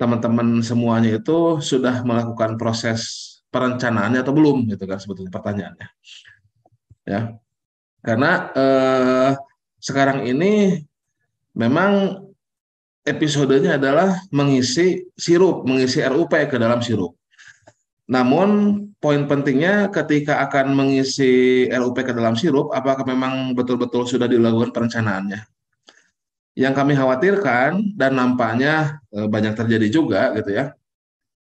teman-teman semuanya itu sudah melakukan proses perencanaannya atau belum gitu kan sebetulnya pertanyaannya ya karena eh, sekarang ini memang episodenya adalah mengisi sirup mengisi RUP ke dalam sirup namun poin pentingnya ketika akan mengisi RUP ke dalam sirup apakah memang betul-betul sudah dilakukan perencanaannya yang kami khawatirkan dan nampaknya eh, banyak terjadi juga gitu ya.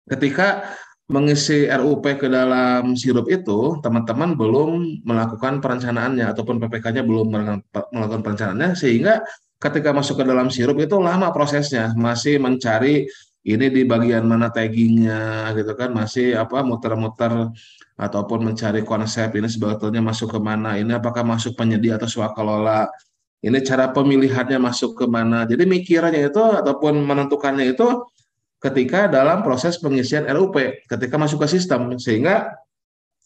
Ketika mengisi RUP ke dalam sirup itu, teman-teman belum melakukan perencanaannya ataupun PPK-nya belum melakukan perencanaannya sehingga ketika masuk ke dalam sirup itu lama prosesnya, masih mencari ini di bagian mana taggingnya gitu kan masih apa muter-muter ataupun mencari konsep ini sebetulnya masuk ke mana ini apakah masuk penyedia atau swakelola ini cara pemilihannya masuk ke mana. Jadi mikirannya itu ataupun menentukannya itu ketika dalam proses pengisian RUP, ketika masuk ke sistem sehingga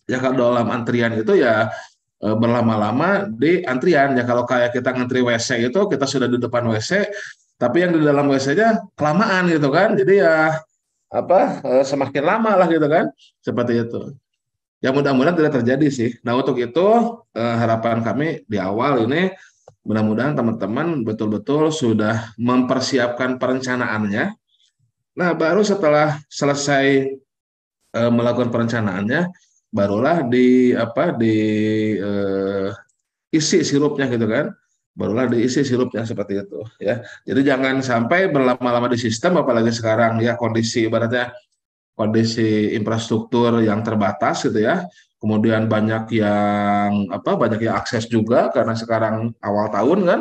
ya kalau dalam antrian itu ya e, berlama-lama di antrian ya kalau kayak kita ngantri WC itu kita sudah di depan WC tapi yang di dalam WC-nya kelamaan gitu kan. Jadi ya apa e, semakin lama lah gitu kan. Seperti itu. Ya mudah-mudahan tidak terjadi sih. Nah, untuk itu e, harapan kami di awal ini Mudah-mudahan teman-teman betul-betul sudah mempersiapkan perencanaannya. Nah, baru setelah selesai e, melakukan perencanaannya, barulah di apa di e, isi sirupnya gitu kan. Barulah diisi sirupnya seperti itu ya. Jadi jangan sampai berlama-lama di sistem apalagi sekarang ya kondisi ibaratnya kondisi infrastruktur yang terbatas gitu ya kemudian banyak yang apa banyak yang akses juga karena sekarang awal tahun kan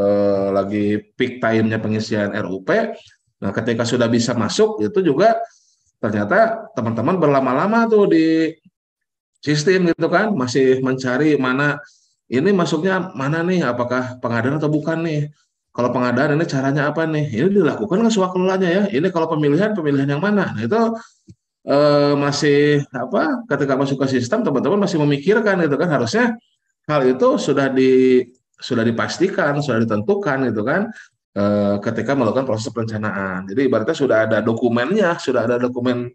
eh, lagi peak time-nya pengisian RUP. Nah, ketika sudah bisa masuk itu juga ternyata teman-teman berlama-lama tuh di sistem gitu kan masih mencari mana ini masuknya mana nih apakah pengadaan atau bukan nih kalau pengadaan ini caranya apa nih? Ini dilakukan nggak suakelolanya ya. Ini kalau pemilihan pemilihan yang mana? Nah, itu Eh, masih apa ketika masuk ke sistem teman-teman masih memikirkan gitu kan harusnya hal itu sudah di sudah dipastikan sudah ditentukan gitu kan eh, ketika melakukan proses perencanaan jadi ibaratnya sudah ada dokumennya sudah ada dokumen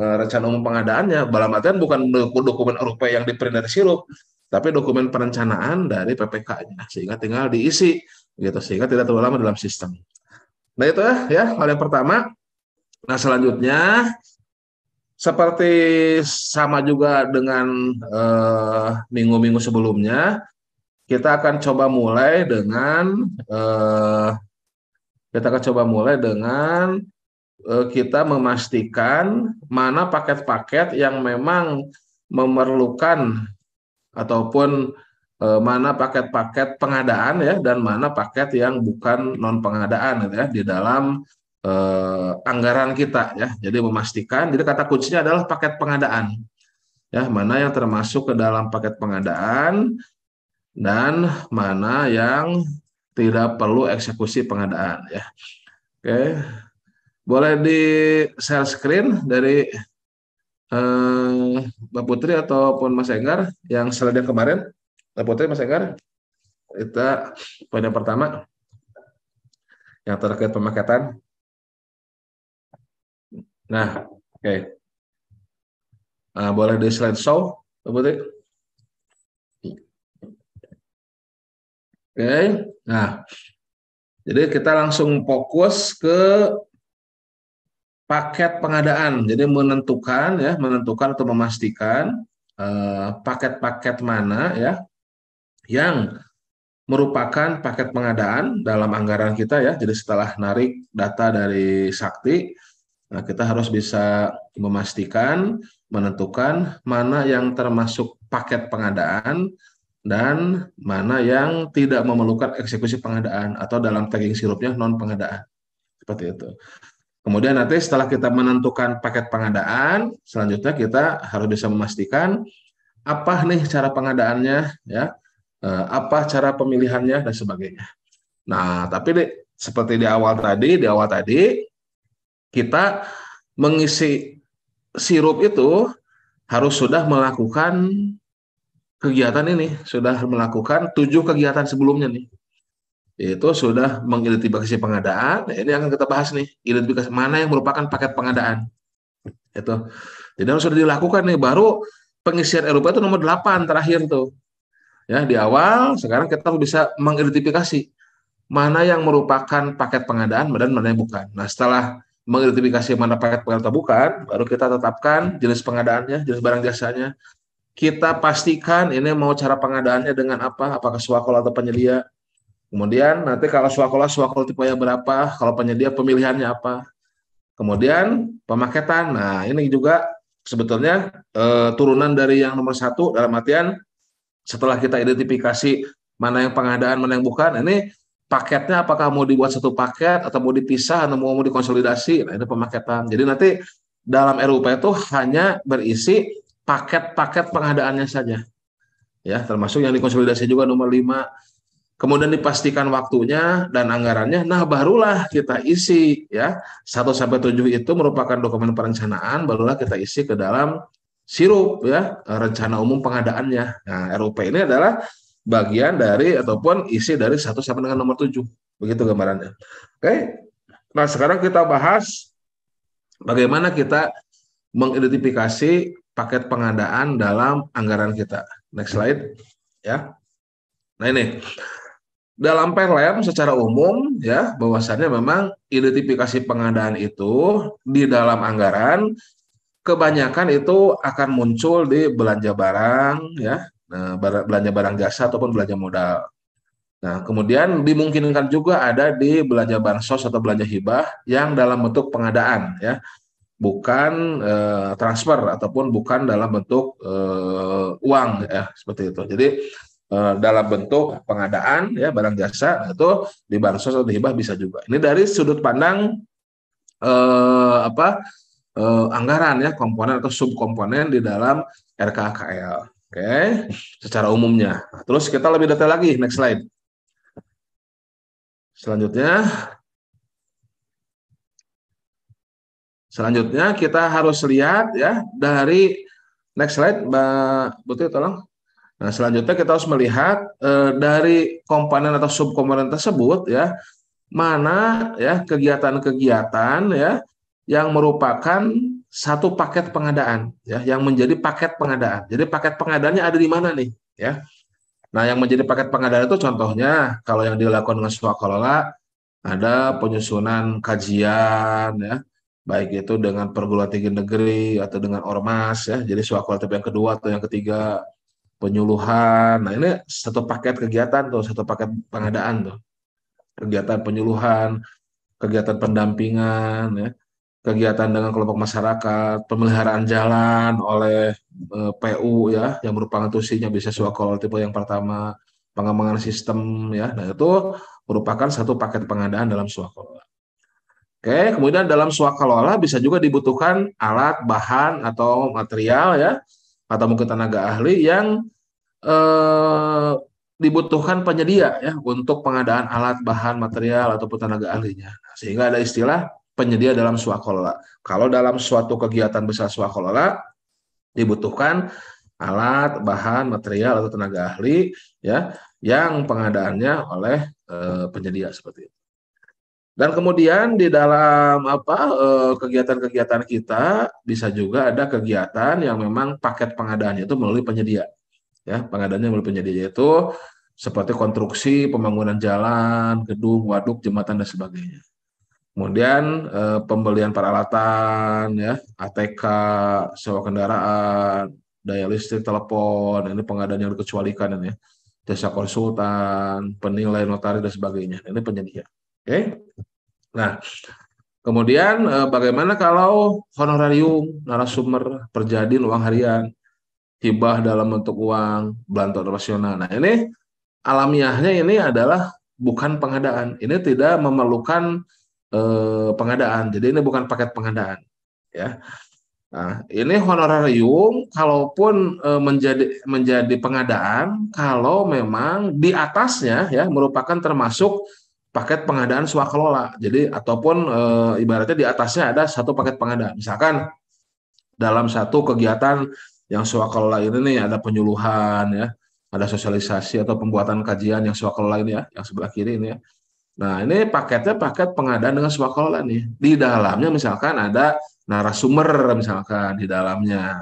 eh, rencana umum pengadaannya dalam artian bukan dokumen rupiah yang diprint dari sirup tapi dokumen perencanaan dari PPK-nya sehingga tinggal diisi gitu sehingga tidak terlalu lama dalam sistem. Nah itu ya, ya, hal yang pertama. Nah selanjutnya seperti sama juga dengan eh, minggu-minggu uh, sebelumnya, kita akan coba mulai dengan uh, kita akan coba mulai dengan uh, kita memastikan mana paket-paket yang memang memerlukan ataupun uh, mana paket-paket pengadaan ya dan mana paket yang bukan non pengadaan gitu ya di dalam eh, anggaran kita ya. Jadi memastikan. Jadi kata kuncinya adalah paket pengadaan. Ya, mana yang termasuk ke dalam paket pengadaan dan mana yang tidak perlu eksekusi pengadaan ya. Oke. Boleh di share screen dari eh, Mbak Putri ataupun Mas Enggar yang slide yang kemarin. Mbak Putri, Mas Enggar. Kita poin yang pertama yang terkait pemaketan. Nah, oke. Okay. Nah, boleh di slide show, Oke, okay. nah jadi kita langsung fokus ke paket pengadaan. Jadi menentukan ya, menentukan atau memastikan eh, paket-paket uh, mana ya yang merupakan paket pengadaan dalam anggaran kita ya. Jadi setelah narik data dari Sakti, Nah, kita harus bisa memastikan, menentukan mana yang termasuk paket pengadaan dan mana yang tidak memerlukan eksekusi pengadaan atau dalam tagging sirupnya non pengadaan. Seperti itu. Kemudian nanti setelah kita menentukan paket pengadaan, selanjutnya kita harus bisa memastikan apa nih cara pengadaannya ya, eh, apa cara pemilihannya dan sebagainya. Nah, tapi di, seperti di awal tadi, di awal tadi kita mengisi sirup itu harus sudah melakukan kegiatan ini, sudah melakukan tujuh kegiatan sebelumnya nih. Itu sudah mengidentifikasi pengadaan, ya ini akan kita bahas nih, identifikasi mana yang merupakan paket pengadaan. Itu. Jadi harus sudah dilakukan nih, baru pengisian Eropa itu nomor 8 terakhir tuh. Ya, di awal sekarang kita bisa mengidentifikasi mana yang merupakan paket pengadaan dan mana yang bukan. Nah, setelah mengidentifikasi mana paket pengadaan atau bukan, baru kita tetapkan jenis pengadaannya, jenis barang jasanya. Kita pastikan ini mau cara pengadaannya dengan apa, apakah swakola atau penyedia. Kemudian nanti kalau swakola, swakol tipenya berapa, kalau penyedia pemilihannya apa. Kemudian pemaketan, nah ini juga sebetulnya e, turunan dari yang nomor satu dalam artian setelah kita identifikasi mana yang pengadaan, mana yang bukan, ini paketnya apakah mau dibuat satu paket atau mau dipisah atau mau, mau dikonsolidasi nah itu pemaketan jadi nanti dalam RUP itu hanya berisi paket-paket pengadaannya saja ya termasuk yang dikonsolidasi juga nomor 5 kemudian dipastikan waktunya dan anggarannya nah barulah kita isi ya 1 sampai 7 itu merupakan dokumen perencanaan barulah kita isi ke dalam sirup ya rencana umum pengadaannya nah RUP ini adalah bagian dari ataupun isi dari satu sampai dengan nomor tujuh. Begitu gambarannya. Oke. Nah, sekarang kita bahas bagaimana kita mengidentifikasi paket pengadaan dalam anggaran kita. Next slide. Ya. Nah, ini dalam PLM secara umum ya bahwasannya memang identifikasi pengadaan itu di dalam anggaran kebanyakan itu akan muncul di belanja barang ya Nah, belanja barang jasa ataupun belanja modal. Nah, kemudian dimungkinkan juga ada di belanja bansos atau belanja hibah yang dalam bentuk pengadaan ya, bukan e, transfer ataupun bukan dalam bentuk e, uang ya seperti itu. Jadi e, dalam bentuk pengadaan ya barang jasa itu di bansos atau di hibah bisa juga. Ini dari sudut pandang e, apa anggaran ya komponen atau subkomponen di dalam RKKL. Oke, okay? secara umumnya. Nah, terus kita lebih detail lagi, next slide. Selanjutnya, selanjutnya kita harus lihat ya dari next slide, Mbak Putri tolong. Nah, selanjutnya kita harus melihat eh, dari komponen atau subkomponen tersebut ya mana ya kegiatan-kegiatan ya yang merupakan satu paket pengadaan ya yang menjadi paket pengadaan. Jadi paket pengadaannya ada di mana nih ya? Nah, yang menjadi paket pengadaan itu contohnya kalau yang dilakukan dengan swakalola ada penyusunan kajian ya, baik itu dengan perguruan tinggi negeri atau dengan ormas ya. Jadi swakolatif yang kedua atau yang ketiga penyuluhan. Nah, ini satu paket kegiatan tuh, satu paket pengadaan tuh. Kegiatan penyuluhan, kegiatan pendampingan ya kegiatan dengan kelompok masyarakat, pemeliharaan jalan oleh e, eh, PU ya yang merupakan tusinya bisa suakol tipe yang pertama, pengembangan sistem ya. Nah, itu merupakan satu paket pengadaan dalam suakol. Oke, kemudian dalam swakalola bisa juga dibutuhkan alat, bahan atau material ya atau mungkin tenaga ahli yang e, dibutuhkan penyedia ya untuk pengadaan alat, bahan, material ataupun tenaga ahlinya. Sehingga ada istilah penyedia dalam swakola. Kalau dalam suatu kegiatan besar swakola dibutuhkan alat, bahan, material atau tenaga ahli ya yang pengadaannya oleh e, penyedia seperti itu. Dan kemudian di dalam apa eh, kegiatan-kegiatan kita bisa juga ada kegiatan yang memang paket pengadaannya itu melalui penyedia. Ya, pengadaannya melalui penyedia yaitu seperti konstruksi, pembangunan jalan, gedung, waduk, jembatan dan sebagainya. Kemudian eh, pembelian peralatan, ya, ATK, sewa kendaraan, daya listrik, telepon, ini pengadaan yang dikecualikan ini, ya. jasa konsultan, penilai notaris dan sebagainya. Ini penyedia. Oke. Okay? Nah, kemudian eh, bagaimana kalau honorarium narasumber perjadin uang harian hibah dalam bentuk uang belanja operasional? Nah, ini alamiahnya ini adalah bukan pengadaan. Ini tidak memerlukan eh, pengadaan. Jadi ini bukan paket pengadaan, ya. Nah, ini honorarium kalaupun eh, menjadi menjadi pengadaan kalau memang di atasnya ya merupakan termasuk paket pengadaan swakelola. Jadi ataupun e, ibaratnya di atasnya ada satu paket pengadaan. Misalkan dalam satu kegiatan yang swakelola ini nih ada penyuluhan ya, ada sosialisasi atau pembuatan kajian yang swakelola ini ya, yang sebelah kiri ini ya Nah, ini paketnya paket pengadaan dengan swakola nih. Di dalamnya misalkan ada narasumber misalkan di dalamnya.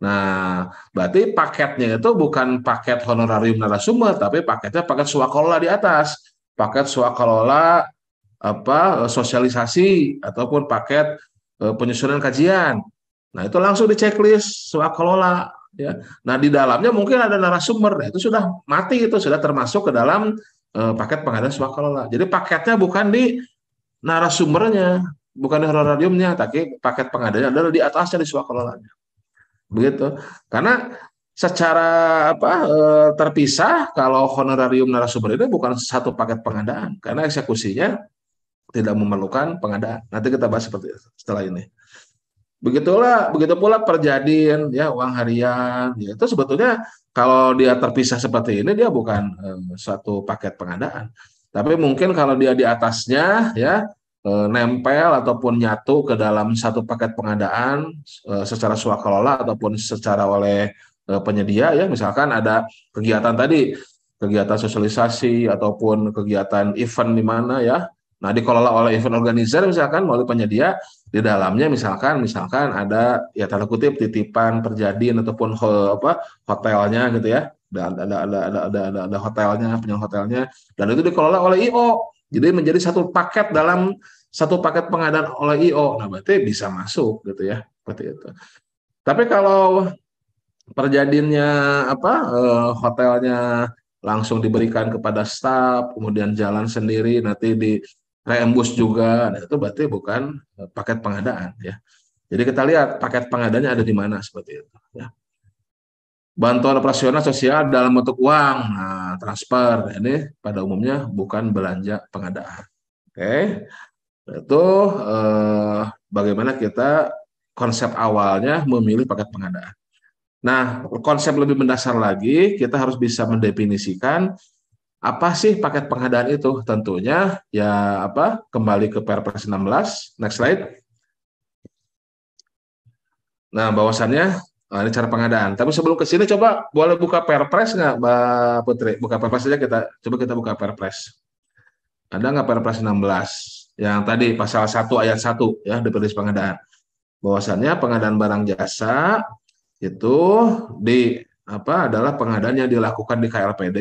Nah, berarti paketnya itu bukan paket honorarium narasumber, tapi paketnya paket swakola di atas. Paket swakola apa sosialisasi ataupun paket e, penyusunan kajian. Nah, itu langsung di checklist swakola ya. Nah, di dalamnya mungkin ada narasumber. Nah, itu sudah mati itu sudah termasuk ke dalam eh, paket pengadaan swakalola. Jadi paketnya bukan di narasumbernya, bukan di horariumnya, tapi paket pengadaannya adalah di atasnya di swakalolanya. Begitu. Karena secara apa eh, terpisah kalau honorarium narasumber itu bukan satu paket pengadaan karena eksekusinya tidak memerlukan pengadaan. Nanti kita bahas seperti itu setelah ini. Begitulah, begitu pula perjadian ya uang harian. Ya. Itu sebetulnya kalau dia terpisah seperti ini dia bukan eh, satu paket pengadaan. Tapi mungkin kalau dia di atasnya ya eh, nempel ataupun nyatu ke dalam satu paket pengadaan eh, secara swakelola ataupun secara oleh eh, penyedia ya misalkan ada kegiatan tadi kegiatan sosialisasi ataupun kegiatan event di mana ya Nah, dikelola oleh event organizer misalkan melalui penyedia di dalamnya misalkan misalkan ada ya tanda kutip titipan terjadi ataupun ho, apa hotelnya gitu ya. Dan ada ada ada ada ada, ada hotelnya, punya hotelnya dan itu dikelola oleh IO. Jadi menjadi satu paket dalam satu paket pengadaan oleh IO. Nah, berarti bisa masuk gitu ya. Seperti itu. Tapi kalau perjadinya apa eh, hotelnya langsung diberikan kepada staf, kemudian jalan sendiri nanti di reembus juga, nah itu berarti bukan eh, paket pengadaan ya. Jadi kita lihat paket pengadaannya ada di mana seperti itu ya. Bantuan operasional sosial dalam bentuk uang, nah, transfer ini pada umumnya bukan belanja pengadaan. Oke. Okay. Itu eh, bagaimana kita konsep awalnya memilih paket pengadaan. Nah, konsep lebih mendasar lagi, kita harus bisa mendefinisikan apa sih paket pengadaan itu? Tentunya ya apa? Kembali ke Perpres 16. Next slide. Nah, bahwasannya nah ini cara pengadaan. Tapi sebelum ke sini coba boleh buka Perpres nggak, Mbak Putri? Buka Perpres aja kita. Coba kita buka Perpres. Ada nggak Perpres 16 yang tadi pasal 1 ayat 1 ya Perpres pengadaan. Bahwasannya pengadaan barang jasa itu di apa adalah pengadaan yang dilakukan di KLPD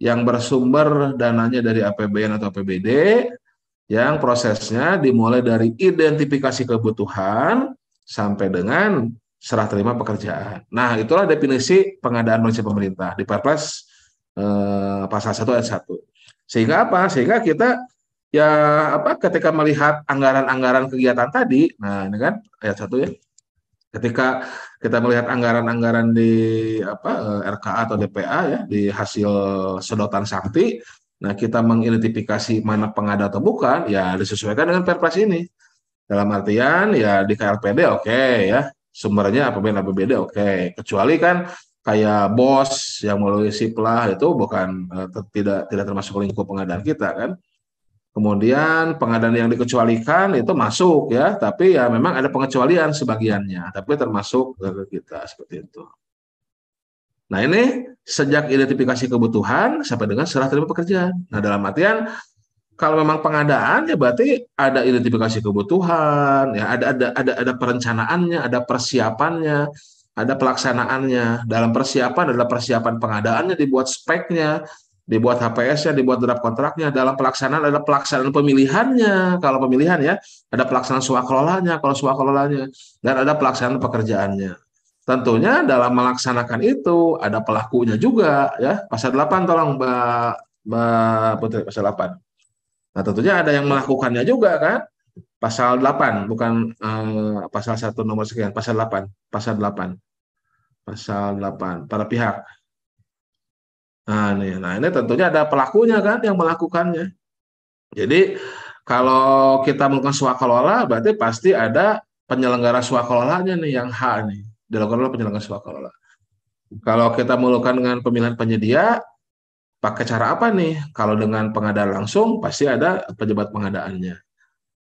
yang bersumber dananya dari APBN atau APBD yang prosesnya dimulai dari identifikasi kebutuhan sampai dengan serah terima pekerjaan. Nah, itulah definisi pengadaan manusia pemerintah di Perpres eh, pasal 1 ayat 1. Sehingga apa? Sehingga kita ya apa ketika melihat anggaran-anggaran kegiatan tadi, nah ini kan ayat 1 ya ketika kita melihat anggaran-anggaran di apa eh, RKA atau DPA ya di hasil sedotan sakti nah kita mengidentifikasi mana pengada atau bukan ya disesuaikan dengan perpres ini dalam artian ya di KLPD oke okay, ya sumbernya APBN APBD oke okay. kecuali kan kayak bos yang melalui siplah itu bukan eh, tidak tidak termasuk lingkup pengadaan kita kan Kemudian pengadaan yang dikecualikan itu masuk ya, tapi ya memang ada pengecualian sebagiannya, tapi termasuk ke kita seperti itu. Nah ini sejak identifikasi kebutuhan sampai dengan serah terima pekerjaan. Nah dalam artian kalau memang pengadaan ya berarti ada identifikasi kebutuhan, ya ada ada ada ada perencanaannya, ada persiapannya, ada pelaksanaannya. Dalam persiapan adalah persiapan pengadaannya dibuat speknya, dibuat HPS-nya, dibuat draft kontraknya, dalam pelaksanaan ada pelaksanaan pemilihannya, kalau pemilihan ya, ada pelaksanaan swakelolanya, kalau swakelolanya, dan ada pelaksanaan pekerjaannya. Tentunya dalam melaksanakan itu ada pelakunya juga ya. Pasal 8 tolong Mbak Mbak Putri pasal 8. Nah, tentunya ada yang melakukannya juga kan? Pasal 8 bukan eh, pasal satu nomor sekian, pasal 8, pasal 8. Pasal 8 para pihak Nah, ini, nah ini tentunya ada pelakunya kan yang melakukannya. Jadi kalau kita melakukan swakalola berarti pasti ada penyelenggara swakalolanya nih yang H nih dilakukan oleh penyelenggara swakalola. Kalau kita melakukan dengan pemilihan penyedia pakai cara apa nih? Kalau dengan pengadaan langsung pasti ada pejabat pengadaannya.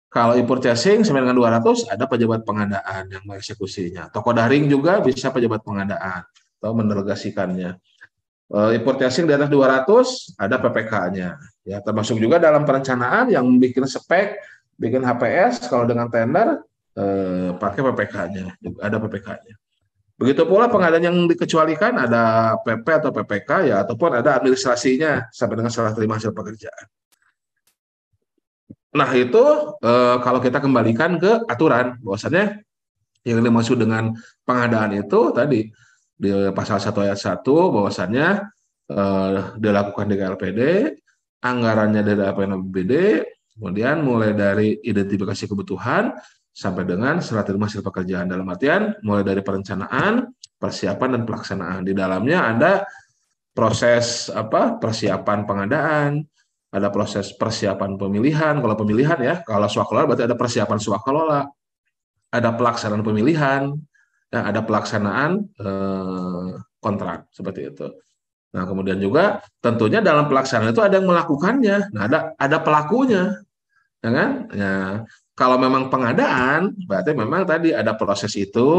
Kalau impor chasing sampai dengan 200 ada pejabat pengadaan yang mengeksekusinya. Toko daring juga bisa pejabat pengadaan atau mendelegasikannya. Eh, Importasi asing di atas 200 ada PPK-nya. Ya, termasuk juga dalam perencanaan yang bikin spek, bikin HPS kalau dengan tender eh, pakai PPK-nya, ada PPK-nya. Begitu pula pengadaan yang dikecualikan ada PP atau PPK ya ataupun ada administrasinya sampai dengan salah terima hasil pekerjaan. Nah, itu eh, kalau kita kembalikan ke aturan bahwasanya yang dimaksud dengan pengadaan itu tadi di pasal 1 ayat 1 bahwasannya eh, dilakukan di KLPD, anggarannya dari APBD, kemudian mulai dari identifikasi kebutuhan sampai dengan strategi terima hasil pekerjaan dalam artian mulai dari perencanaan, persiapan dan pelaksanaan. Di dalamnya ada proses apa? persiapan pengadaan, ada proses persiapan pemilihan, kalau pemilihan ya, kalau swakelola berarti ada persiapan swakelola, ada pelaksanaan pemilihan, Nah, ada pelaksanaan eh, kontrak seperti itu. Nah, kemudian juga tentunya dalam pelaksanaan itu ada yang melakukannya. Nah, ada ada pelakunya. Ya kan? Ya, kalau memang pengadaan berarti memang tadi ada proses itu,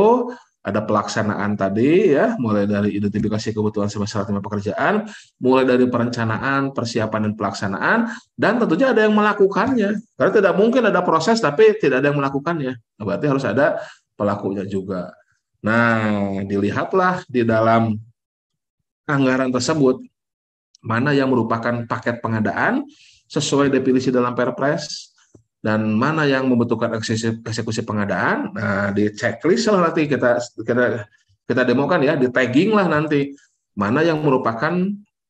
ada pelaksanaan tadi ya, mulai dari identifikasi kebutuhan sebesar tema pekerjaan, mulai dari perencanaan, persiapan dan pelaksanaan dan tentunya ada yang melakukannya. Karena tidak mungkin ada proses tapi tidak ada yang melakukannya. Nah, berarti harus ada pelakunya juga Nah, dilihatlah di dalam anggaran tersebut mana yang merupakan paket pengadaan sesuai definisi dalam Perpres dan mana yang membutuhkan eksekusi, eksekusi pengadaan. Nah, di checklist lah nanti kita kita kita demokan ya, di tagging lah nanti mana yang merupakan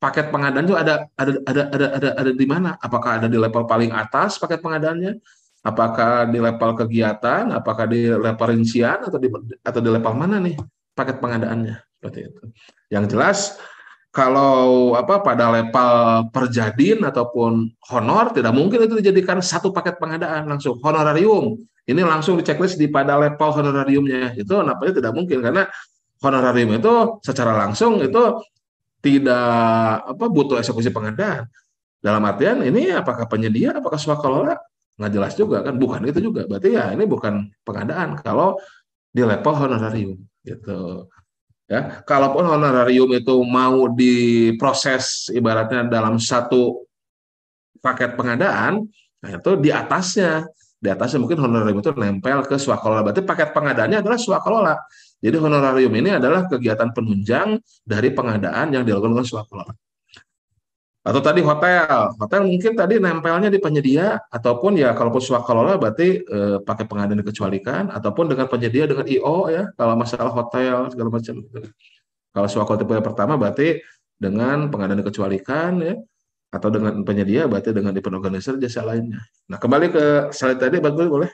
paket pengadaan itu ada ada ada ada ada, ada di mana? Apakah ada di level paling atas paket pengadaannya? Apakah di level kegiatan, apakah di level rincian atau di atau di level mana nih paket pengadaannya seperti itu. Yang jelas kalau apa pada level perjadin ataupun honor tidak mungkin itu dijadikan satu paket pengadaan langsung honorarium. Ini langsung di di pada level honorariumnya. Itu nampaknya tidak mungkin karena honorarium itu secara langsung itu tidak apa butuh eksekusi pengadaan. Dalam artian ini apakah penyedia, apakah swakelola, nggak jelas juga kan bukan itu juga berarti ya ini bukan pengadaan kalau di level honorarium gitu ya kalaupun honorarium itu mau diproses ibaratnya dalam satu paket pengadaan nah itu di atasnya di atasnya mungkin honorarium itu nempel ke swakelola berarti paket pengadaannya adalah swakelola jadi honorarium ini adalah kegiatan penunjang dari pengadaan yang dilakukan oleh swakelola atau tadi hotel hotel mungkin tadi nempelnya di penyedia ataupun ya kalaupun kelola berarti e, pakai pengadaan dikecualikan ataupun dengan penyedia dengan io ya kalau masalah hotel segala macam gitu. kalau swakalola tipe pertama berarti dengan pengadaan dikecualikan ya atau dengan penyedia berarti dengan di organizer jasa lainnya nah kembali ke slide tadi bagus boleh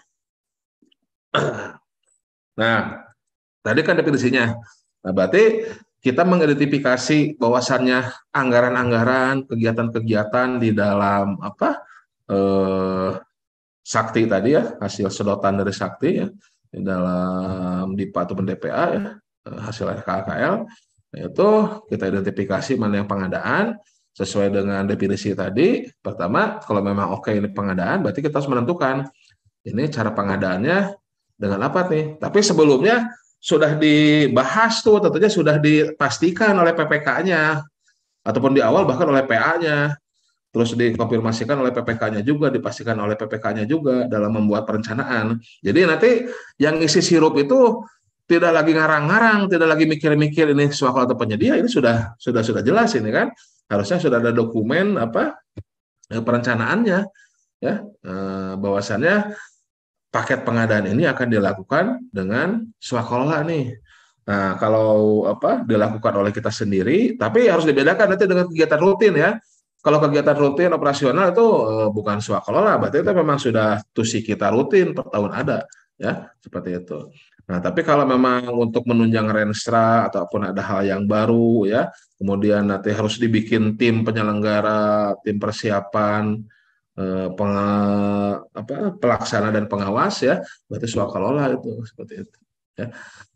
nah tadi kan definisinya nah berarti kita mengidentifikasi bahwasannya anggaran-anggaran, kegiatan-kegiatan di dalam apa eh, sakti tadi ya hasil sedotan dari sakti ya di dalam di ataupun DPA ya eh, hasil RKKL itu kita identifikasi mana yang pengadaan sesuai dengan definisi tadi pertama kalau memang oke ini pengadaan berarti kita harus menentukan ini cara pengadaannya dengan apa nih tapi sebelumnya sudah dibahas tuh tentunya sudah dipastikan oleh PPK-nya ataupun di awal bahkan oleh PA-nya terus dikonfirmasikan oleh PPK-nya juga dipastikan oleh PPK-nya juga dalam membuat perencanaan jadi nanti yang isi sirup itu tidak lagi ngarang-ngarang tidak lagi mikir-mikir ini suatu atau penyedia ini sudah sudah sudah jelas ini kan harusnya sudah ada dokumen apa perencanaannya ya eh, bahwasannya paket pengadaan ini akan dilakukan dengan swakola nih. Nah, kalau apa dilakukan oleh kita sendiri, tapi harus dibedakan nanti dengan kegiatan rutin ya. Kalau kegiatan rutin operasional itu eh, bukan swakola, berarti itu memang sudah tusi kita rutin per tahun ada ya, seperti itu. Nah, tapi kalau memang untuk menunjang renstra ataupun ada hal yang baru ya, kemudian nanti harus dibikin tim penyelenggara, tim persiapan, Eh, apa, pelaksana dan pengawas ya berarti swakalola itu seperti itu ya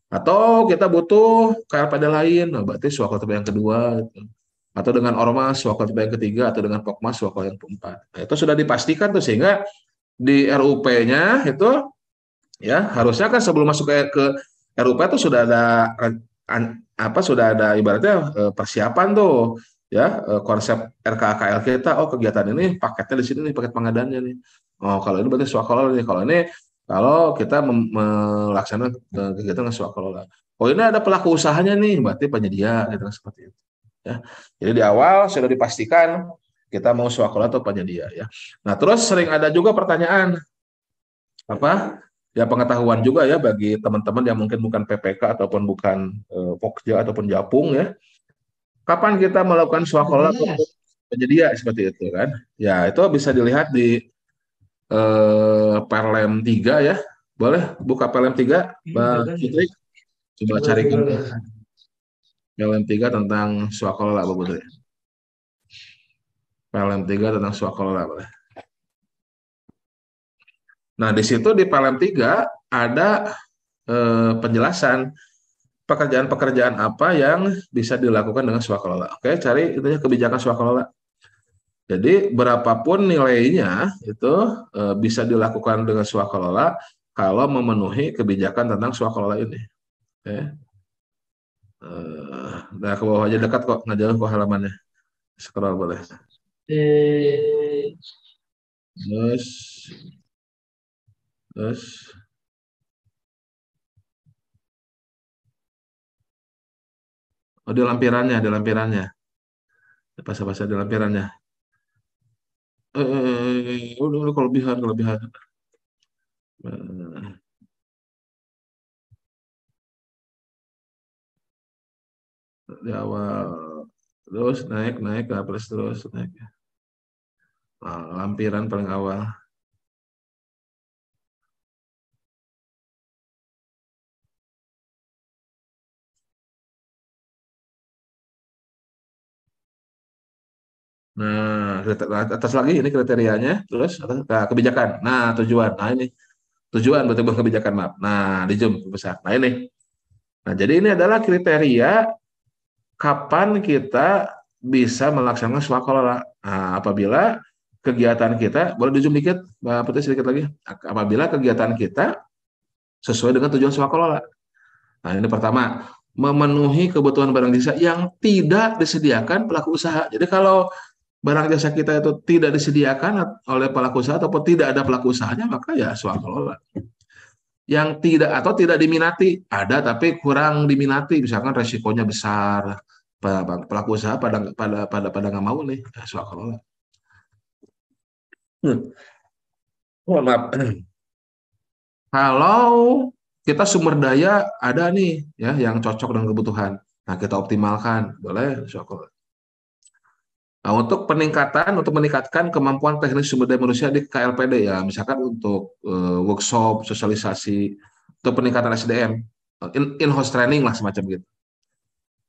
atau kita butuh kayak pada lain nah, berarti berarti swakotip yang kedua gitu. atau dengan ormas swakotip yang ketiga atau dengan pokmas suaka yang keempat nah, itu sudah dipastikan tuh sehingga di RUP-nya itu ya harusnya kan sebelum masuk ke, ke RUP itu sudah ada apa sudah ada ibaratnya eh, persiapan tuh ya eh, konsep RKKL kita oh kegiatan ini paketnya di sini nih paket pengadaannya nih oh kalau ini berarti swakelola nih kalau ini kalau kita melaksanakan eh, kegiatan swakelola oh ini ada pelaku usahanya nih berarti penyedia gitu seperti itu ya jadi di awal sudah dipastikan kita mau swakelola atau penyedia ya nah terus sering ada juga pertanyaan apa ya pengetahuan juga ya bagi teman-teman yang mungkin bukan PPK ataupun bukan eh, Pokja ataupun Japung ya kapan kita melakukan iya, swakola penyedia seperti itu kan? Ya itu bisa dilihat di eh, Perlem 3 ya. Boleh buka Perlem 3, iya, Mbak Putri? Coba cari kan. Perlem 3 tentang swakola, Mbak Putri. Perlem 3 tentang swakola, boleh. Nah, di situ di Perlem 3 ada eh, penjelasan pekerjaan-pekerjaan apa yang bisa dilakukan dengan swakelola. Oke, cari itu ya kebijakan swakelola. Jadi berapapun nilainya itu e, bisa dilakukan dengan swakelola kalau memenuhi kebijakan tentang swakelola ini. Oke. E, nah, ke bawah aja dekat kok, nggak jauh kok halamannya. Scroll boleh. Eh. Terus, terus, Oh, di lampirannya, di lampirannya. Pas-pas di lampirannya. Eh, eh, eh, eh, udah, udah kelebihan, kelebihan. Di awal terus naik naik ke terus naik. Nah, lampiran paling awal. Nah, atas lagi ini kriterianya, terus nah, kebijakan. Nah, tujuan. Nah, ini tujuan betul bukan kebijakan maaf. Nah, di zoom besar. Nah, ini. Nah, jadi ini adalah kriteria kapan kita bisa melaksanakan swakola. Nah, apabila kegiatan kita, boleh di zoom dikit, Mbak Putri sedikit lagi. Apabila kegiatan kita sesuai dengan tujuan swakola. Nah, ini pertama, memenuhi kebutuhan barang jasa yang tidak disediakan pelaku usaha. Jadi kalau barang jasa kita itu tidak disediakan oleh pelaku usaha ataupun tidak ada pelaku usahanya, maka ya swakelola. kelola. Yang tidak atau tidak diminati, ada tapi kurang diminati, misalkan resikonya besar, pelaku usaha pada pada pada pada nggak mau nih, ya soal kelola. Hmm. Oh, maaf. Kalau kita sumber daya ada nih ya yang cocok dengan kebutuhan, nah kita optimalkan, boleh swakelola. Nah, untuk peningkatan, untuk meningkatkan kemampuan teknis sumber daya manusia di KLPD ya, misalkan untuk uh, workshop, sosialisasi, untuk peningkatan SDM, eh, in, house training lah semacam gitu.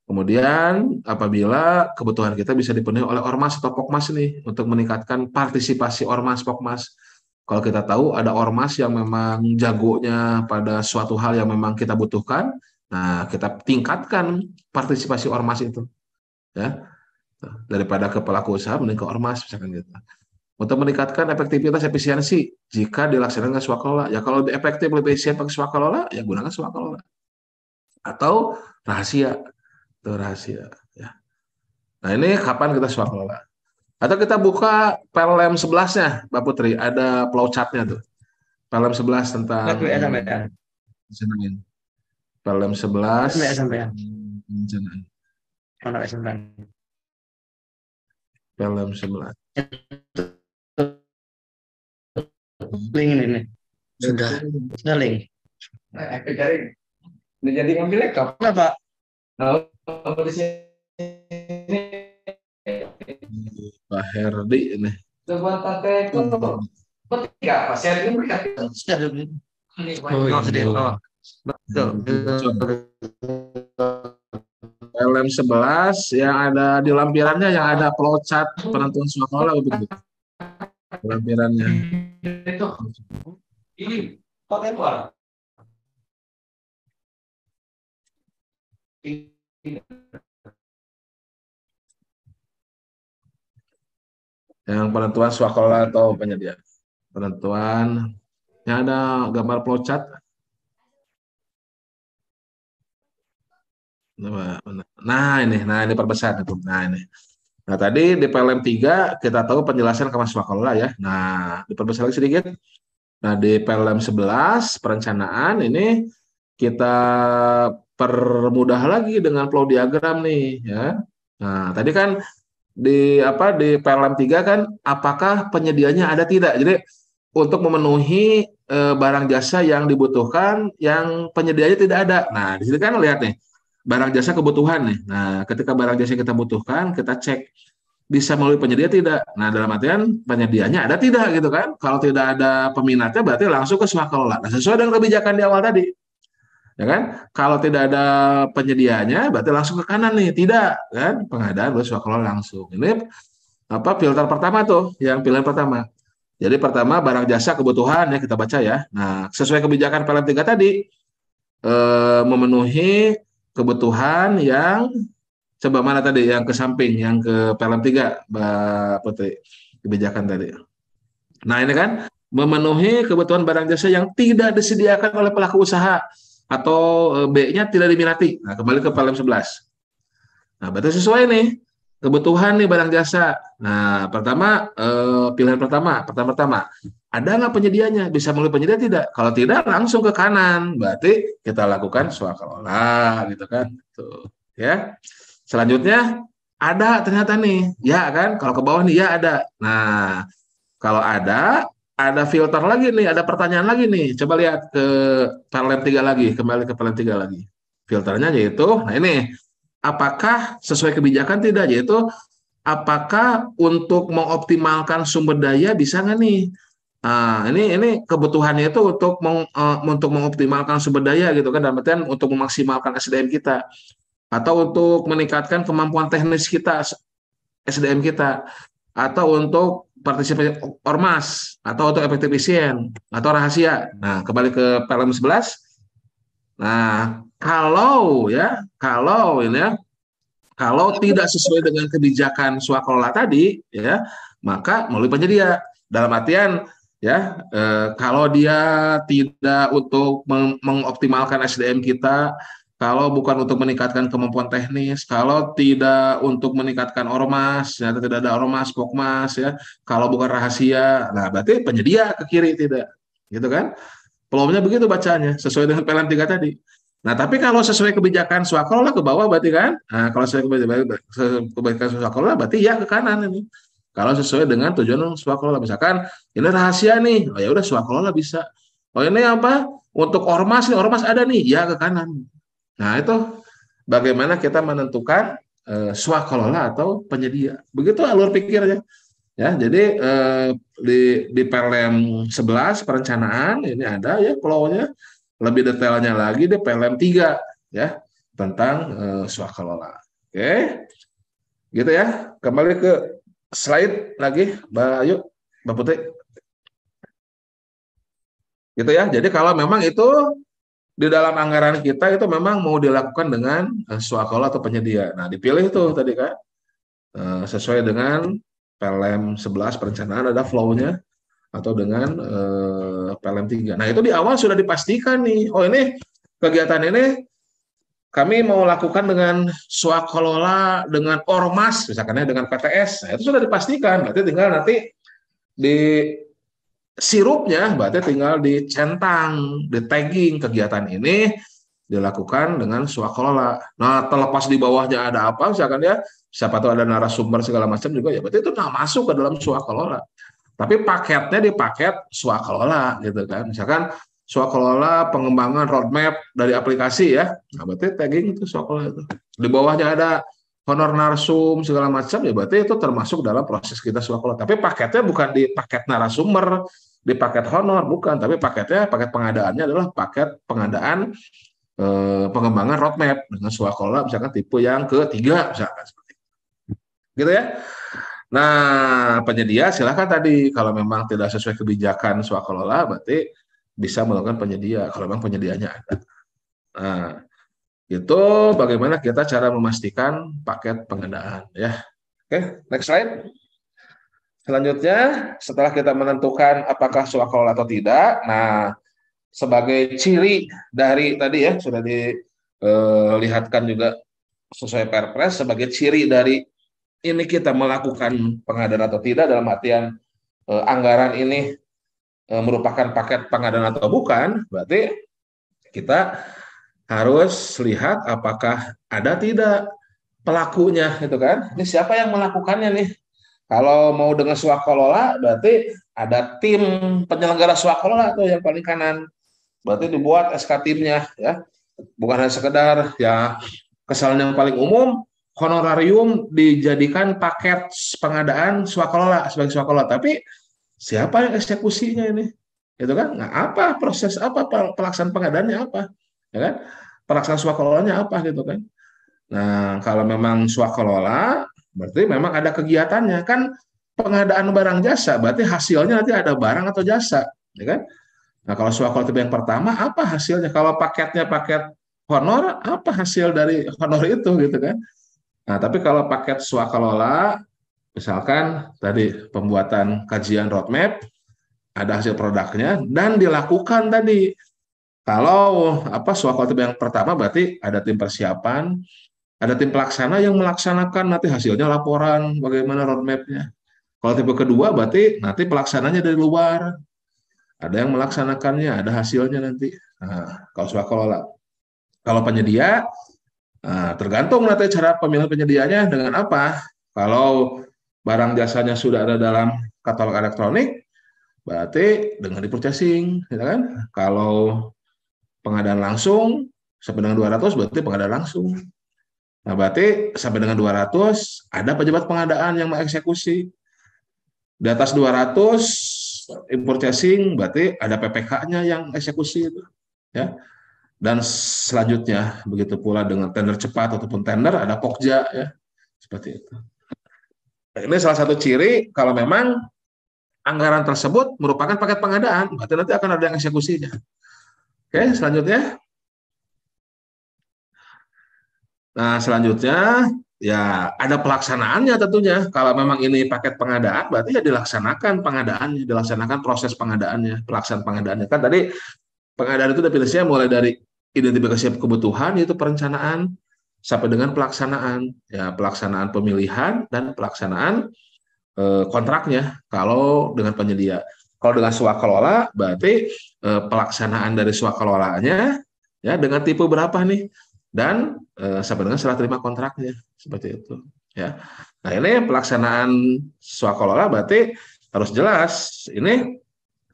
Kemudian apabila kebutuhan kita bisa dipenuhi oleh ormas atau pokmas nih untuk meningkatkan partisipasi ormas pokmas. Kalau kita tahu ada ormas yang memang jagonya pada suatu hal yang memang kita butuhkan, nah kita tingkatkan partisipasi ormas itu. Ya, Gitu. daripada ke pelaku usaha mending ke ormas misalkan gitu untuk meningkatkan efektivitas efisiensi jika dilaksanakan swakelola ya kalau lebih efektif lebih efisien pakai swakelola ya gunakan swakelola atau rahasia itu rahasia ya nah ini kapan kita swakelola atau kita buka PLM 11-nya, Mbak Putri, ada flowchartnya chatnya tuh. PLM 11 tentang Nggak, ya? perencanaan. PLM 11 sampai film sebelah link ini sudah sudah link nah, udah jadi ngambil laptop pak Pak Herdi ini coba tante kok nggak hmm. pak Herdi mereka sudah oh, oh, Betul. LM hmm, 11 yang ada di lampirannya yang ada flowchart penentuan suara itu begitu. Lampirannya. Itu. Ini pakai Yang penentuan suakola atau penyedia penentuan yang ada gambar flowchart Nah ini, nah ini perbesar itu. Nah ini. Nah tadi di PLM 3 kita tahu penjelasan ke Mas wakola ya. Nah diperbesar lagi sedikit. Nah di PLM 11 perencanaan ini kita permudah lagi dengan flow diagram nih ya. Nah tadi kan di apa di PLM 3 kan apakah penyediaannya ada tidak. Jadi untuk memenuhi e, barang jasa yang dibutuhkan yang penyediaannya tidak ada. Nah di sini kan lihat nih barang jasa kebutuhan nih. Nah, ketika barang jasa yang kita butuhkan, kita cek bisa melalui penyedia tidak. Nah, dalam artian penyedianya ada tidak gitu kan. Kalau tidak ada peminatnya berarti langsung ke swakelola. Nah, sesuai dengan kebijakan di awal tadi. Ya kan? Kalau tidak ada penyedianya berarti langsung ke kanan nih. Tidak kan? Pengadaan oleh swakelola langsung. Ini apa filter pertama tuh yang pilihan pertama. Jadi pertama barang jasa kebutuhan ya kita baca ya. Nah, sesuai kebijakan paling tiga tadi eh, memenuhi kebutuhan yang coba mana tadi yang ke samping, yang ke pelam tiga Mbak Putri kebijakan tadi. Nah, ini kan memenuhi kebutuhan barang jasa yang tidak disediakan oleh pelaku usaha atau e, B-nya tidak diminati. Nah, kembali ke pelam sebelas Nah, berarti sesuai nih kebutuhan nih barang jasa. Nah, pertama eh, pilihan pertama, pertama pertama ada nggak penyedianya? Bisa melalui penyedia tidak? Kalau tidak langsung ke kanan. Berarti kita lakukan swakelola gitu kan. Tuh, ya. Selanjutnya ada ternyata nih. Ya kan? Kalau ke bawah nih ya ada. Nah, kalau ada ada filter lagi nih, ada pertanyaan lagi nih. Coba lihat ke paralel 3 lagi, kembali ke paralel 3 lagi. Filternya yaitu nah ini apakah sesuai kebijakan tidak yaitu apakah untuk mengoptimalkan sumber daya bisa nggak nih Nah, ini ini kebutuhannya itu untuk meng, uh, untuk mengoptimalkan sumber daya gitu kan dalam artian untuk memaksimalkan SDM kita atau untuk meningkatkan kemampuan teknis kita SDM kita atau untuk partisipasi ormas atau untuk efektif isien atau rahasia. Nah, kembali ke film 11. Nah, kalau ya kalau ini ya kalau tidak sesuai dengan kebijakan swakola tadi ya maka melalui penyedia dalam artian ya e, kalau dia tidak untuk meng mengoptimalkan SDM kita kalau bukan untuk meningkatkan kemampuan teknis, kalau tidak untuk meningkatkan ormas, ya, tidak ada ormas, pokmas, ya, kalau bukan rahasia, nah berarti penyedia ke kiri tidak, gitu kan? Peluangnya begitu bacanya, sesuai dengan pelan tiga tadi. Nah, tapi kalau sesuai kebijakan swakrola ke bawah berarti kan? Nah, kalau sesuai kebijakan swakrola berarti ya ke kanan ini. Kalau sesuai dengan tujuan swakrola misalkan ini rahasia nih. Oh ya udah swakrola bisa. Oh ini apa? Untuk ormas nih, ormas ada nih, ya ke kanan. Nah, itu bagaimana kita menentukan eh, swakrola atau penyedia. Begitu alur pikirnya. Ya, jadi eh, di di Perlem 11 perencanaan ini ada ya klaunya lebih detailnya lagi di PLM 3 ya tentang e, eh, swakelola. Oke. Gitu ya. Kembali ke slide lagi Bayu, Mbak Putri. Gitu ya. Jadi kalau memang itu di dalam anggaran kita itu memang mau dilakukan dengan eh, swakalola atau penyedia. Nah, dipilih itu tadi Kak. E, eh, sesuai dengan PLM 11 perencanaan ada flow-nya atau dengan eh, PLM 3. Nah, itu di awal sudah dipastikan nih, oh ini kegiatan ini kami mau lakukan dengan swakelola, dengan ormas, misalkan ya dengan PTS. Nah, itu sudah dipastikan, berarti tinggal nanti di sirupnya berarti tinggal dicentang, di tagging kegiatan ini dilakukan dengan swakelola. Nah, terlepas di bawahnya ada apa, misalkan ya, siapa tahu ada narasumber segala macam juga ya, berarti itu nah masuk ke dalam swakelola. Tapi paketnya di paket swakelola gitu kan. Misalkan swakelola pengembangan roadmap dari aplikasi ya. Nah, berarti tagging itu swakelola itu. Di bawahnya ada honor narsum segala macam ya berarti itu termasuk dalam proses kita swakelola. Tapi paketnya bukan di paket narasumber, di paket honor bukan, tapi paketnya paket pengadaannya adalah paket pengadaan eh, pengembangan roadmap dengan swakelola misalkan tipe yang ketiga misalkan seperti itu, gitu ya. Nah, penyedia silahkan tadi kalau memang tidak sesuai kebijakan swakelola berarti bisa melakukan penyedia kalau memang penyedianya ada. Nah, itu bagaimana kita cara memastikan paket pengadaan ya. Oke, next slide. Selanjutnya, setelah kita menentukan apakah swakelola atau tidak, nah sebagai ciri dari tadi ya sudah dilihatkan eh, juga sesuai Perpres sebagai ciri dari ini kita melakukan pengadaan atau tidak dalam artian eh, anggaran ini eh, merupakan paket pengadaan atau bukan, berarti kita harus lihat apakah ada tidak pelakunya gitu kan. Ini siapa yang melakukannya nih? Kalau mau dengan swakolola berarti ada tim penyelenggara swakolola tuh yang paling kanan. Berarti dibuat SK timnya ya. Bukan hanya sekedar ya kesalahan yang paling umum honorarium dijadikan paket pengadaan swakelola sebagai swakelola tapi siapa yang eksekusinya ini itu kan nah, apa proses apa pelaksanaan pengadaannya apa ya kan pelaksanaan swakelolanya apa gitu kan nah kalau memang swakelola berarti memang ada kegiatannya kan pengadaan barang jasa berarti hasilnya nanti ada barang atau jasa ya kan nah kalau swakelola itu yang pertama apa hasilnya kalau paketnya paket honor apa hasil dari honor itu gitu kan Nah, tapi kalau paket swakalola, misalkan tadi pembuatan kajian roadmap, ada hasil produknya dan dilakukan tadi. Kalau apa swakalola yang pertama berarti ada tim persiapan, ada tim pelaksana yang melaksanakan nanti hasilnya laporan bagaimana roadmapnya. Kalau tipe kedua berarti nanti pelaksananya dari luar, ada yang melaksanakannya, ada hasilnya nanti. Nah, kalau swakalola. Kalau penyedia Nah, tergantung nanti cara pemilihan penyediaannya dengan apa. Kalau barang jasanya sudah ada dalam katalog elektronik, berarti dengan dipurchasing, ya kan? Kalau pengadaan langsung sampai dengan 200 berarti pengadaan langsung. Nah, berarti sampai dengan 200 ada pejabat pengadaan yang mengeksekusi. Di atas 200 impor casing, berarti ada PPK-nya yang eksekusi itu. Ya. Dan selanjutnya begitu pula dengan tender cepat ataupun tender ada pokja ya seperti itu. Ini salah satu ciri kalau memang anggaran tersebut merupakan paket pengadaan, berarti nanti akan ada yang eksekusinya. Oke, selanjutnya. Nah, selanjutnya ya ada pelaksanaannya tentunya. Kalau memang ini paket pengadaan, berarti ya dilaksanakan pengadaannya, dilaksanakan proses pengadaannya, pelaksanaan pengadaannya. Kan tadi pengadaan itu definisinya mulai dari identifikasi kebutuhan yaitu perencanaan sampai dengan pelaksanaan ya pelaksanaan pemilihan dan pelaksanaan eh, kontraknya kalau dengan penyedia kalau dengan swakelola berarti eh, pelaksanaan dari swakelolanya ya dengan tipe berapa nih dan eh, sampai dengan setelah terima kontraknya seperti itu ya nah ini pelaksanaan swakelola berarti harus jelas ini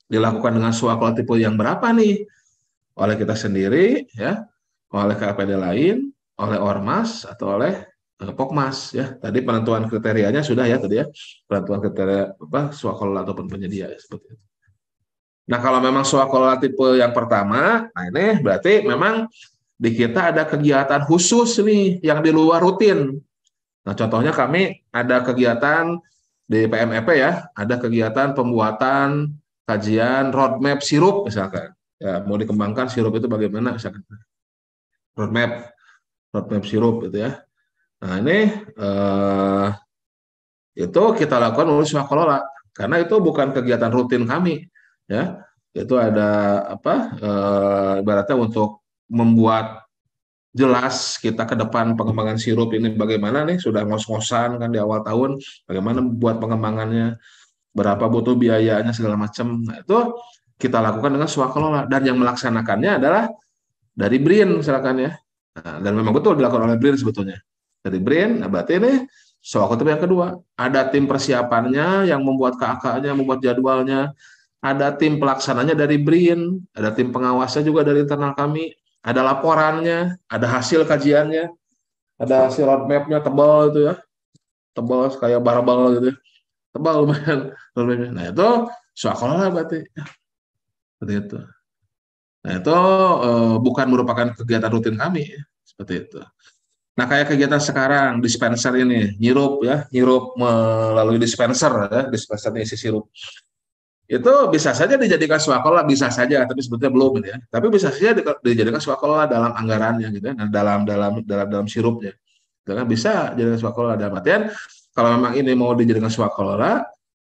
dilakukan dengan swakelola tipe yang berapa nih oleh kita sendiri, ya, oleh KPD lain, oleh ormas atau oleh eh, Pokmas ya. Tadi penentuan kriterianya sudah ya tadi ya. Penentuan kriteria apa swakelola ataupun penyedia ya, seperti itu. Nah, kalau memang swakelola tipe yang pertama, nah ini berarti memang di kita ada kegiatan khusus nih yang di luar rutin. Nah, contohnya kami ada kegiatan di PMEP e ya, ada kegiatan pembuatan kajian roadmap sirup misalkan ya, mau dikembangkan sirup itu bagaimana misalkan roadmap roadmap sirup itu ya nah ini uh, itu kita lakukan oleh swak kelola karena itu bukan kegiatan rutin kami ya itu ada apa uh, ibaratnya untuk membuat jelas kita ke depan pengembangan sirup ini bagaimana nih sudah ngos-ngosan kan di awal tahun bagaimana buat pengembangannya berapa butuh biayanya segala macam nah, itu kita lakukan dengan swakelola dan yang melaksanakannya adalah dari BRIN misalkan ya. Nah, dan memang betul dilakukan oleh BRIN sebetulnya. Dari BRIN, nah berarti ini swakelola yang kedua, ada tim persiapannya yang membuat kakaknya membuat jadwalnya, ada tim pelaksananya dari BRIN, ada tim pengawasnya juga dari internal kami, ada laporannya, ada hasil kajiannya, ada hasil roadmap-nya tebal itu ya, tebal kayak barbel gitu ya. tebal lumayan. Nah itu swakelola berarti seperti itu. Nah, itu uh, bukan merupakan kegiatan rutin kami, seperti itu. Nah, kayak kegiatan sekarang dispenser ini, nyirup ya, nyirup melalui dispenser ya, dispenser ini isi sirup. Itu bisa saja dijadikan swakola, bisa saja, tapi sebetulnya belum ya. Tapi bisa saja dijadikan swakola dalam anggarannya gitu, ya. nah, dalam dalam dalam dalam sirupnya. Itu kan, bisa jadi swakola dalam artian kalau memang ini mau dijadikan swakola,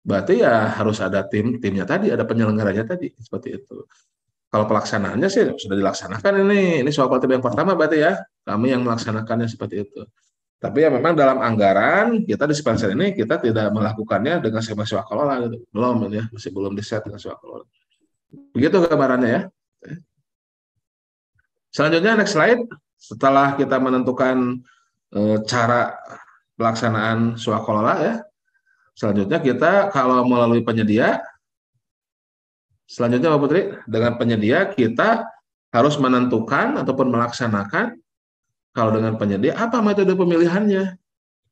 Berarti ya harus ada tim timnya tadi, ada penyelenggaranya tadi seperti itu. Kalau pelaksanaannya sih sudah dilaksanakan ini. Ini soal KTB yang pertama berarti ya. Kami yang melaksanakannya seperti itu. Tapi ya memang dalam anggaran kita di sepanjang ini kita tidak melakukannya dengan siapa sewa kelola gitu. belum Belum ya, masih belum di set dengan sewa kelola. Begitu gambarannya ya. Selanjutnya next slide. Setelah kita menentukan eh, cara pelaksanaan sewa kelola ya, Selanjutnya kita kalau melalui penyedia, selanjutnya Pak Putri, dengan penyedia kita harus menentukan ataupun melaksanakan kalau dengan penyedia apa metode pemilihannya.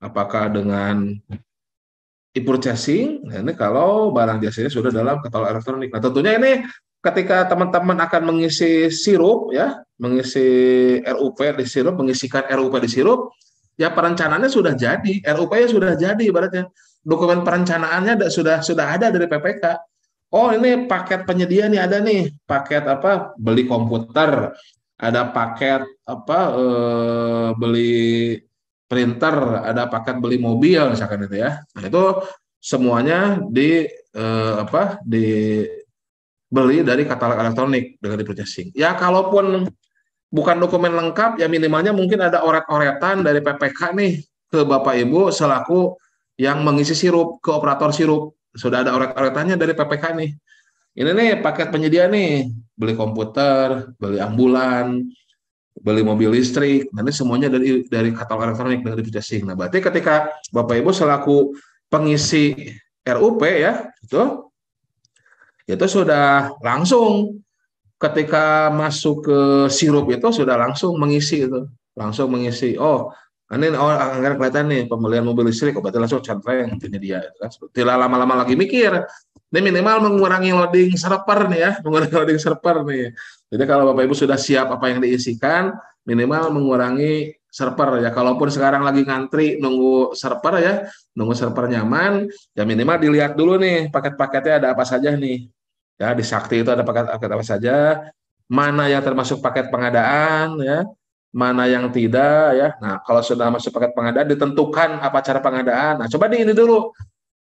Apakah dengan e-purchasing, nah, ini kalau barang jasanya sudah dalam katalog elektronik. Nah tentunya ini ketika teman-teman akan mengisi sirup ya, mengisi RUP di sirup, mengisikan RUP di sirup, ya perencanaannya sudah jadi, RUP-nya sudah jadi ibaratnya dokumen perencanaannya sudah sudah ada dari PPK. Oh ini paket penyedia nih ada nih paket apa beli komputer, ada paket apa eh, beli printer, ada paket beli mobil misalkan itu ya. Nah, itu semuanya di eh, apa di beli dari katalog elektronik dengan diprocessing. sing. Ya kalaupun bukan dokumen lengkap ya minimalnya mungkin ada oret-oretan dari PPK nih ke Bapak Ibu selaku yang mengisi sirup ke operator sirup. Sudah ada orang tanya dari PPK nih. Ini nih paket penyedia nih, beli komputer, beli ambulan, beli mobil listrik, ini semuanya dari dari katalog elektronik dari purchasing. Nah, berarti ketika Bapak Ibu selaku pengisi RUP ya, itu itu sudah langsung ketika masuk ke sirup itu sudah langsung mengisi itu, langsung mengisi. Oh, ini orang anggar kelihatan nih pembelian mobil listrik, obatnya berarti langsung cantreng intinya dia. Gitu kan? Tidak lama-lama lagi mikir, ini minimal mengurangi loading server nih ya, mengurangi loading server nih. Jadi kalau Bapak Ibu sudah siap apa yang diisikan, minimal mengurangi server ya. Kalaupun sekarang lagi ngantri nunggu server ya, nunggu server nyaman, ya minimal dilihat dulu nih paket-paketnya ada apa saja nih. Ya di Sakti itu ada paket-paket apa saja, mana yang termasuk paket pengadaan ya, mana yang tidak ya. Nah, kalau sudah masuk paket pengadaan ditentukan apa cara pengadaan. Nah, coba di ini dulu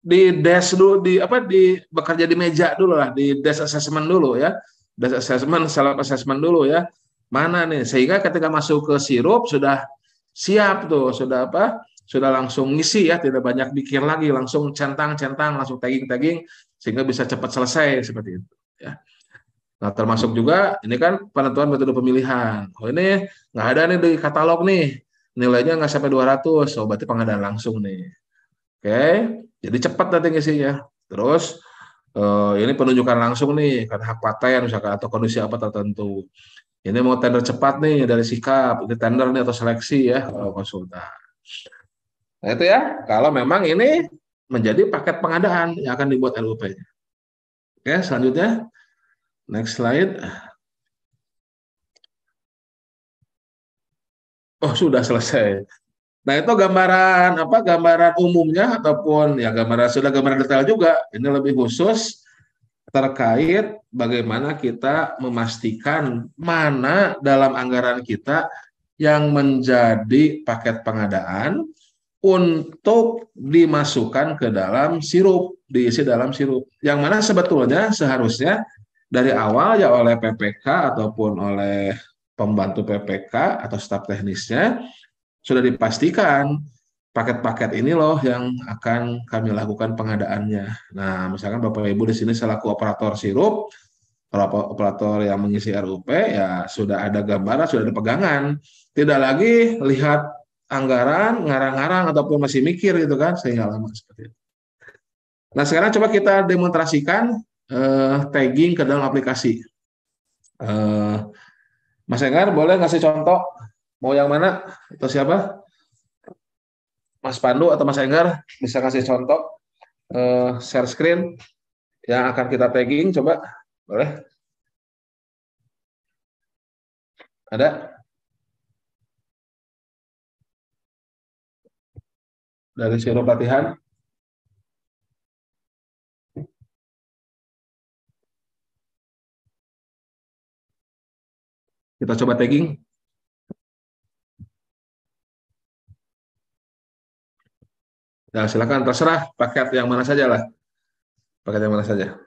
di desk dulu di apa di bekerja di meja dulu lah di desk assessment dulu ya desk assessment self assessment dulu ya mana nih sehingga ketika masuk ke sirup sudah siap tuh sudah apa sudah langsung ngisi ya tidak banyak pikir lagi langsung centang centang langsung tagging tagging sehingga bisa cepat selesai seperti itu ya Nah termasuk juga ini kan penentuan metode pemilihan. Oh ini nggak ada nih di katalog nih nilainya nggak sampai 200, so berarti pengadaan langsung nih. Oke, okay? jadi cepat nanti ngisinya. Terus eh, ini penunjukan langsung nih karena hak paten misalkan atau kondisi apa tertentu. Ini mau tender cepat nih dari sikap, ini tender nih atau seleksi ya kalau konsultan. Nah itu ya, kalau memang ini menjadi paket pengadaan yang akan dibuat LUP-nya. Oke, okay, selanjutnya Next slide. Oh, sudah selesai. Nah, itu gambaran apa? Gambaran umumnya ataupun ya gambaran sudah gambaran detail juga. Ini lebih khusus terkait bagaimana kita memastikan mana dalam anggaran kita yang menjadi paket pengadaan untuk dimasukkan ke dalam sirup, diisi dalam sirup. Yang mana sebetulnya seharusnya dari awal ya oleh PPK ataupun oleh pembantu PPK atau staf teknisnya sudah dipastikan paket-paket ini loh yang akan kami lakukan pengadaannya. Nah, misalkan Bapak Ibu di sini selaku operator sirup, operator yang mengisi RUP ya sudah ada gambaran, sudah ada pegangan. Tidak lagi lihat anggaran, ngarang-ngarang ataupun masih mikir gitu kan sehingga lama seperti itu. Nah, sekarang coba kita demonstrasikan uh, tagging ke dalam aplikasi. Uh, Mas Enggar boleh ngasih contoh mau yang mana atau siapa? Mas Pandu atau Mas Enggar bisa kasih contoh uh, share screen yang akan kita tagging coba boleh ada dari Siro latihan Kita coba tagging. Nah, silakan terserah paket yang mana saja lah. Paket yang mana saja.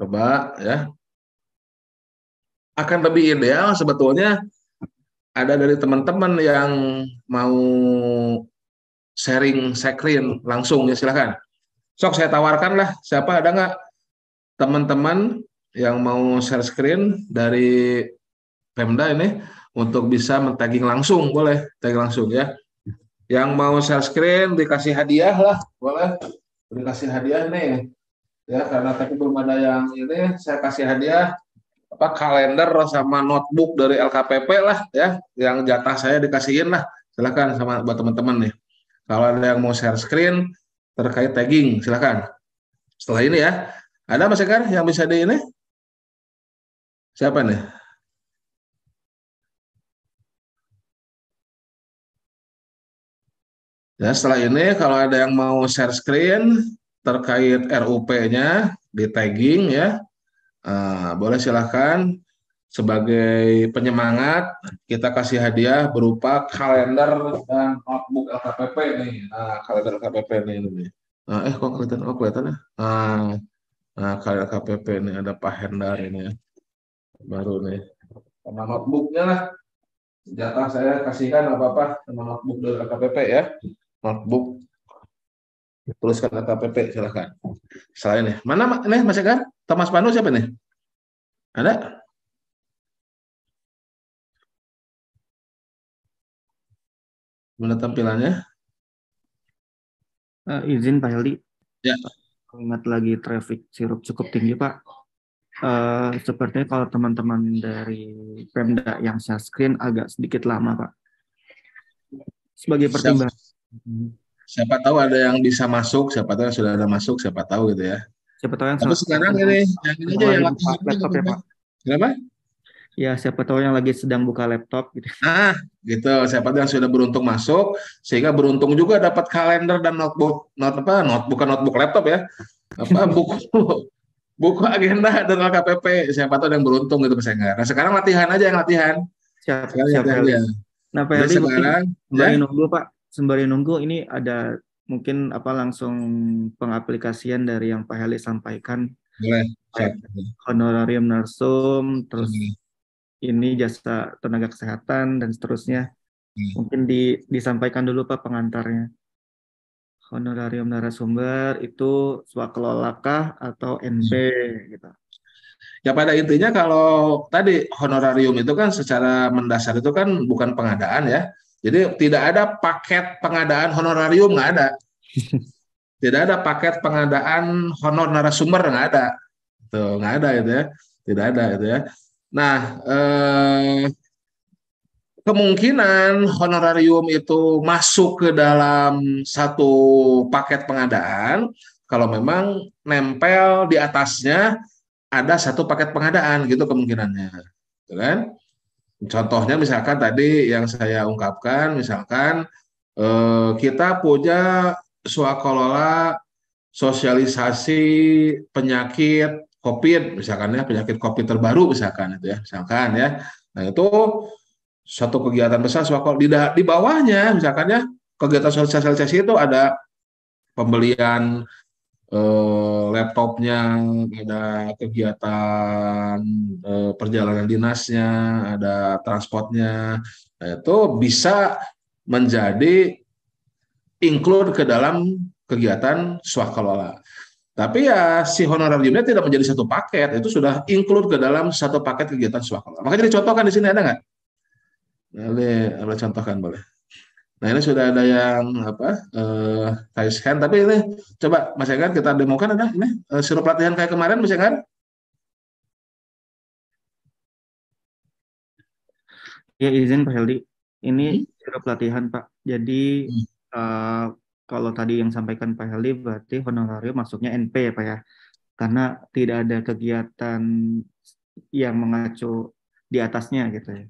coba ya akan lebih ideal sebetulnya ada dari teman-teman yang mau sharing screen langsung ya silahkan sok saya tawarkan lah siapa ada nggak teman-teman yang mau share screen dari Pemda ini untuk bisa mentagging langsung boleh tag langsung ya yang mau share screen dikasih hadiah lah boleh dikasih hadiah nih ya karena tapi belum ada yang ini saya kasih hadiah apa kalender sama notebook dari LKPP lah ya yang jatah saya dikasihin lah silakan sama buat teman-teman nih kalau ada yang mau share screen terkait tagging silakan setelah ini ya ada mas Sekar yang bisa di ini siapa nih ya setelah ini kalau ada yang mau share screen terkait RUP-nya di tagging ya. Uh, boleh silahkan sebagai penyemangat kita kasih hadiah berupa kalender dan notebook LKPP nih. Nah, kalender LKPP nih ini. Nah, eh kok kelihatan oh kelihatan ya? Nah, nah kalender LKPP ini ada Pak Hendar ini ya. Baru nih. Sama notebooknya lah. Jatah saya kasihkan apa-apa sama notebook dari LKPP ya. Notebook Tuliskan kata PP, silahkan. Selain nih. Mana nih Mas Eka? Thomas Pano siapa nih? Ada? Mana tampilannya? Uh, izin Pak Heldi. Ya. Ingat lagi traffic sirup cukup tinggi Pak. Uh, sepertinya kalau teman-teman dari Pemda yang saya screen agak sedikit lama Pak. Sebagai pertimbangan siapa tahu ada yang bisa masuk, siapa tahu yang sudah ada masuk, siapa tahu gitu ya. Siapa tahu yang Tapi sekarang ini yang ya, ini aja yang laptop, laptop ya Pak. Kenapa? Ya siapa tahu yang lagi sedang buka laptop gitu. Ah gitu. Siapa tahu yang sudah beruntung masuk sehingga beruntung juga dapat kalender dan notebook not apa not bukan notebook laptop ya apa buku buku agenda dan LKPP siapa tahu ada yang beruntung gitu misalnya. Nah sekarang latihan aja yang latihan. Siap, sekarang siap. Latihan, ya. Nah, Pak Eli, sekarang, ya. nunggu Pak sembari nunggu ini ada mungkin apa langsung pengaplikasian dari yang Pak Heli sampaikan. Boleh. Iya, honorarium narsum, terus hmm. ini jasa tenaga kesehatan dan seterusnya. Hmm. Mungkin di, disampaikan dulu Pak pengantarnya. Honorarium narasumber itu swakelolakah atau NB hmm. gitu. Ya pada intinya kalau tadi honorarium itu kan secara mendasar itu kan bukan pengadaan ya, jadi tidak ada paket pengadaan honorarium nggak ada. Tidak ada paket pengadaan honor narasumber nggak ada. Tuh gitu, nggak ada gitu ya. Tidak ada itu ya. Nah eh, kemungkinan honorarium itu masuk ke dalam satu paket pengadaan kalau memang nempel di atasnya ada satu paket pengadaan gitu kemungkinannya, gitu kan? Contohnya misalkan tadi yang saya ungkapkan, misalkan eh, kita punya suakolola sosialisasi penyakit COVID, misalkan ya penyakit COVID terbaru, misalkan itu ya, misalkan ya. Nah itu satu kegiatan besar swakol di, di bawahnya, misalkan ya kegiatan sosialisasi itu ada pembelian eh, laptopnya, ada kegiatan eh, perjalanan dinasnya, ada transportnya, nah, itu bisa menjadi include ke dalam kegiatan swakalola. Tapi ya si honorariumnya tidak menjadi satu paket, itu sudah include ke dalam satu paket kegiatan swakalola. Makanya dicontohkan di sini ada nggak? Boleh, ada contohkan boleh. Nah ini sudah ada yang apa eh, ice hand, tapi ini coba Mas Egan kita demokan ada ini eh, uh, sirup latihan kayak kemarin Mas Egan. Ya izin Pak Heldi, ini hmm? sirup latihan Pak. Jadi hmm. uh, kalau tadi yang sampaikan Pak Heldi berarti honorarium masuknya NP ya Pak ya, karena tidak ada kegiatan yang mengacu di atasnya gitu ya.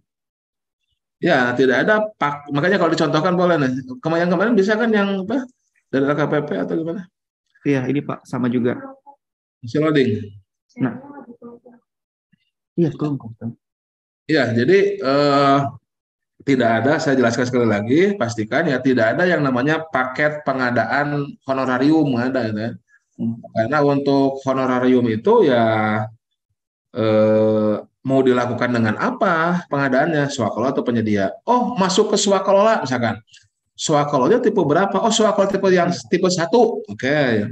Ya, tidak ada pak. Makanya kalau dicontohkan boleh nih. Kemarin kemarin bisa kan yang apa? Dari KPP atau gimana? Iya, ini Pak sama juga. Masih loading. Nah. Iya, tolong. Iya, jadi eh, tidak ada, saya jelaskan sekali lagi, pastikan ya tidak ada yang namanya paket pengadaan honorarium ada ya. Hmm. Karena untuk honorarium itu ya eh, mau dilakukan dengan apa pengadaannya swakalola atau penyedia oh masuk ke swakalola misalkan swakalola tipe berapa oh swakalola tipe yang tipe satu oke okay.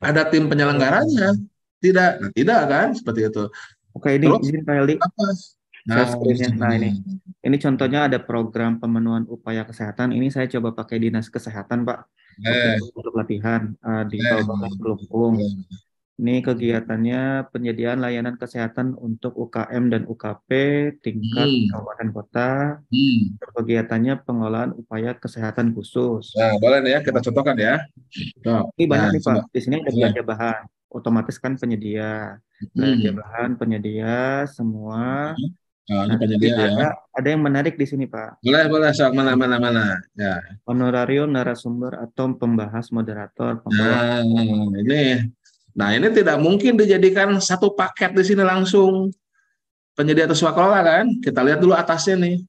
ada tim penyelenggaranya tidak nah, tidak kan seperti itu oke ini Terus, izin Pak Eli nah, nah ini ini contohnya ada program pemenuhan upaya kesehatan ini saya coba pakai dinas kesehatan Pak eh. untuk latihan uh, di eh. Kabupaten Kelungkung eh ini kegiatannya penyediaan layanan kesehatan untuk UKM dan UKP tingkat hmm. kabupaten kota. Hmm. Kegiatannya pengelolaan upaya kesehatan khusus. Nah, boleh ya kita contohkan ya. Nah, Ini banyak nah, nih Pak. Di sini ada belanja nah. bahan. Otomatis kan penyedia. Belanja hmm. bahan, penyedia, semua. Hmm. Nah, penyedia ya. ada, ya. Ada yang menarik di sini Pak. Boleh, boleh. Soal mana, mana, mana. Ya. Honorarium narasumber atau pembahas moderator. Pembahas. Nah, ini Nah ini tidak mungkin dijadikan satu paket di sini langsung penyedia atau swakola kan? Kita lihat dulu atasnya nih.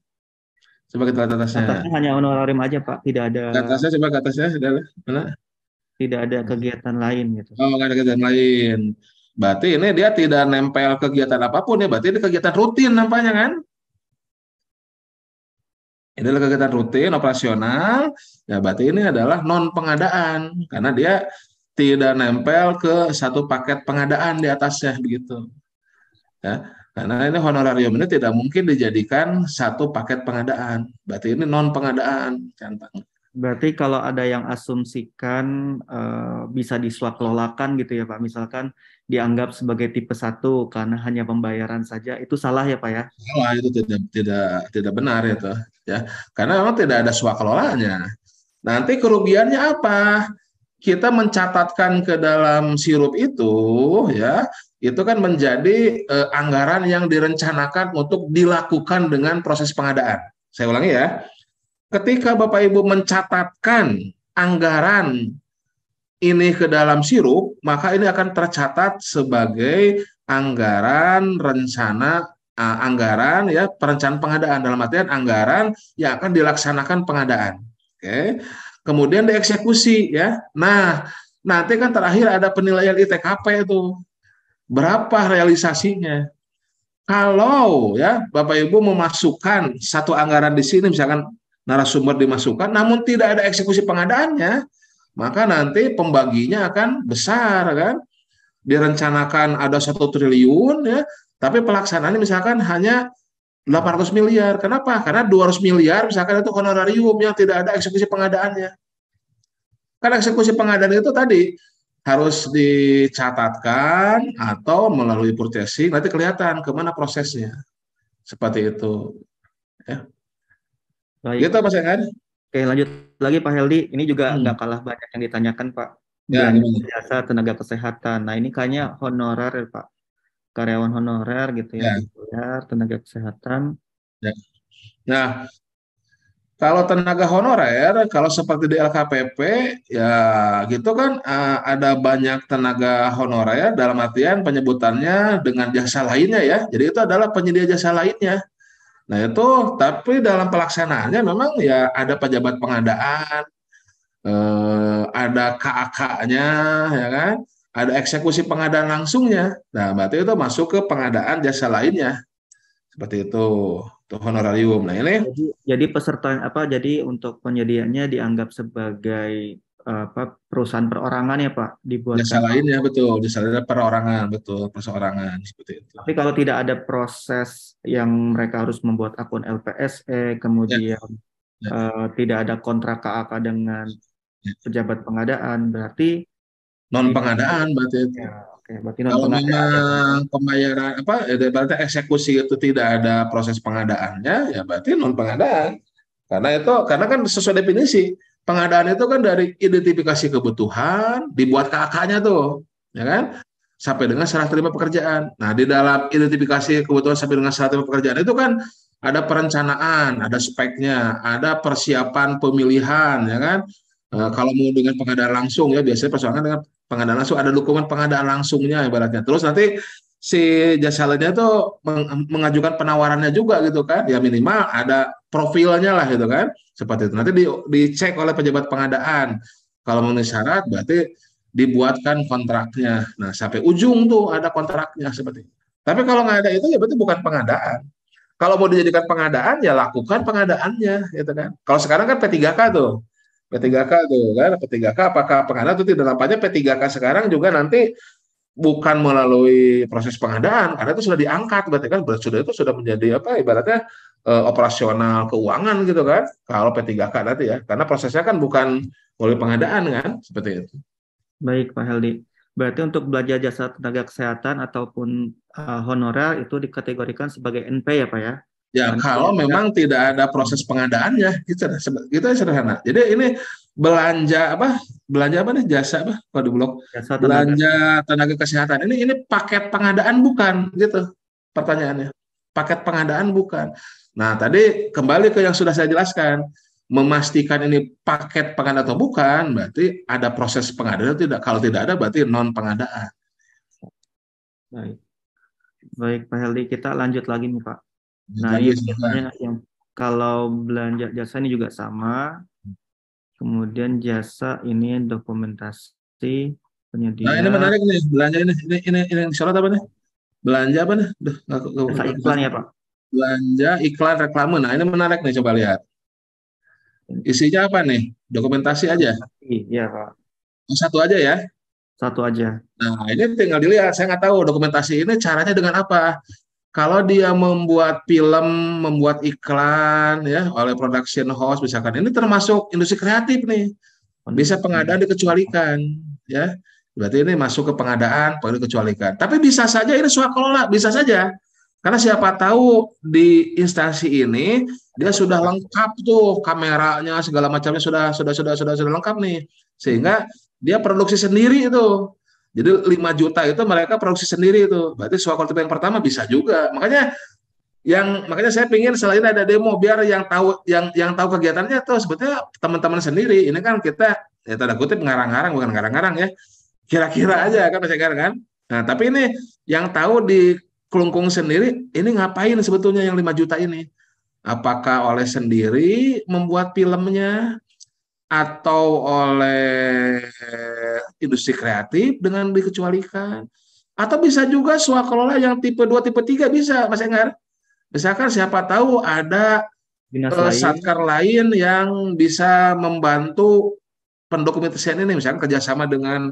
Coba kita lihat atasnya. Atasnya hanya honorarium aja Pak, tidak ada. Atasnya coba ke atasnya mana? Tidak ada kegiatan lain gitu. Oh, tidak ada kegiatan lain. Berarti ini dia tidak nempel kegiatan apapun ya. Berarti ini kegiatan rutin nampaknya kan? Ini adalah kegiatan rutin operasional. Ya berarti ini adalah non pengadaan karena dia tidak nempel ke satu paket pengadaan di atasnya begitu. Ya, karena ini honorarium ini tidak mungkin dijadikan satu paket pengadaan. Berarti ini non pengadaan cantang. Berarti kalau ada yang asumsikan eh, bisa diswakelolakan gitu ya Pak, misalkan dianggap sebagai tipe satu karena hanya pembayaran saja, itu salah ya Pak ya? Salah itu tidak tidak tidak benar itu ya, karena memang tidak ada swakelaolanya. Nanti kerugiannya apa? kita mencatatkan ke dalam sirup itu ya itu kan menjadi e, anggaran yang direncanakan untuk dilakukan dengan proses pengadaan. Saya ulangi ya. Ketika Bapak Ibu mencatatkan anggaran ini ke dalam sirup, maka ini akan tercatat sebagai anggaran rencana e, anggaran ya perencanaan pengadaan dalam artian anggaran yang akan dilaksanakan pengadaan. Oke. Okay kemudian dieksekusi ya. Nah, nanti kan terakhir ada penilaian ITKP itu. Berapa realisasinya? Kalau ya Bapak Ibu memasukkan satu anggaran di sini misalkan narasumber dimasukkan namun tidak ada eksekusi pengadaannya, maka nanti pembaginya akan besar kan. Direncanakan ada satu triliun ya, tapi pelaksanaannya misalkan hanya 800 miliar. Kenapa? Karena 200 miliar misalkan itu honorarium yang tidak ada eksekusi pengadaannya. Karena eksekusi pengadaan itu tadi harus dicatatkan atau melalui purchasing nanti kelihatan kemana prosesnya. Seperti itu. Ya. Baik. Gitu Mas Engan. Oke lanjut lagi Pak Heldi. Ini juga hmm. nggak kalah banyak yang ditanyakan Pak. Ya, jasa tenaga kesehatan. Nah ini kayaknya honorer Pak karyawan honorer gitu ya, ya. tenaga kesehatan. Ya. Nah, kalau tenaga honorer, kalau seperti di LKPP, ya gitu kan eh, ada banyak tenaga honorer dalam artian penyebutannya dengan jasa lainnya ya. Jadi itu adalah penyedia jasa lainnya. Nah itu, tapi dalam pelaksanaannya memang ya ada pejabat pengadaan, eh, ada KAK-nya, ya kan? ada eksekusi pengadaan langsungnya. Nah, berarti itu masuk ke pengadaan jasa lainnya. Seperti itu, itu honorarium. Nah, ini jadi, jadi peserta apa jadi untuk penyediaannya dianggap sebagai apa perusahaan perorangan ya Pak dibuat jasa lainnya betul jasa lainnya perorangan betul perseorangan seperti itu. Tapi kalau tidak ada proses yang mereka harus membuat akun LPSE kemudian ya. Ya. Uh, tidak ada kontrak KAK dengan ya. pejabat pengadaan berarti non pengadaan berarti itu. Ya, okay. berarti non kalau memang pembayaran apa ya berarti eksekusi itu tidak ada proses pengadaannya ya berarti non pengadaan karena itu karena kan sesuai definisi pengadaan itu kan dari identifikasi kebutuhan dibuat kakaknya tuh ya kan sampai dengan serah terima pekerjaan. Nah, di dalam identifikasi kebutuhan sampai dengan serah terima pekerjaan itu kan ada perencanaan, ada speknya, ada persiapan pemilihan, ya kan? E, kalau mau dengan pengadaan langsung ya biasanya persoalan dengan pengadaan langsung ada dukungan pengadaan langsungnya ibaratnya terus nanti si jasa lainnya itu mengajukan penawarannya juga gitu kan ya minimal ada profilnya lah gitu kan seperti itu nanti di dicek oleh pejabat pengadaan kalau memenuhi syarat berarti dibuatkan kontraknya nah sampai ujung tuh ada kontraknya seperti itu tapi kalau nggak ada itu ya berarti bukan pengadaan kalau mau dijadikan pengadaan ya lakukan pengadaannya gitu kan kalau sekarang kan P3K tuh P3K tuh kan, P3K apakah pengadaan itu tidak? Nampaknya P3K sekarang juga nanti bukan melalui proses pengadaan karena itu sudah diangkat berarti kan sudah itu sudah menjadi apa ibaratnya e, operasional keuangan gitu kan kalau P3K nanti ya karena prosesnya kan bukan melalui pengadaan kan seperti itu. Baik Pak Heldi. Berarti untuk belajar jasa tenaga kesehatan ataupun uh, honorer itu dikategorikan sebagai NP ya Pak ya? Ya kalau memang tidak ada proses pengadaannya, kita gitu, gitu ya, kita sederhana. Jadi ini belanja apa? Belanja apa nih? Jasa apa? Kalau di blog tenaga. belanja tenaga kesehatan. Ini ini paket pengadaan bukan gitu pertanyaannya. Paket pengadaan bukan. Nah, tadi kembali ke yang sudah saya jelaskan, memastikan ini paket pengadaan atau bukan berarti ada proses pengadaan atau tidak. Kalau tidak ada berarti non pengadaan. Baik. Baik, Pak Heldi, kita lanjut lagi nih, Pak. Nah, iya biasanya yang kalau belanja jasa ini juga sama. Kemudian jasa ini dokumentasi penyedia. Nah, ini menarik nih belanja ini. Ini ini, ini yang syarat apa nih? Belanja apa nih? Duh, gak, gak, gak, iklan ya, Pak. Belanja iklan reklame. Nah, ini menarik nih coba lihat. Isinya apa nih? Dokumentasi aja. Iya, iya Pak. Oh, satu aja ya. Satu aja. Nah, ini tinggal dilihat. Saya nggak tahu dokumentasi ini caranya dengan apa kalau dia membuat film, membuat iklan ya oleh production house misalkan ini termasuk industri kreatif nih. Bisa hmm. pengadaan dikecualikan ya. Berarti ini masuk ke pengadaan perlu dikecualikan. Tapi bisa saja ini suka kelola, bisa saja. Karena siapa tahu di instansi ini dia sudah lengkap tuh kameranya segala macamnya sudah sudah sudah sudah sudah lengkap nih. Sehingga dia produksi sendiri itu jadi 5 juta itu mereka produksi sendiri itu. Berarti suakarta yang pertama bisa juga. Makanya yang makanya saya pingin selain ada demo biar yang tahu yang yang tahu kegiatannya tuh sebetulnya teman-teman sendiri. Ini kan kita ya tanda kutip ngarang-ngarang bukan ngarang-ngarang ya. Kira-kira aja kan masih ngarang kan. Nah, tapi ini yang tahu di Kelungkung sendiri ini ngapain sebetulnya yang 5 juta ini? Apakah oleh sendiri membuat filmnya atau oleh industri kreatif dengan dikecualikan atau bisa juga kelola yang tipe 2, tipe 3 bisa Mas Enggar. Misalkan siapa tahu ada Dinas eh, lain. lain yang bisa membantu pendokumentasian ini misalkan kerjasama dengan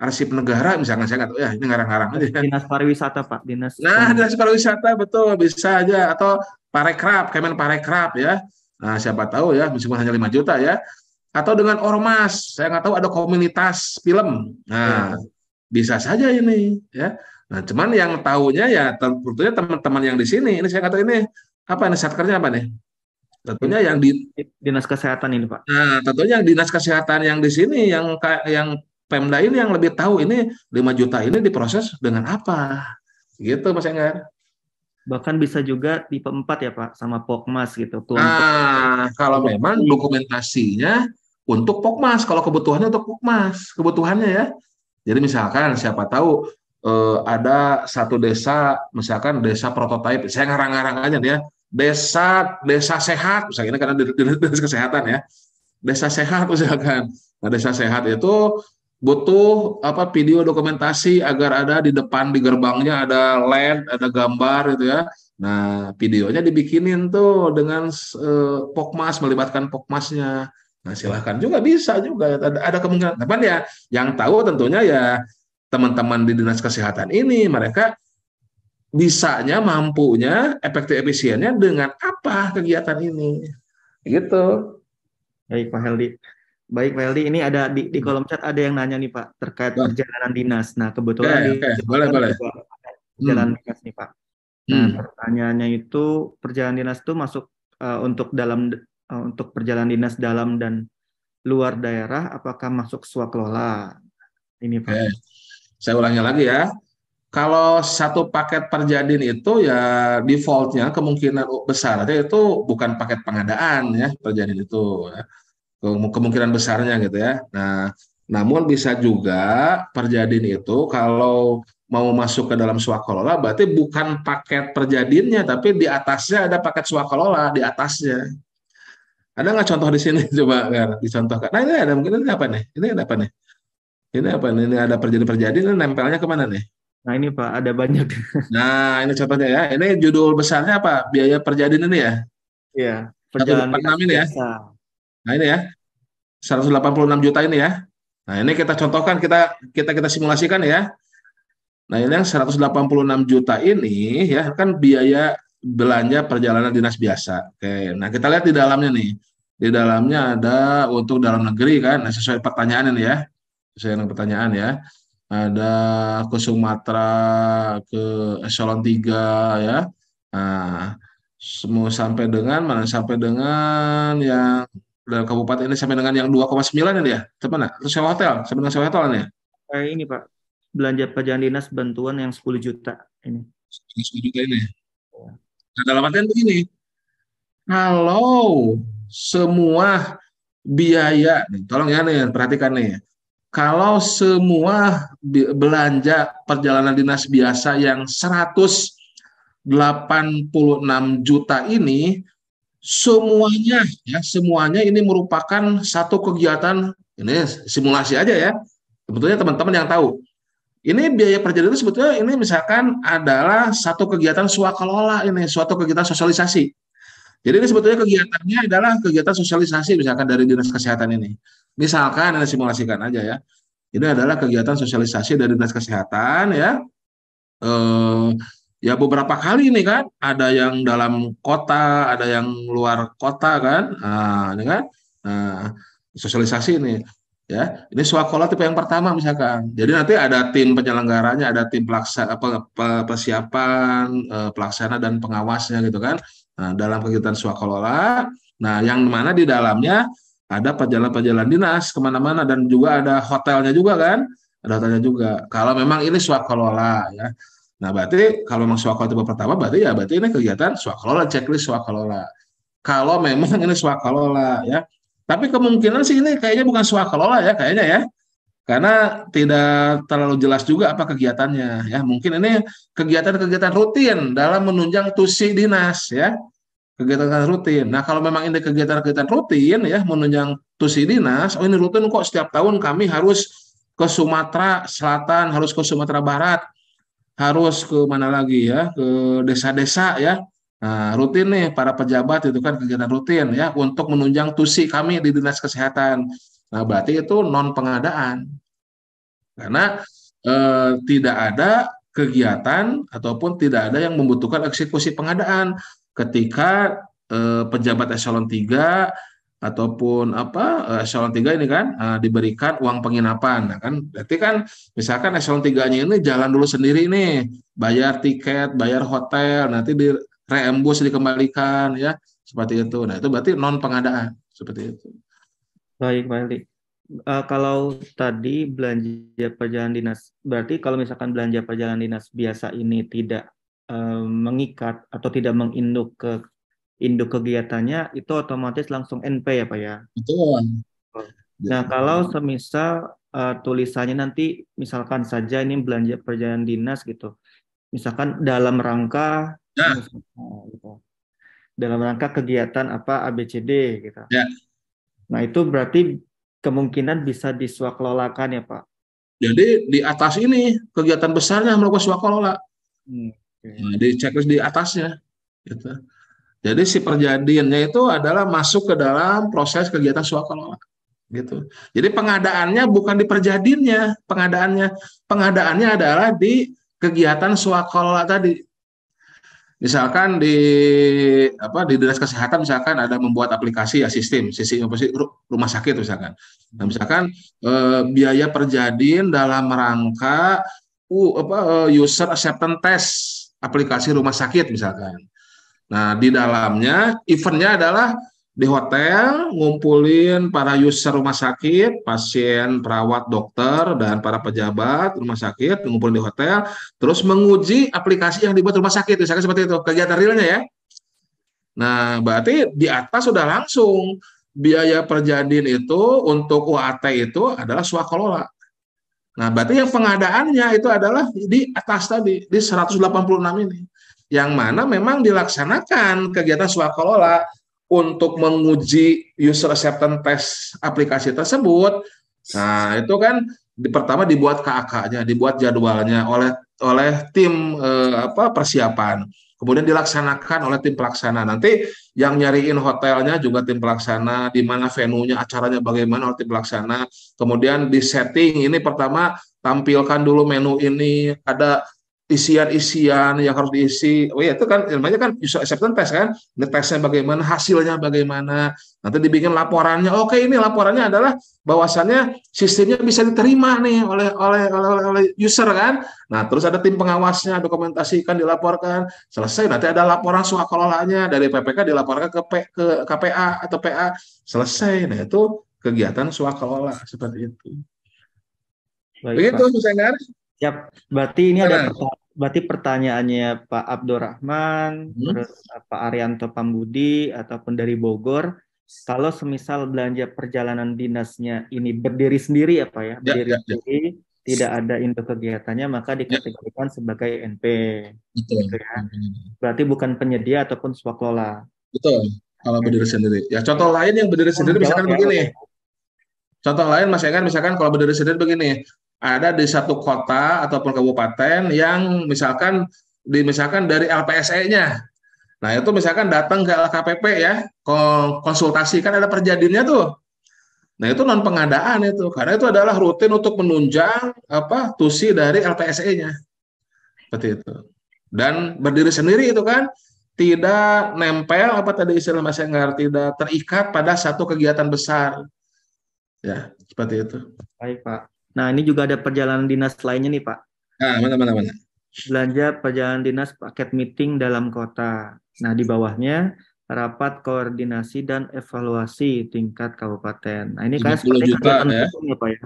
arsip negara misalkan saya nggak tahu ya ini ngarang-ngarang aja -ngarang. dinas pariwisata pak dinas nah dinas pariwisata betul bisa aja atau parekrab kemen parekrab ya nah siapa tahu ya meskipun hanya 5 juta ya atau dengan ormas. Saya nggak tahu ada komunitas film. Nah, ya. bisa saja ini ya. Nah, cuman yang tahunya ya tentunya teman-teman yang di sini. Ini saya nggak tahu ini apa ini satkernya apa nih? Tentunya yang di dinas kesehatan ini pak. Nah, tentunya yang dinas kesehatan yang di sini yang yang Pemda ini yang lebih tahu ini 5 juta ini diproses dengan apa? Gitu Mas Enggar bahkan bisa juga tipe empat ya Pak sama Pokmas gitu. tuh Nah, kalau memang dokumentasinya untuk pokmas kalau kebutuhannya untuk pokmas kebutuhannya ya jadi misalkan siapa tahu eh, ada satu desa misalkan desa prototipe saya ngarang-ngarang aja ya desa desa sehat misalnya karena dinas kesehatan ya desa sehat misalkan nah desa sehat itu butuh apa video dokumentasi agar ada di depan di gerbangnya ada LED ada gambar gitu ya nah videonya dibikinin tuh dengan eh, pokmas melibatkan pokmasnya Nah, silahkan juga bisa juga ada, ada kemungkinan. Tapi ya yang tahu tentunya ya teman-teman di dinas kesehatan ini mereka bisanya, mampunya, efektif efisiennya dengan apa kegiatan ini. Gitu. Baik Pak Heldi. Baik Pak Heldi, ini ada di, di kolom chat ada yang nanya nih Pak terkait oh. perjalanan dinas. Nah kebetulan okay, okay. Boleh, boleh. perjalanan hmm. dinas nih Pak. Nah hmm. pertanyaannya itu perjalanan dinas itu masuk uh, untuk dalam Eh, untuk perjalanan dinas dalam dan luar daerah apakah masuk swakelola ini Pak? Eh, saya ulangi lagi ya. Kalau satu paket perjadin itu ya defaultnya kemungkinan besar itu bukan paket pengadaan ya perjadin itu ya. kemungkinan besarnya gitu ya. Nah, namun bisa juga perjadin itu kalau mau masuk ke dalam swakolola berarti bukan paket perjadinnya tapi di atasnya ada paket swakolola di atasnya ada nggak contoh di sini? Coba biar ya, dicontohkan. Nah ini ada mungkin ini apa nih? Ini ada apa nih? Ini apa nih? Ini ada perjadi-perjadi. Ini nempelnya kemana nih? Nah ini Pak, ada banyak. nah ini contohnya ya. Ini judul besarnya apa? Biaya perjadian ini ya? Iya. Perjalanan ini ya. Nah ini ya. 186 juta ini ya. Nah ini kita contohkan, kita kita kita simulasikan ya. Nah ini yang 186 juta ini ya kan biaya belanja perjalanan dinas biasa. Oke, nah kita lihat di dalamnya nih di dalamnya ada untuk dalam negeri kan nah, sesuai pertanyaan ini ya sesuai dengan pertanyaan ya ada ke Sumatera ke eselon 3 ya nah semua sampai dengan mana sampai dengan yang dari kabupaten ini sampai dengan yang 2,9 ini ya teman terus sewa hotel sampai dengan sewa hotel ini ya eh, ini pak belanja pajak dinas bantuan yang 10 juta ini 10 juta ini ya. nah, dalam artian begini kalau semua biaya, nih, tolong ya nih, perhatikan nih Kalau semua belanja perjalanan dinas biasa yang 186 juta ini semuanya ya semuanya ini merupakan satu kegiatan ini simulasi aja ya sebetulnya teman-teman yang tahu ini biaya perjalanan sebetulnya ini misalkan adalah satu kegiatan swakelola ini suatu kegiatan sosialisasi jadi ini sebetulnya kegiatannya adalah kegiatan sosialisasi misalkan dari dinas kesehatan ini. Misalkan ada simulasikan aja ya. Ini adalah kegiatan sosialisasi dari dinas kesehatan ya. Eh, ya beberapa kali ini kan ada yang dalam kota, ada yang luar kota kan. Nah, ini kan. Nah, sosialisasi ini ya ini swakola tipe yang pertama misalkan jadi nanti ada tim penyelenggaranya ada tim pelaksa, apa, persiapan eh, pelaksana dan pengawasnya gitu kan Nah, dalam kegiatan swakolola, nah yang mana di dalamnya ada perjalanan-perjalanan dinas kemana-mana dan juga ada hotelnya juga kan, ada hotelnya juga. Kalau memang ini swakolola ya, nah berarti kalau memang swakolora tipe pertama berarti ya berarti ini kegiatan swakolola, checklist swakolola. Kalau memang ini swakolola ya, tapi kemungkinan sih ini kayaknya bukan swakolola ya kayaknya ya karena tidak terlalu jelas juga apa kegiatannya ya mungkin ini kegiatan-kegiatan rutin dalam menunjang tusi dinas ya kegiatan rutin nah kalau memang ini kegiatan-kegiatan rutin ya menunjang tusi dinas oh ini rutin kok setiap tahun kami harus ke Sumatera Selatan harus ke Sumatera Barat harus ke mana lagi ya ke desa-desa ya nah rutin nih para pejabat itu kan kegiatan rutin ya untuk menunjang tusi kami di dinas kesehatan Nah, berarti itu non pengadaan. Karena eh, tidak ada kegiatan ataupun tidak ada yang membutuhkan eksekusi pengadaan ketika eh, pejabat eselon 3 ataupun apa eh, eselon 3 ini kan eh, diberikan uang penginapan. Nah, kan berarti kan misalkan eselon 3-nya ini jalan dulu sendiri nih, bayar tiket, bayar hotel, nanti di reembus dikembalikan ya, seperti itu. Nah, itu berarti non pengadaan seperti itu. Baik, Pak Heri. Uh, kalau tadi belanja perjalanan dinas, berarti kalau misalkan belanja perjalanan dinas biasa ini tidak uh, mengikat atau tidak menginduk ke induk kegiatannya, itu otomatis langsung NP ya Pak ya? Betul. Nah kalau semisal uh, tulisannya nanti misalkan saja ini belanja perjalanan dinas gitu, misalkan dalam rangka ya. misalkan, gitu. dalam rangka kegiatan apa ABCD gitu. Ya Nah, itu berarti kemungkinan bisa disuakelolakan ya, Pak. Jadi di atas ini kegiatan besarnya melakukan suakelola. Hmm. Nah, di checklist di atasnya. Gitu. Jadi si perjadiannya itu adalah masuk ke dalam proses kegiatan suakelola. Gitu. Jadi pengadaannya bukan di perjadiannya, pengadaannya. Pengadaannya adalah di kegiatan suakelola tadi misalkan di apa di dinas kesehatan misalkan ada membuat aplikasi ya sistem sisi rumah sakit misalkan nah hmm. misalkan eh, biaya perjadin dalam rangka uh, apa eh, user acceptance test aplikasi rumah sakit misalkan nah di dalamnya eventnya adalah di hotel ngumpulin para user rumah sakit, pasien, perawat, dokter, dan para pejabat rumah sakit ngumpulin di hotel, terus menguji aplikasi yang dibuat rumah sakit, misalkan seperti itu kegiatan realnya ya. Nah, berarti di atas sudah langsung biaya perjadin itu untuk UAT itu adalah swakelola. Nah, berarti yang pengadaannya itu adalah di atas tadi, di 186 ini. Yang mana memang dilaksanakan kegiatan swakelola untuk menguji user acceptance test aplikasi tersebut. Nah, itu kan di, pertama dibuat KAK-nya, dibuat jadwalnya oleh oleh tim eh, apa persiapan. Kemudian dilaksanakan oleh tim pelaksana. Nanti yang nyariin hotelnya juga tim pelaksana, di mana venue-nya, acaranya bagaimana oleh tim pelaksana. Kemudian di setting ini pertama tampilkan dulu menu ini, ada isian-isian yang harus diisi. Oh ya itu kan namanya kan user acceptance test kan. ngetesnya bagaimana, hasilnya bagaimana. Nanti dibikin laporannya. Oke ini laporannya adalah bahwasannya sistemnya bisa diterima nih oleh oleh oleh, oleh user kan. Nah terus ada tim pengawasnya dokumentasikan dilaporkan. Selesai nanti ada laporan kelolanya dari PPK dilaporkan ke P, ke KPA atau PA. Selesai. Nah itu kegiatan kelola seperti itu. Baik, Begitu, Pak. Sengar. Yap, berarti ini ada pertanyaan, berarti pertanyaannya Pak Abdurrahman, hmm. terus eh, Pak Arianto Pambudi ataupun dari Bogor. Kalau semisal belanja perjalanan dinasnya ini berdiri sendiri apa ya, ya? ya, berdiri ya, ya, sendiri, tidak ada induk kegiatannya, maka ya. dikategorikan ya. sebagai NP. Betul. Gitu ya. Berarti bukan penyedia ataupun swaklola. Betul. Kalau berdiri iya. sendiri. Ya contoh lain yang berdiri oh, sendiri misalkan ya, begini. Ya. Contoh lain Mas Egan misalkan kalau berdiri sendiri begini, ada di satu kota ataupun kabupaten yang misalkan di misalkan dari LPSE-nya. Nah, itu misalkan datang ke LKPP ya, konsultasi kan ada perjadinya tuh. Nah, itu non pengadaan itu karena itu adalah rutin untuk menunjang apa tusi dari LPSE-nya. Seperti itu. Dan berdiri sendiri itu kan tidak nempel apa tadi istilah Mas Enggar tidak terikat pada satu kegiatan besar. Ya, seperti itu. Baik, Pak. Nah, ini juga ada perjalanan dinas lainnya nih, Pak. Nah, mana mana mana. Belanja perjalanan dinas paket meeting dalam kota. Nah, di bawahnya rapat koordinasi dan evaluasi tingkat kabupaten. Nah, ini kayak seperti juta, ya. ya, Pak ya.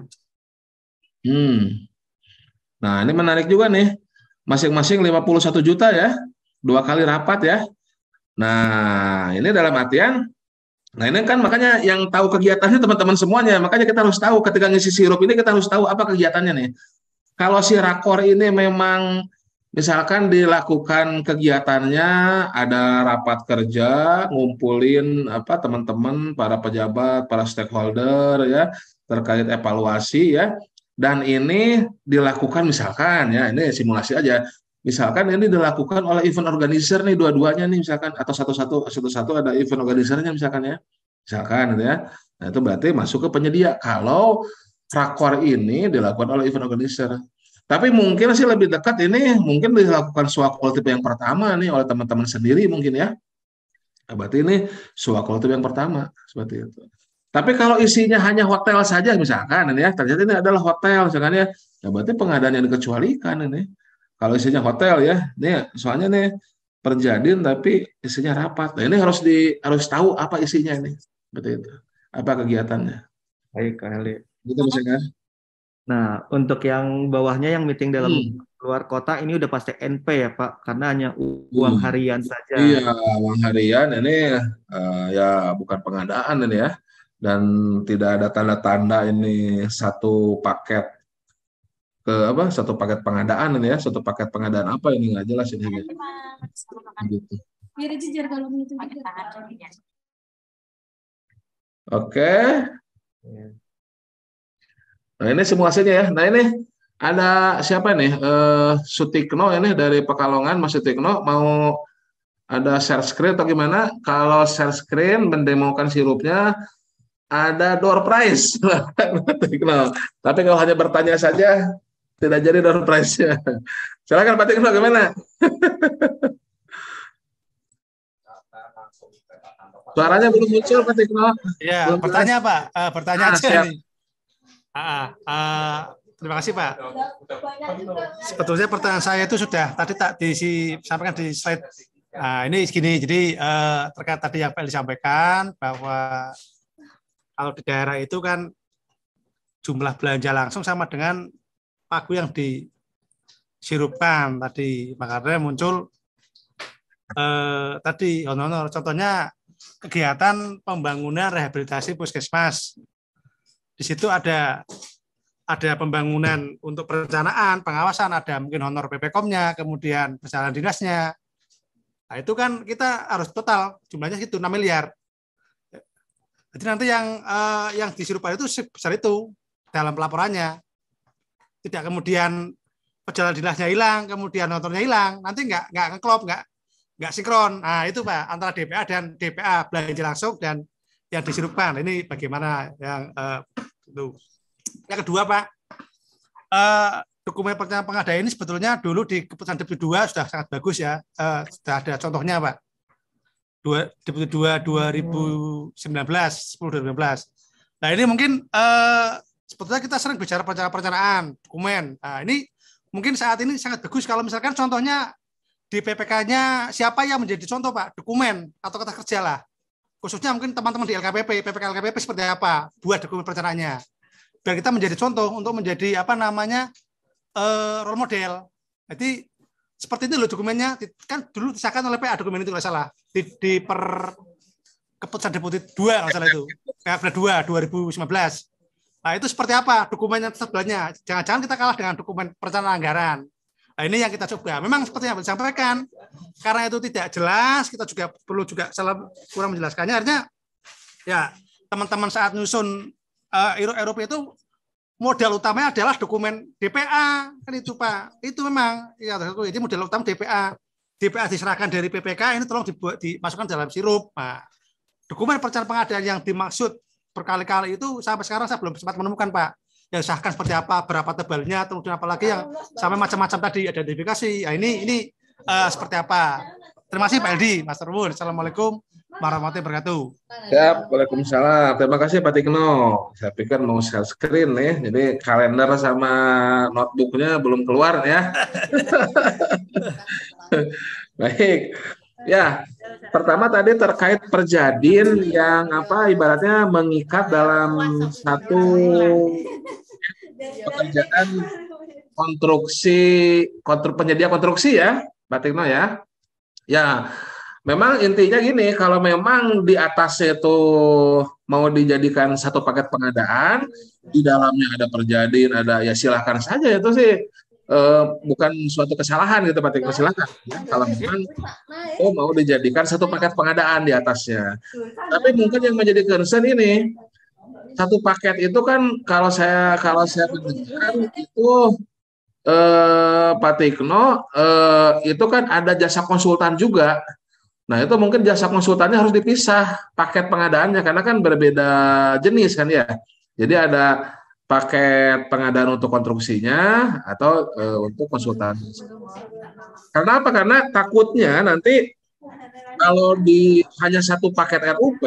Hmm. Nah, ini menarik juga nih. Masing-masing 51 juta ya. Dua kali rapat ya. Nah, ini dalam artian Nah ini kan makanya yang tahu kegiatannya teman-teman semuanya, makanya kita harus tahu ketika ngisi sirup ini kita harus tahu apa kegiatannya nih. Kalau si rakor ini memang misalkan dilakukan kegiatannya ada rapat kerja, ngumpulin apa teman-teman, para pejabat, para stakeholder ya terkait evaluasi ya. Dan ini dilakukan misalkan ya ini simulasi aja Misalkan ini dilakukan oleh event organizer nih dua-duanya nih misalkan atau satu-satu satu-satu ada event organizernya misalkan ya. Misalkan gitu ya. Nah, itu berarti masuk ke penyedia kalau rakor ini dilakukan oleh event organizer. Tapi mungkin sih lebih dekat ini mungkin dilakukan suakol tipe yang pertama nih oleh teman-teman sendiri mungkin ya. Nah, berarti ini suakol tipe yang pertama seperti itu. Tapi kalau isinya hanya hotel saja misalkan ini ya, ternyata ini adalah hotel misalkan ya, ya berarti pengadaan yang dikecualikan ini. Kalau isinya hotel ya, nih soalnya nih perjadin tapi isinya rapat. Nah, ini harus di harus tahu apa isinya ini, seperti itu. Apa kegiatannya? Baik, kali. Gitu misalnya. Nah, untuk yang bawahnya yang meeting dalam hmm. luar kota ini udah pasti NP ya Pak, karena hanya hmm. uang hmm. harian saja. Iya, uang harian ini uh, ya bukan pengadaan ini ya, dan tidak ada tanda-tanda ini satu paket ke apa satu paket pengadaan ini ya satu paket pengadaan apa ini nggak jelas ini iya, gitu. Ya. Oke. Nah ini simulasinya ya. Nah ini ada siapa nih? Eh, Sutikno ini dari Pekalongan, Mas Sutikno mau ada share screen atau gimana? Kalau share screen mendemokan sirupnya ada door prize. Tapi kalau hanya bertanya saja tidak jadi door prize-nya. Silakan Pak Tigno gimana? Suaranya belum muncul Pak Tekno. Ya. pertanyaan apa? Uh, pertanyaan ah, siap. nih. Ah, ah, ah, terima kasih Pak. Sebetulnya pertanyaan saya itu sudah tadi tak disampaikan di slide. Nah, ini segini, jadi eh, terkait tadi yang Pak disampaikan bahwa kalau di daerah itu kan jumlah belanja langsung sama dengan paku yang disirupkan tadi makanya muncul eh, tadi honor contohnya kegiatan pembangunan rehabilitasi puskesmas di situ ada ada pembangunan untuk perencanaan pengawasan ada mungkin honor ppkomnya, kemudian pesanan dinasnya nah, itu kan kita harus total jumlahnya itu 6 miliar jadi nanti yang eh, yang disirupkan itu sebesar itu dalam pelaporannya tidak kemudian perjalanan dinasnya hilang, kemudian nontonnya hilang, nanti nggak nggak ngeklop, nggak nggak sinkron. Nah itu pak antara DPA dan DPA belanja langsung dan yang disirupkan. Ini bagaimana yang uh, itu. Yang kedua pak, uh, dokumen pertanyaan pengadaan ini sebetulnya dulu di keputusan DPD dua sudah sangat bagus ya, uh, sudah ada contohnya pak. Dua, DPD 2 ribu sembilan belas Nah ini mungkin uh, sebetulnya kita sering bicara perencanaan dokumen. Nah, ini mungkin saat ini sangat bagus kalau misalkan contohnya di PPK-nya siapa yang menjadi contoh Pak dokumen atau kata kerja lah khususnya mungkin teman-teman di LKPP PPK LKPP seperti apa buat dokumen perencanaannya biar kita menjadi contoh untuk menjadi apa namanya uh, role model jadi seperti ini loh dokumennya kan dulu disahkan oleh PA dokumen itu kalau salah di, di per keputusan deputi dua kalau salah itu ya dua belas Nah, itu seperti apa dokumennya yang sebelahnya? Jangan-jangan kita kalah dengan dokumen perencanaan anggaran. Nah, ini yang kita coba. Memang seperti yang disampaikan. Karena itu tidak jelas, kita juga perlu juga salah kurang menjelaskannya. Artinya, ya teman-teman saat nyusun uh, itu modal utamanya adalah dokumen DPA kan itu Pak. Itu memang ya ini modal utama DPA. DPA diserahkan dari PPK ini tolong dibuat dimasukkan dalam sirup. pak nah, dokumen perencanaan pengadaan yang dimaksud berkali-kali itu sampai sekarang saya belum sempat menemukan Pak yang sahkan seperti apa, berapa tebalnya, kemudian apalagi yang sampai macam-macam tadi ada identifikasi. Ya ini ini uh, seperti apa. Terima kasih Pak Eldi, Mas Terwun. Assalamualaikum warahmatullahi wabarakatuh. Ya, Waalaikumsalam. Terima kasih Pak Tikno. Saya pikir mau share screen nih. Jadi kalender sama notebooknya belum keluar ya. Baik. Ya, pertama tadi terkait perjadian yang apa ibaratnya mengikat dalam satu pekerjaan konstruksi kontru, penyedia konstruksi ya, Batikno ya. Ya, memang intinya gini, kalau memang di atas itu mau dijadikan satu paket pengadaan, di dalamnya ada perjadin, ada ya silahkan saja itu sih. Eh, bukan suatu kesalahan gitu Pak Tiko nah, silakan ya, nah, kalau memang nah, oh mau dijadikan satu paket pengadaan di atasnya tapi mungkin yang menjadi concern ini satu paket itu kan kalau saya kalau saya perhatikan itu eh, Pak Tikno eh, itu kan ada jasa konsultan juga nah itu mungkin jasa konsultannya harus dipisah paket pengadaannya karena kan berbeda jenis kan ya jadi ada paket pengadaan untuk konstruksinya atau e, untuk konsultan. Karena apa? Karena takutnya nanti kalau di hanya satu paket RUP,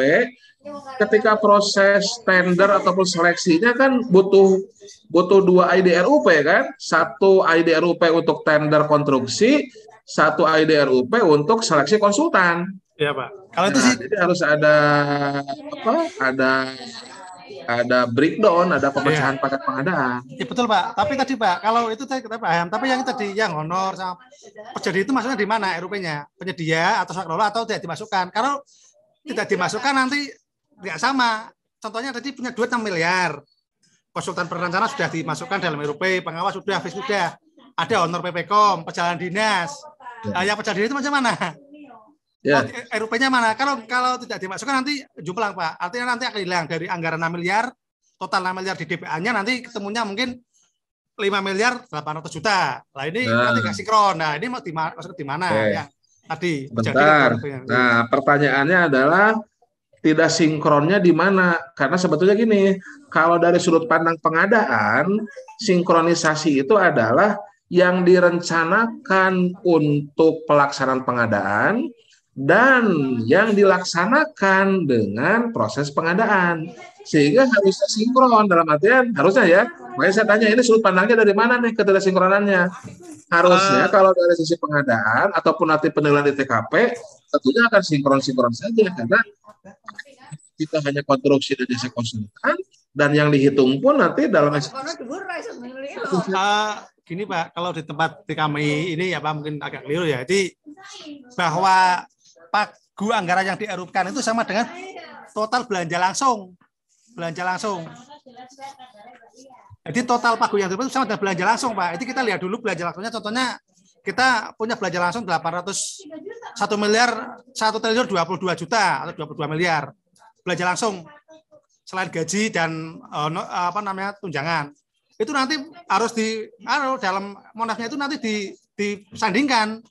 ketika proses tender ataupun seleksinya kan butuh butuh dua ID RUP ya kan, satu ID RUP untuk tender konstruksi, satu ID RUP untuk seleksi konsultan. Iya pak. Kalau nah, itu sih jadi harus ada apa? Ada ada breakdown, ada pemecahan iya. paket pengadaan. Iya betul Pak. Tapi tadi Pak, kalau itu tadi kita paham. Tapi yang tadi yang honor sama jadi itu maksudnya di mana RUP-nya? Penyedia atau sekolah atau tidak dimasukkan? Kalau tidak dimasukkan nanti tidak sama. Contohnya tadi punya duit enam miliar. Konsultan perencana sudah dimasukkan dalam RUP, pengawas sudah, habis sudah. Ada honor PPKOM, perjalanan dinas. Iya. Nah, yang perjalanan itu macam mana? Yeah. Ya. RUP-nya mana? Kalau kalau tidak dimasukkan nanti jumlah Pak. Artinya nanti akan hilang dari anggaran 6 miliar, total 6 miliar di DPA-nya nanti ketemunya mungkin 5 miliar 800 juta. Nah ini nah. nanti nggak sinkron. Nah ini mau dimasuk di mana? Okay. Ya, tadi. Bentar. Jadi, nah pertanyaannya adalah tidak sinkronnya di mana? Karena sebetulnya gini, kalau dari sudut pandang pengadaan, sinkronisasi itu adalah yang direncanakan untuk pelaksanaan pengadaan dan yang dilaksanakan dengan proses pengadaan. Sehingga harusnya sinkron dalam artian harusnya ya. Makanya saya tanya ini sudut pandangnya dari mana nih ketidaksinkronannya? Harusnya uh, kalau dari sisi pengadaan ataupun nanti penilaian di TKP tentunya akan sinkron-sinkron saja karena kita hanya konstruksi dan jasa konsultan dan yang dihitung pun nanti dalam uh, gini Pak, kalau di tempat di kami ini ya Pak mungkin agak keliru ya. Jadi bahwa pagu anggaran yang dierupkan itu sama dengan total belanja langsung. Belanja langsung. Jadi total pagu yang dierupkan sama dengan belanja langsung, Pak. Itu kita lihat dulu belanja langsungnya. Contohnya kita punya belanja langsung 800 1 miliar 1 triliun 22 juta atau 22 miliar belanja langsung selain gaji dan eh, apa namanya tunjangan itu nanti harus di anu, dalam monasnya itu nanti di, disandingkan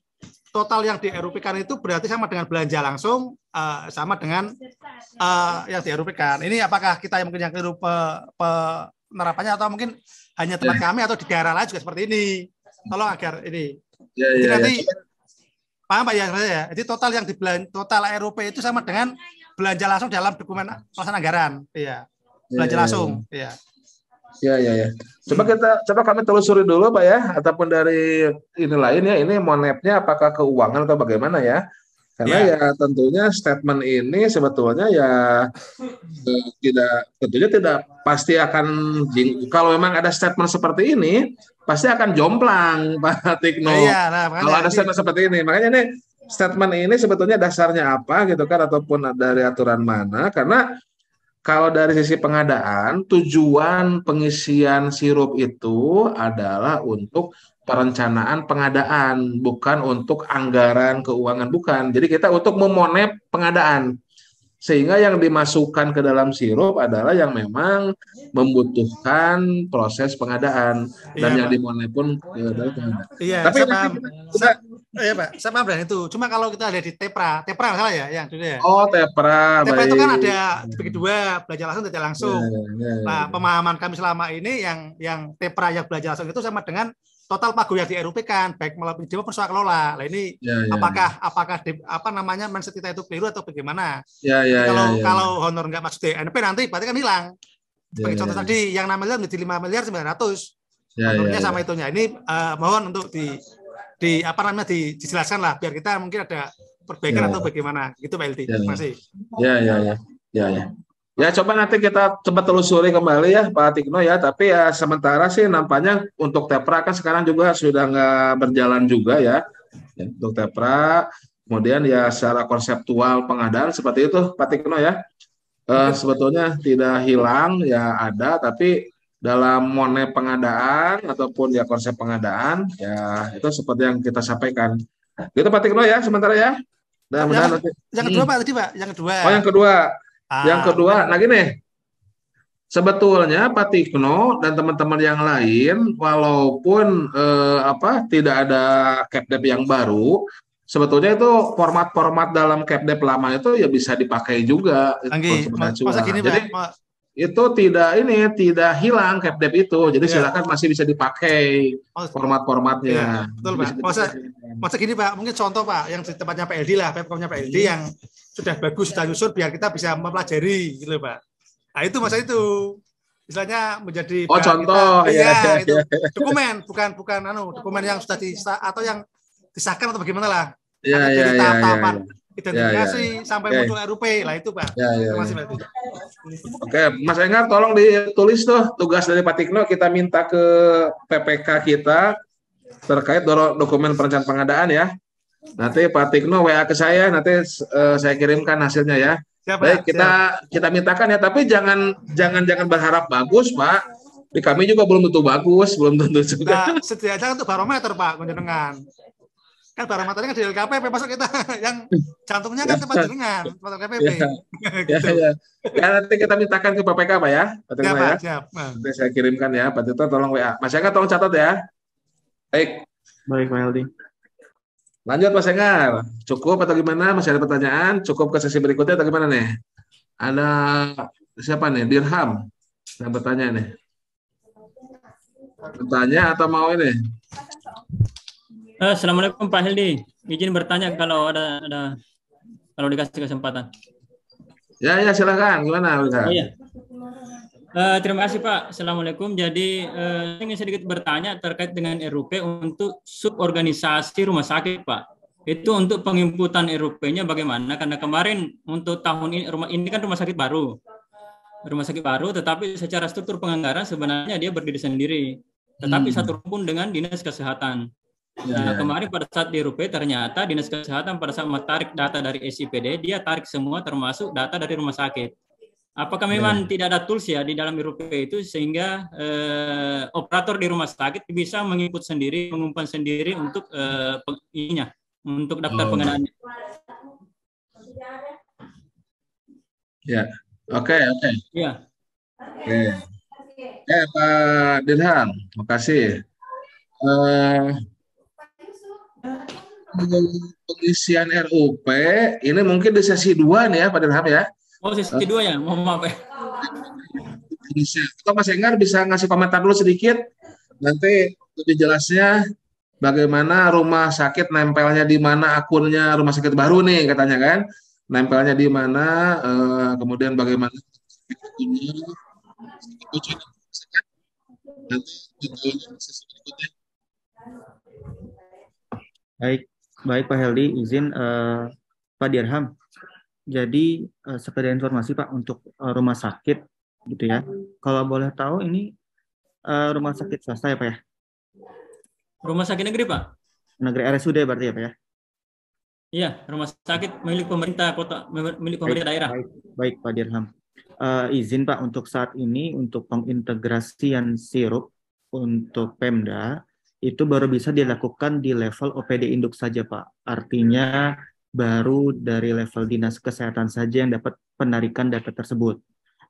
total yang di RUP kan itu berarti sama dengan belanja langsung uh, sama dengan uh, yang di RUP kan. Ini apakah kita yang mungkin yang keliru pe, pe, atau mungkin hanya tempat ya. kami atau di daerah lain juga seperti ini. Tolong agar ini. Ya, ya, Jadi nanti ya. paham Pak ya, ya? Jadi total yang di total RUP itu sama dengan belanja langsung dalam dokumen pelaksanaan anggaran. Iya. Ya, belanja ya, langsung. Iya. Ya. Ya ya ya. Coba hmm. kita coba kami telusuri dulu, Pak ya, ataupun dari ini lain ya. Ini monetnya apakah keuangan atau bagaimana ya? Karena ya, ya tentunya statement ini sebetulnya ya eh, tidak tentunya tidak pasti akan kalau memang ada statement seperti ini pasti akan jomplang Pak Tikno. Ya, nah, kalau ada statement seperti ini, makanya ini statement ini sebetulnya dasarnya apa gitu kan ataupun dari aturan mana? Karena kalau dari sisi pengadaan, tujuan pengisian sirup itu adalah untuk perencanaan pengadaan, bukan untuk anggaran keuangan, bukan. Jadi kita untuk memonet pengadaan. Sehingga yang dimasukkan ke dalam sirup adalah yang memang membutuhkan proses pengadaan dan iya, yang dimonep pun dalam pengadaan. Iya, Tapi Oh iya Pak, sama brand itu. Cuma kalau kita ada di Tepra, Tepra salah ya, yang dulu ya. Oh Tepra. Tepra baik. itu kan ada bagi dua belajar langsung, belajar langsung. Ya, ya, nah iya. pemahaman kami selama ini yang yang Tepra yang belajar langsung itu sama dengan total pagu yang di RUP kan, baik melalui jawa persoal kelola. Nah ini iya, apakah apakah di, apa namanya mindset kita itu keliru atau bagaimana? Ya, ya, kalau ya, ya. kalau honor nggak masuk DNP nanti berarti kan hilang. Sebagai ya, contoh ya, tadi yang namanya miliar menjadi lima miliar sembilan ratus. ya, ya. sama itunya. Ini uh, mohon untuk di di apa namanya di, dijelaskan lah biar kita mungkin ada perbaikan ya, atau iya. bagaimana gitu Pak Eldi. Ya, Terima iya. kasih. Ya ya ya. Ya ya. Ya coba nanti kita coba telusuri kembali ya Pak Tigno ya. Tapi ya sementara sih nampaknya untuk Tepra kan sekarang juga sudah nggak berjalan juga ya. ya untuk Tepra kemudian ya secara konseptual pengadaan seperti itu Pak Tigno ya. Uh, sebetulnya tidak hilang ya ada tapi dalam mone pengadaan ataupun ya konsep pengadaan ya itu seperti yang kita sampaikan. kita Pak Tikno ya sementara ya. Dan yang, yang kedua hmm. Pak tadi Pak, yang kedua. Oh yang kedua. Ah, yang kedua, nah gini. Sebetulnya Pak Tikno dan teman-teman yang lain walaupun eh, apa tidak ada capdep yang baru, sebetulnya itu format-format dalam capdep lama itu ya bisa dipakai juga. Anggi, masa gini Pak, Jadi, itu tidak ini tidak hilang capdep itu jadi yeah. silakan masih bisa dipakai oh, iya. format-formatnya yeah, betul pak masa masa gini pak mungkin contoh pak yang tempatnya pak PLD lah pak PLD iya. yang sudah bagus sudah nyusur biar kita bisa mempelajari gitu pak nah itu masa itu misalnya menjadi oh contoh kita, ya, ya, itu dokumen bukan bukan anu dokumen yang sudah di atau yang disahkan atau bagaimana lah Yeah, yeah, iya yeah, iya identifikasi ya, ya. ya. sampai okay. muncul RUP lah itu Pak. Ya, ya, Terima ya. Oke, okay. Mas Enggar tolong ditulis tuh tugas dari Pak Tikno kita minta ke PPK kita terkait dokumen perencanaan pengadaan ya. Nanti Pak Tikno WA ke saya, nanti uh, saya kirimkan hasilnya ya. Siap, Baik, ya? kita kita mintakan ya, tapi jangan jangan jangan berharap bagus, Pak. Di kami juga belum tentu bagus, belum tentu juga. Nah, setidaknya untuk barometer Pak, kunjenengan kan barang materinya kan di LKPP masuk kita yang jantungnya kan ya, tempat ya. jaringan tempat LKPP ya, ya, gitu. ya, ya. ya nanti kita mintakan ke BPK pak ya Pak ya nanti saya kirimkan ya Pak Tito tolong WA Mas Enggar tolong catat ya baik baik Pak Heldi lanjut Mas Enggar cukup atau gimana masih ada pertanyaan cukup ke sesi berikutnya atau gimana nih ada siapa nih Dirham yang bertanya nih bertanya atau mau ini Eh, Assalamualaikum Pak Hildi. Izin bertanya kalau ada ada kalau dikasih kesempatan. Ya ya silakan. Gimana? Oh, iya. Uh, terima kasih Pak. Assalamualaikum. Jadi uh, ingin sedikit bertanya terkait dengan RUP untuk suborganisasi rumah sakit Pak. Itu untuk pengimputan RUP-nya bagaimana? Karena kemarin untuk tahun ini rumah ini kan rumah sakit baru. Rumah sakit baru tetapi secara struktur penganggaran sebenarnya dia berdiri sendiri. Tetapi hmm. satu pun dengan dinas kesehatan. Nah, yeah. kemarin pada saat di Rupiah ternyata Dinas Kesehatan pada saat menarik data dari SIPD, dia tarik semua termasuk data dari rumah sakit. Apakah iya. memang yeah. tidak ada tools ya di dalam RupE itu sehingga eh, operator di rumah sakit bisa mengikut sendiri, mengumpan sendiri untuk eh, penginya, untuk daftar oh. pengenaannya? Ya, oke, okay, oke. Iya. Okay. Eh, Pak Dirhan, terima kasih. Eh, pengisian RUP ini mungkin di sesi dua nih ya Pak Dirham ya. Oh sesi dua ya, mohon maaf ya. Bisa. Atau Mas Enggar bisa ngasih komentar dulu sedikit. Nanti lebih jelasnya bagaimana rumah sakit nempelnya di mana akunnya rumah sakit baru nih katanya kan. Nempelnya di mana, eh, kemudian bagaimana ini nanti detailnya sesi berikutnya. Baik, baik Pak Heldi, izin uh, Pak Dirham. Jadi uh, sekedar informasi Pak untuk uh, rumah sakit gitu ya. Kalau boleh tahu ini uh, rumah sakit swasta ya Pak ya? Rumah sakit negeri Pak. Negeri RSUD berarti ya Pak ya? Iya, rumah sakit milik pemerintah kota, milik pemerintah baik, daerah. Baik, baik Pak Dirham. Uh, izin Pak untuk saat ini untuk pengintegrasian sirup untuk Pemda itu baru bisa dilakukan di level OPD induk saja, Pak. Artinya baru dari level dinas kesehatan saja yang dapat penarikan data tersebut.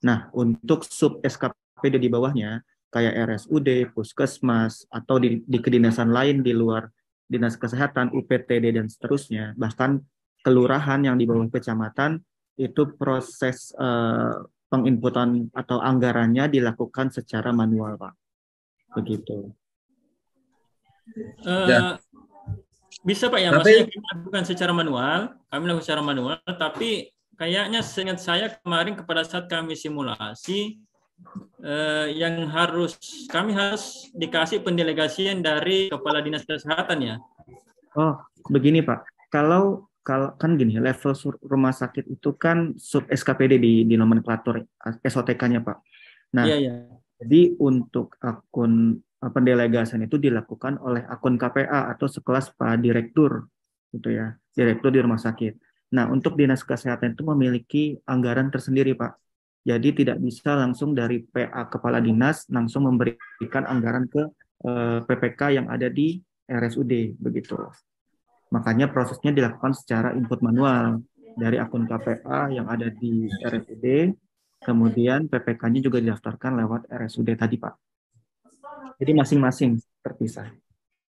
Nah, untuk sub SKPD di bawahnya, kayak RSUD, puskesmas, atau di, di kedinasan lain di luar dinas kesehatan, UPTD, dan seterusnya, bahkan kelurahan yang di bawah kecamatan, itu proses uh, penginputan atau anggarannya dilakukan secara manual, Pak. Begitu. Eh, ya. Bisa Pak ya, tapi, maksudnya kita lakukan secara manual, kami lakukan secara manual, tapi kayaknya seingat saya kemarin kepada saat kami simulasi, eh, yang harus, kami harus dikasih pendelegasian dari Kepala Dinas Kesehatan ya. Oh, begini Pak, kalau kalau kan gini level rumah sakit itu kan sub SKPD di, di nomenklatur eh, SOTK-nya Pak. Nah, iya, iya. jadi untuk akun Eh, pendelegasian itu dilakukan oleh akun KPA atau sekelas Pak Direktur gitu ya, Direktur di rumah sakit. Nah, untuk dinas kesehatan itu memiliki anggaran tersendiri, Pak. Jadi tidak bisa langsung dari PA kepala dinas langsung memberikan anggaran ke eh, PPK yang ada di RSUD begitu. Makanya prosesnya dilakukan secara input manual dari akun KPA yang ada di RSUD, kemudian PPK-nya juga didaftarkan lewat RSUD tadi, Pak. Jadi masing-masing terpisah.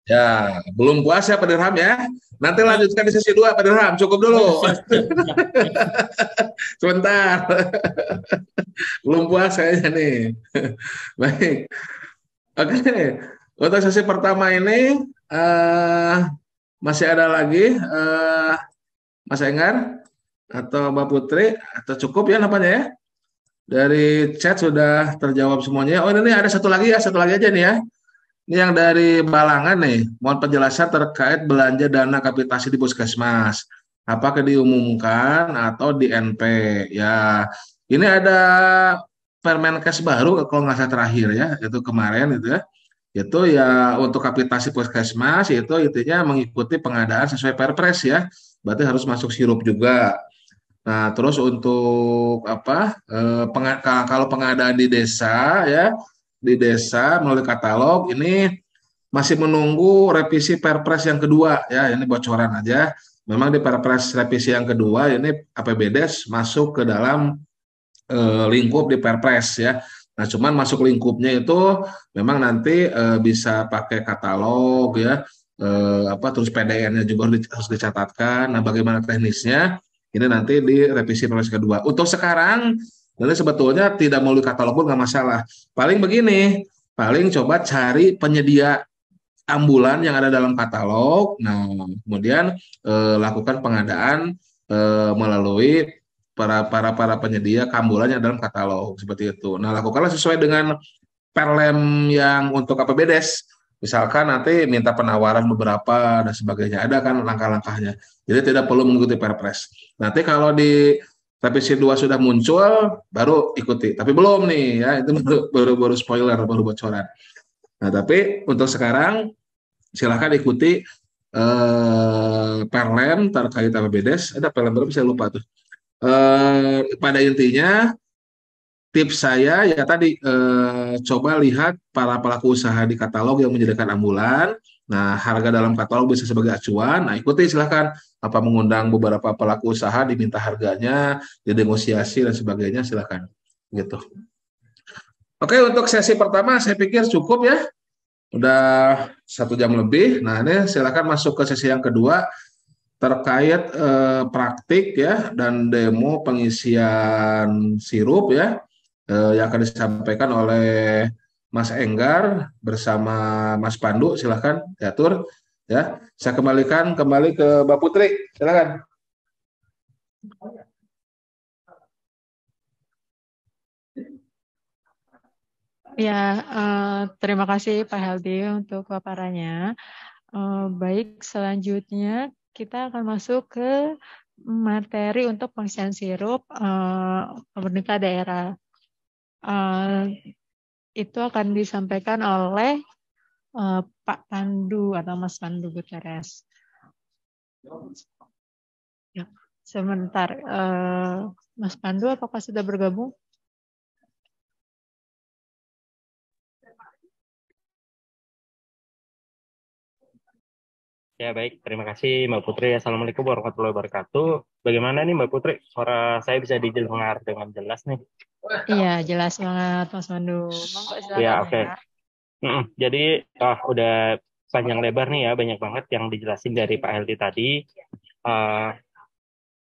Ya, belum puas ya Pak Dirham ya. Nanti lanjutkan di sesi dua Pak Dirham, cukup dulu. Sebentar. belum puas kayaknya nih. Baik. Oke, untuk sesi pertama ini uh, masih ada lagi uh, Mas Enggar atau Mbak Putri atau cukup ya namanya ya? Dari chat sudah terjawab semuanya. Oh ini ada satu lagi ya, satu lagi aja nih ya. Ini yang dari Balangan nih, mohon penjelasan terkait belanja dana kapitasi di puskesmas. Apakah diumumkan atau di NP? Ya, ini ada Permenkes baru kalau nggak salah terakhir ya, itu kemarin itu ya. Itu ya untuk kapitasi puskesmas itu intinya mengikuti pengadaan sesuai Perpres ya. Berarti harus masuk sirup juga. Nah, terus untuk apa? Eh, kalau pengadaan di desa ya, di desa melalui katalog ini masih menunggu revisi Perpres yang kedua ya, ini bocoran aja. Memang di Perpres revisi yang kedua ini APBDes masuk ke dalam e, lingkup di Perpres ya. Nah, cuman masuk lingkupnya itu memang nanti e, bisa pakai katalog ya. Eh, apa terus PDN-nya juga harus dicatatkan. Nah, bagaimana teknisnya? Ini nanti di revisi prioritas kedua. Untuk sekarang, jadi sebetulnya tidak melalui katalog pun nggak masalah. Paling begini, paling coba cari penyedia ambulan yang ada dalam katalog. Nah, kemudian e, lakukan pengadaan e, melalui para para para penyedia ambulan yang dalam katalog seperti itu. Nah, lakukanlah sesuai dengan perlem yang untuk APBDes. Misalkan nanti minta penawaran beberapa dan sebagainya. Ada kan langkah-langkahnya. Jadi tidak perlu mengikuti perpres. Nanti kalau di tapi si dua sudah muncul, baru ikuti. Tapi belum nih, ya itu baru-baru spoiler, baru bocoran. Nah, tapi untuk sekarang, silahkan ikuti eh, Perlem terkait APBDES. Ada Perlem baru bisa lupa tuh. Eh, pada intinya, tips saya ya tadi eh, coba lihat para pelaku usaha di katalog yang menyediakan ambulan, Nah, harga dalam katalog bisa sebagai acuan. Nah, ikuti silahkan apa mengundang beberapa pelaku usaha, diminta harganya, didegosiasi dan sebagainya, silahkan. Gitu. Oke, untuk sesi pertama saya pikir cukup ya. Udah satu jam lebih. Nah, ini silahkan masuk ke sesi yang kedua terkait eh, praktik ya dan demo pengisian sirup ya eh, yang akan disampaikan oleh Mas Enggar bersama Mas Pandu. Silahkan diatur. Ya, saya kembalikan kembali ke Mbak Putri. silahkan Ya, eh, terima kasih Pak Haldi untuk paparannya. Eh, baik, selanjutnya kita akan masuk ke materi untuk pengisian sirup uh, pemerintah daerah itu akan disampaikan oleh uh, Pak Pandu atau Mas Pandu Guterres. Ya, sebentar, uh, Mas Pandu apakah sudah bergabung? Ya baik, terima kasih Mbak Putri. Assalamualaikum warahmatullahi wabarakatuh. Bagaimana nih Mbak Putri? Suara saya bisa didengar dengan jelas nih. Iya, jelas banget Mas Pandu. Iya, oke. jadi oh, udah panjang lebar nih ya, banyak banget yang dijelasin dari Pak Heldi tadi. Uh,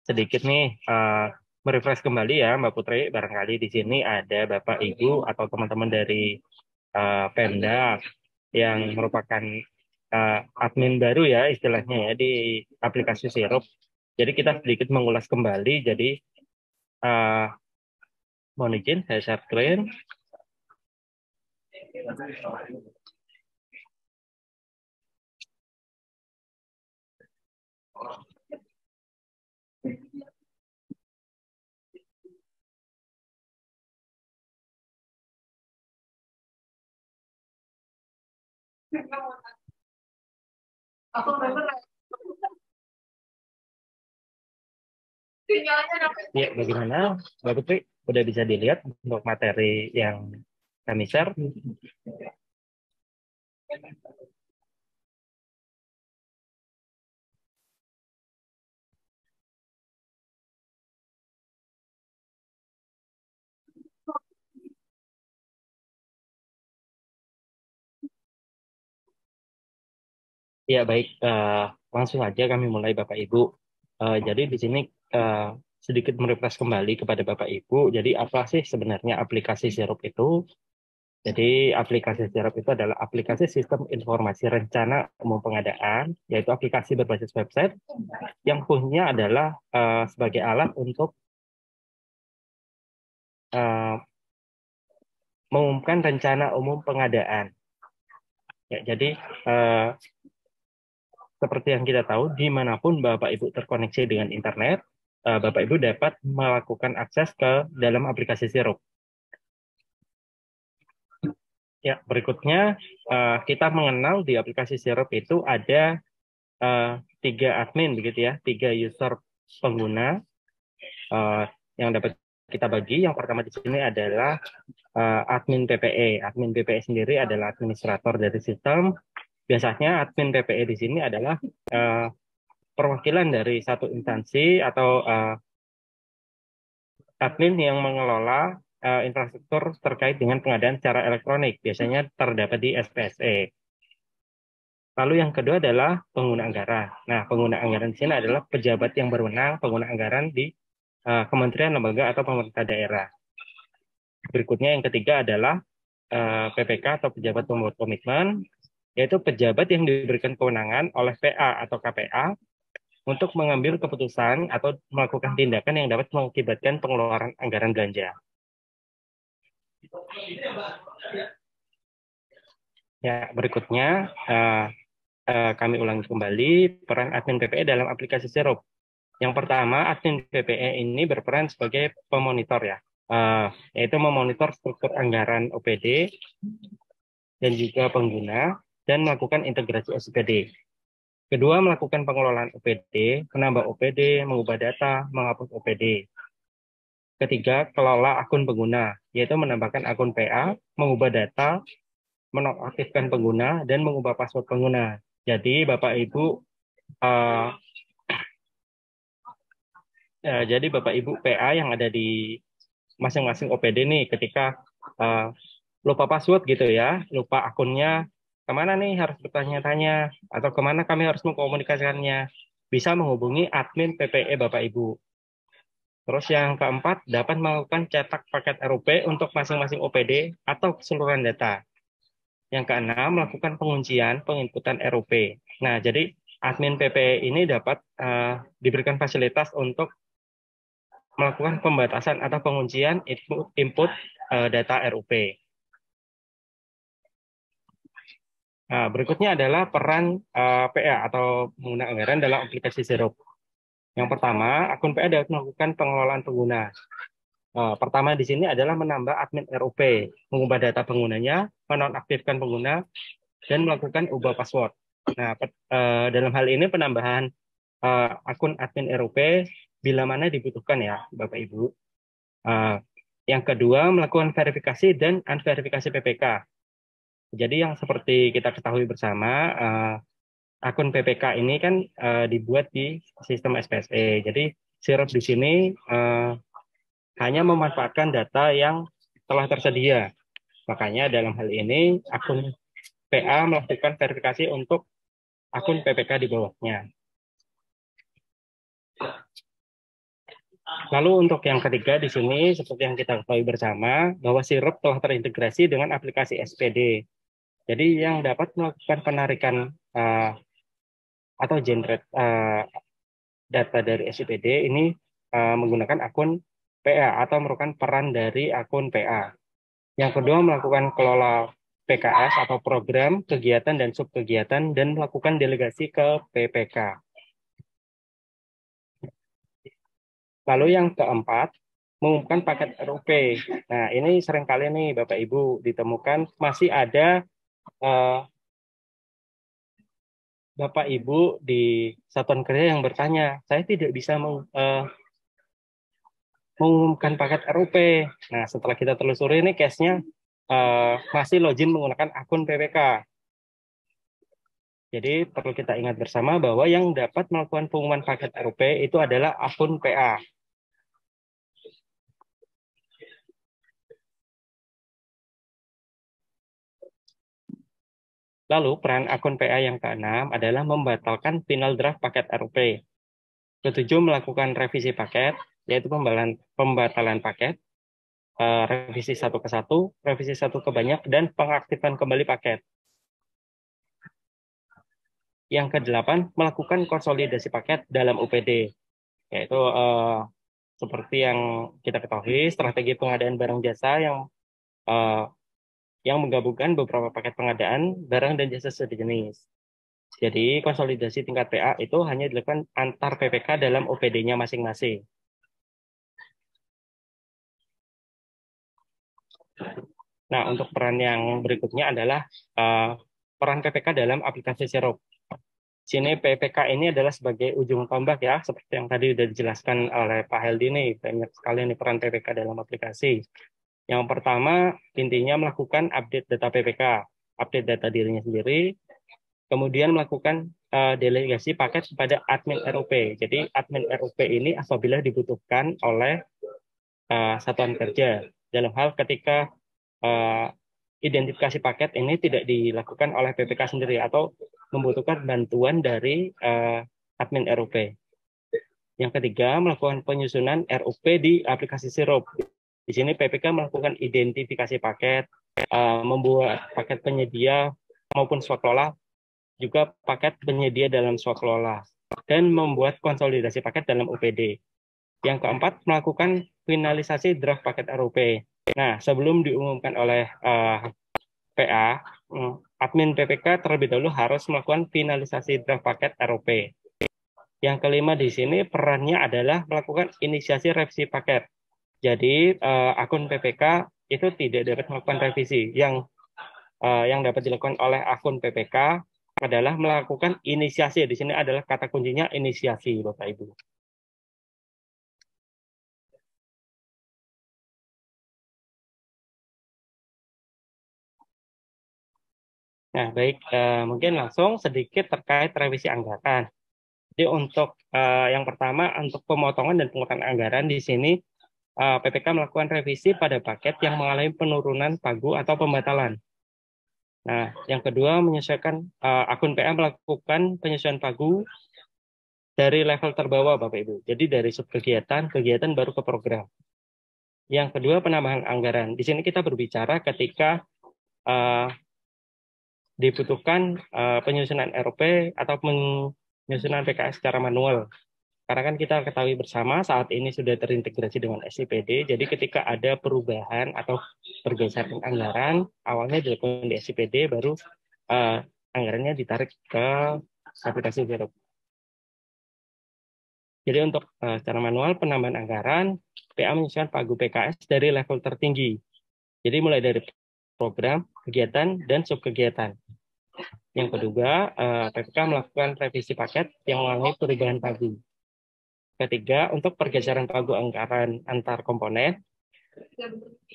sedikit nih uh, merefresh kembali ya Mbak Putri. Barangkali di sini ada Bapak Ibu atau teman-teman dari uh, Pemda yang merupakan uh, admin baru ya istilahnya ya di aplikasi Sirup. Jadi kita sedikit mengulas kembali. Jadi uh, mohon izin saya share screen. Thank you. Aku Ya, bagaimana Mbak Putri? Udah bisa dilihat untuk materi yang kami share? Ya baik, uh, langsung saja kami mulai Bapak Ibu. Uh, jadi di sini uh, sedikit merefres kembali kepada Bapak Ibu. Jadi apa sih sebenarnya aplikasi Sirup itu? Jadi aplikasi Sirup itu adalah aplikasi sistem informasi rencana umum pengadaan, yaitu aplikasi berbasis website yang punya adalah uh, sebagai alat untuk uh, mengumumkan rencana umum pengadaan. Ya, jadi uh, seperti yang kita tahu, dimanapun Bapak Ibu terkoneksi dengan internet, eh, Bapak Ibu dapat melakukan akses ke dalam aplikasi Sirup. Ya, berikutnya eh, kita mengenal di aplikasi Sirup itu ada eh, tiga admin begitu ya, tiga user pengguna yang dapat kita bagi. Yang pertama di sini adalah admin PPE. Admin PPE sendiri adalah administrator dari sistem biasanya admin PPE di sini adalah uh, perwakilan dari satu instansi atau uh, admin yang mengelola uh, infrastruktur terkait dengan pengadaan secara elektronik, biasanya terdapat di SPSE. Lalu yang kedua adalah pengguna anggaran. Nah, pengguna anggaran di sini adalah pejabat yang berwenang pengguna anggaran di uh, kementerian, lembaga, atau pemerintah daerah. Berikutnya yang ketiga adalah uh, PPK atau pejabat pembuat komitmen yaitu pejabat yang diberikan kewenangan oleh PA atau KPA untuk mengambil keputusan atau melakukan tindakan yang dapat mengakibatkan pengeluaran anggaran belanja. Ya, berikutnya uh, uh, kami ulangi kembali peran admin PPE dalam aplikasi Zero. Yang pertama, admin PPE ini berperan sebagai pemonitor ya, uh, yaitu memonitor struktur anggaran OPD dan juga pengguna dan melakukan integrasi SPD. Kedua, melakukan pengelolaan OPD, menambah OPD, mengubah data, menghapus OPD. Ketiga, kelola akun pengguna, yaitu menambahkan akun PA, mengubah data, menonaktifkan pengguna, dan mengubah password pengguna. Jadi, Bapak Ibu, uh, ya, jadi Bapak Ibu PA yang ada di masing-masing OPD nih, ketika uh, lupa password gitu ya, lupa akunnya, kemana nih harus bertanya-tanya atau kemana kami harus mengkomunikasikannya bisa menghubungi admin PPE Bapak Ibu. Terus yang keempat, dapat melakukan cetak paket RUP untuk masing-masing OPD atau keseluruhan data. Yang keenam, melakukan penguncian penginputan RUP. Nah, jadi admin PPE ini dapat uh, diberikan fasilitas untuk melakukan pembatasan atau penguncian input, input uh, data RUP. Nah, berikutnya adalah peran uh, eh, PA atau pengguna anggaran dalam aplikasi Zero. Yang pertama, akun PA dapat melakukan pengelolaan pengguna. Uh, pertama di sini adalah menambah admin ROP, mengubah data penggunanya, menonaktifkan pengguna, dan melakukan ubah password. Nah, uh, dalam hal ini penambahan uh, akun admin ROP bila mana dibutuhkan ya, Bapak Ibu. Uh, yang kedua, melakukan verifikasi dan unverifikasi PPK jadi yang seperti kita ketahui bersama, uh, akun PPK ini kan uh, dibuat di sistem SPSE. Jadi sirup di sini uh, hanya memanfaatkan data yang telah tersedia. Makanya dalam hal ini akun PA melakukan verifikasi untuk akun PPK di bawahnya. Lalu untuk yang ketiga di sini, seperti yang kita ketahui bersama, bahwa sirup telah terintegrasi dengan aplikasi SPD. Jadi yang dapat melakukan penarikan uh, atau generate uh, data dari SIPD ini uh, menggunakan akun PA atau merupakan peran dari akun PA. Yang kedua melakukan kelola PKS atau program kegiatan dan subkegiatan dan melakukan delegasi ke PPK. Lalu yang keempat, mengumumkan paket RUP. Nah, ini seringkali nih Bapak Ibu ditemukan masih ada Eh, Bapak Ibu di satuan kerja yang bertanya, saya tidak bisa meng, uh, mengumumkan paket RUP. Nah, setelah kita telusuri ini case-nya uh, masih login menggunakan akun PPK. Jadi perlu kita ingat bersama bahwa yang dapat melakukan pengumuman paket RUP itu adalah akun PA. Lalu peran akun PA yang keenam adalah membatalkan final draft paket RP. Ketujuh melakukan revisi paket, yaitu pembatalan, pembatalan paket, eh, revisi satu ke satu, revisi satu ke banyak, dan pengaktifan kembali paket. Yang kedelapan, melakukan konsolidasi paket dalam UPD, yaitu uh, seperti yang kita ketahui, strategi pengadaan barang jasa yang uh, yang menggabungkan beberapa paket pengadaan barang dan jasa sejenis. Jadi konsolidasi tingkat PA itu hanya dilakukan antar PPK dalam OPD-nya masing-masing. Nah, untuk peran yang berikutnya adalah uh, peran PPK dalam aplikasi Serop. Sini PPK ini adalah sebagai ujung tombak ya, seperti yang tadi sudah dijelaskan oleh Pak Heldi nih, banyak sekali nih peran PPK dalam aplikasi. Yang pertama, intinya melakukan update data PPK, update data dirinya sendiri, kemudian melakukan uh, delegasi paket kepada admin RUP. Jadi admin RUP ini apabila dibutuhkan oleh uh, satuan kerja dalam hal ketika uh, identifikasi paket ini tidak dilakukan oleh PPK sendiri atau membutuhkan bantuan dari uh, admin RUP. Yang ketiga, melakukan penyusunan RUP di aplikasi Sirup. Di sini PPK melakukan identifikasi paket, eh, membuat paket penyedia maupun swakelola, juga paket penyedia dalam swakelola, dan membuat konsolidasi paket dalam UPD. Yang keempat, melakukan finalisasi draft paket RUP. Nah, sebelum diumumkan oleh uh, eh, PA, mm, admin PPK terlebih dahulu harus melakukan finalisasi draft paket ROP. Yang kelima di sini perannya adalah melakukan inisiasi revisi paket. Jadi uh, akun PPK itu tidak dapat melakukan revisi. Yang uh, yang dapat dilakukan oleh akun PPK adalah melakukan inisiasi. Di sini adalah kata kuncinya inisiasi, Bapak Ibu. Nah, baik, eh, mungkin langsung sedikit terkait revisi anggaran. Jadi untuk eh, yang pertama, untuk pemotongan dan pengurangan anggaran di sini Eh, PPK melakukan revisi pada paket yang mengalami penurunan pagu atau pembatalan. Nah, yang kedua menyesuaikan eh, akun PM melakukan penyesuaian pagu dari level terbawah Bapak Ibu. Jadi dari subkegiatan, kegiatan baru ke program. Yang kedua penambahan anggaran. Di sini kita berbicara ketika uh, dibutuhkan uh, penyusunan ROP atau penyusunan PKS secara manual. Karena kan kita ketahui bersama saat ini sudah terintegrasi dengan SCPD, jadi ketika ada perubahan atau pergeseran anggaran, awalnya dilakukan di SCPD, baru uh, anggarannya ditarik ke aplikasi Zero. Jadi untuk uh, secara manual penambahan anggaran, PA menyusun pagu PKS dari level tertinggi. Jadi mulai dari program, kegiatan, dan subkegiatan. Yang kedua, uh, eh, PPK melakukan revisi paket yang mengalami perubahan pagu. Ketiga, untuk pergeseran pagu anggaran antar komponen